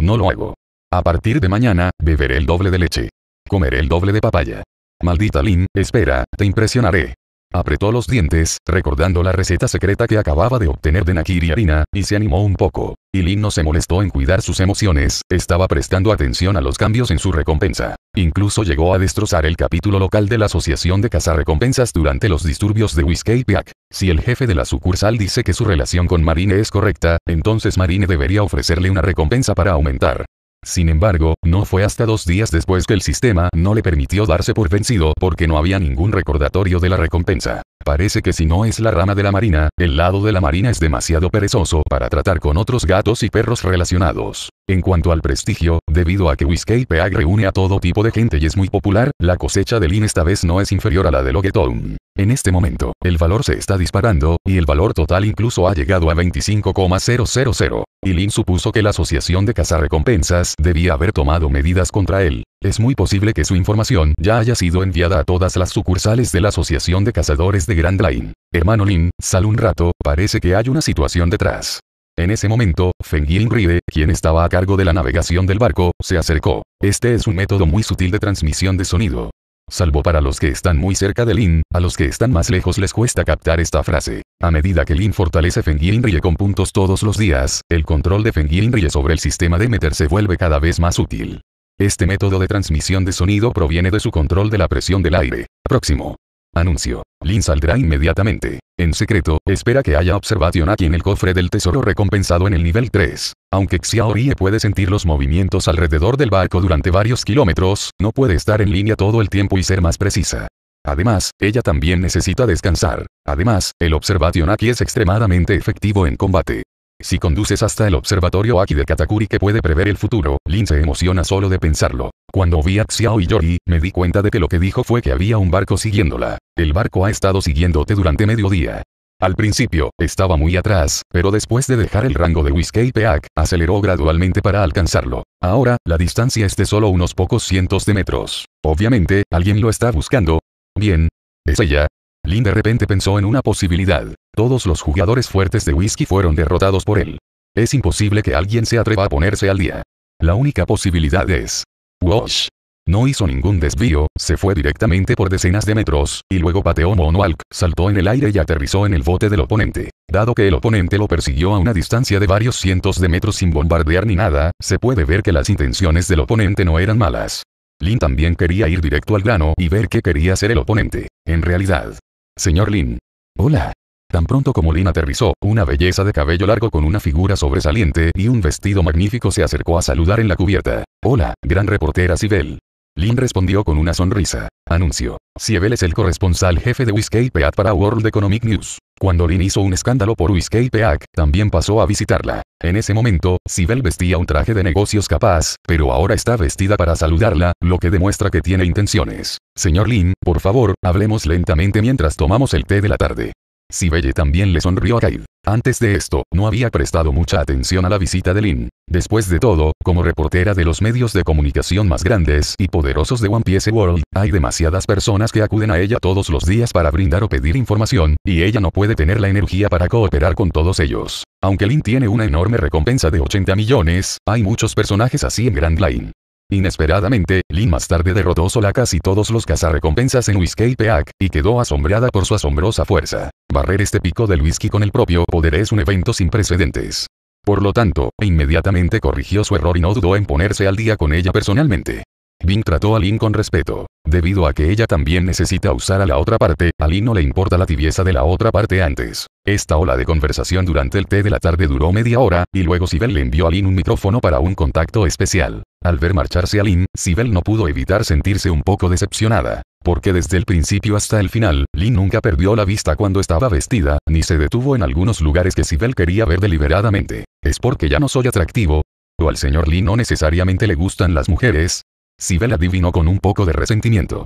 No lo hago. A partir de mañana, beberé el doble de leche. Comeré el doble de papaya. Maldita Lin, espera, te impresionaré. Apretó los dientes, recordando la receta secreta que acababa de obtener de Nakiri Harina, y se animó un poco. Ilin no se molestó en cuidar sus emociones, estaba prestando atención a los cambios en su recompensa. Incluso llegó a destrozar el capítulo local de la Asociación de Cazarrecompensas durante los disturbios de Whiskey Piac. Si el jefe de la sucursal dice que su relación con Marine es correcta, entonces Marine debería ofrecerle una recompensa para aumentar sin embargo, no fue hasta dos días después que el sistema no le permitió darse por vencido porque no había ningún recordatorio de la recompensa. Parece que si no es la rama de la marina, el lado de la marina es demasiado perezoso para tratar con otros gatos y perros relacionados. En cuanto al prestigio, debido a que Whiskey Peag reúne a todo tipo de gente y es muy popular, la cosecha de Lin esta vez no es inferior a la de Logetown. En este momento, el valor se está disparando, y el valor total incluso ha llegado a 25,000. Y Lin supuso que la asociación de recompensas debía haber tomado medidas contra él, es muy posible que su información ya haya sido enviada a todas las sucursales de la Asociación de Cazadores de Grand Line. Hermano Lin, sal un rato, parece que hay una situación detrás. En ese momento, Feng Rie, quien estaba a cargo de la navegación del barco, se acercó. Este es un método muy sutil de transmisión de sonido. Salvo para los que están muy cerca de Lin, a los que están más lejos les cuesta captar esta frase. A medida que Lin fortalece Feng Rie con puntos todos los días, el control de Feng Rie sobre el sistema de meter se vuelve cada vez más útil. Este método de transmisión de sonido proviene de su control de la presión del aire. Próximo. Anuncio. Lin saldrá inmediatamente. En secreto, espera que haya observación aquí en el cofre del tesoro recompensado en el nivel 3. Aunque Xiaorie puede sentir los movimientos alrededor del barco durante varios kilómetros, no puede estar en línea todo el tiempo y ser más precisa. Además, ella también necesita descansar. Además, el Observation aquí es extremadamente efectivo en combate. Si conduces hasta el observatorio Aki de Katakuri que puede prever el futuro, Lin se emociona solo de pensarlo. Cuando vi a Xiao y Yori, me di cuenta de que lo que dijo fue que había un barco siguiéndola. El barco ha estado siguiéndote durante mediodía. Al principio, estaba muy atrás, pero después de dejar el rango de Whiskey Peak, aceleró gradualmente para alcanzarlo. Ahora, la distancia es de solo unos pocos cientos de metros. Obviamente, alguien lo está buscando. Bien. ¿Es ella? Lin de repente pensó en una posibilidad. Todos los jugadores fuertes de whisky fueron derrotados por él. Es imposible que alguien se atreva a ponerse al día. La única posibilidad es... ¡Wosh! No hizo ningún desvío, se fue directamente por decenas de metros, y luego pateó Monwalk, saltó en el aire y aterrizó en el bote del oponente. Dado que el oponente lo persiguió a una distancia de varios cientos de metros sin bombardear ni nada, se puede ver que las intenciones del oponente no eran malas. Lin también quería ir directo al grano y ver qué quería hacer el oponente. En realidad, Señor Lin. Hola. Tan pronto como Lin aterrizó, una belleza de cabello largo con una figura sobresaliente y un vestido magnífico se acercó a saludar en la cubierta. Hola, gran reportera Sibel. Lin respondió con una sonrisa. Anuncio. Siebel es el corresponsal jefe de Peat para World Economic News. Cuando Lin hizo un escándalo por Peak, también pasó a visitarla. En ese momento, Sibel vestía un traje de negocios capaz, pero ahora está vestida para saludarla, lo que demuestra que tiene intenciones. Señor Lin, por favor, hablemos lentamente mientras tomamos el té de la tarde. Sibelle también le sonrió a Kyle. Antes de esto, no había prestado mucha atención a la visita de Lin. Después de todo, como reportera de los medios de comunicación más grandes y poderosos de One Piece World, hay demasiadas personas que acuden a ella todos los días para brindar o pedir información, y ella no puede tener la energía para cooperar con todos ellos. Aunque Lin tiene una enorme recompensa de 80 millones, hay muchos personajes así en Grand Line. Inesperadamente, Lin más tarde derrotó sola casi todos los cazarrecompensas en Whiskey Peak, y quedó asombrada por su asombrosa fuerza. Barrer este pico del whisky con el propio poder es un evento sin precedentes. Por lo tanto, e inmediatamente corrigió su error y no dudó en ponerse al día con ella personalmente. Bing trató a Lin con respeto. Debido a que ella también necesita usar a la otra parte, a Lin no le importa la tibieza de la otra parte antes. Esta ola de conversación durante el té de la tarde duró media hora, y luego Sibel le envió a Lin un micrófono para un contacto especial. Al ver marcharse a Lin, Sibel no pudo evitar sentirse un poco decepcionada porque desde el principio hasta el final, Lin nunca perdió la vista cuando estaba vestida, ni se detuvo en algunos lugares que Sibel quería ver deliberadamente. ¿Es porque ya no soy atractivo? ¿O al señor Lin no necesariamente le gustan las mujeres? Sibel adivinó con un poco de resentimiento.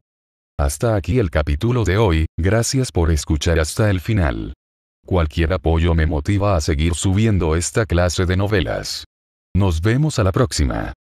Hasta aquí el capítulo de hoy, gracias por escuchar hasta el final. Cualquier apoyo me motiva a seguir subiendo esta clase de novelas. Nos vemos a la próxima.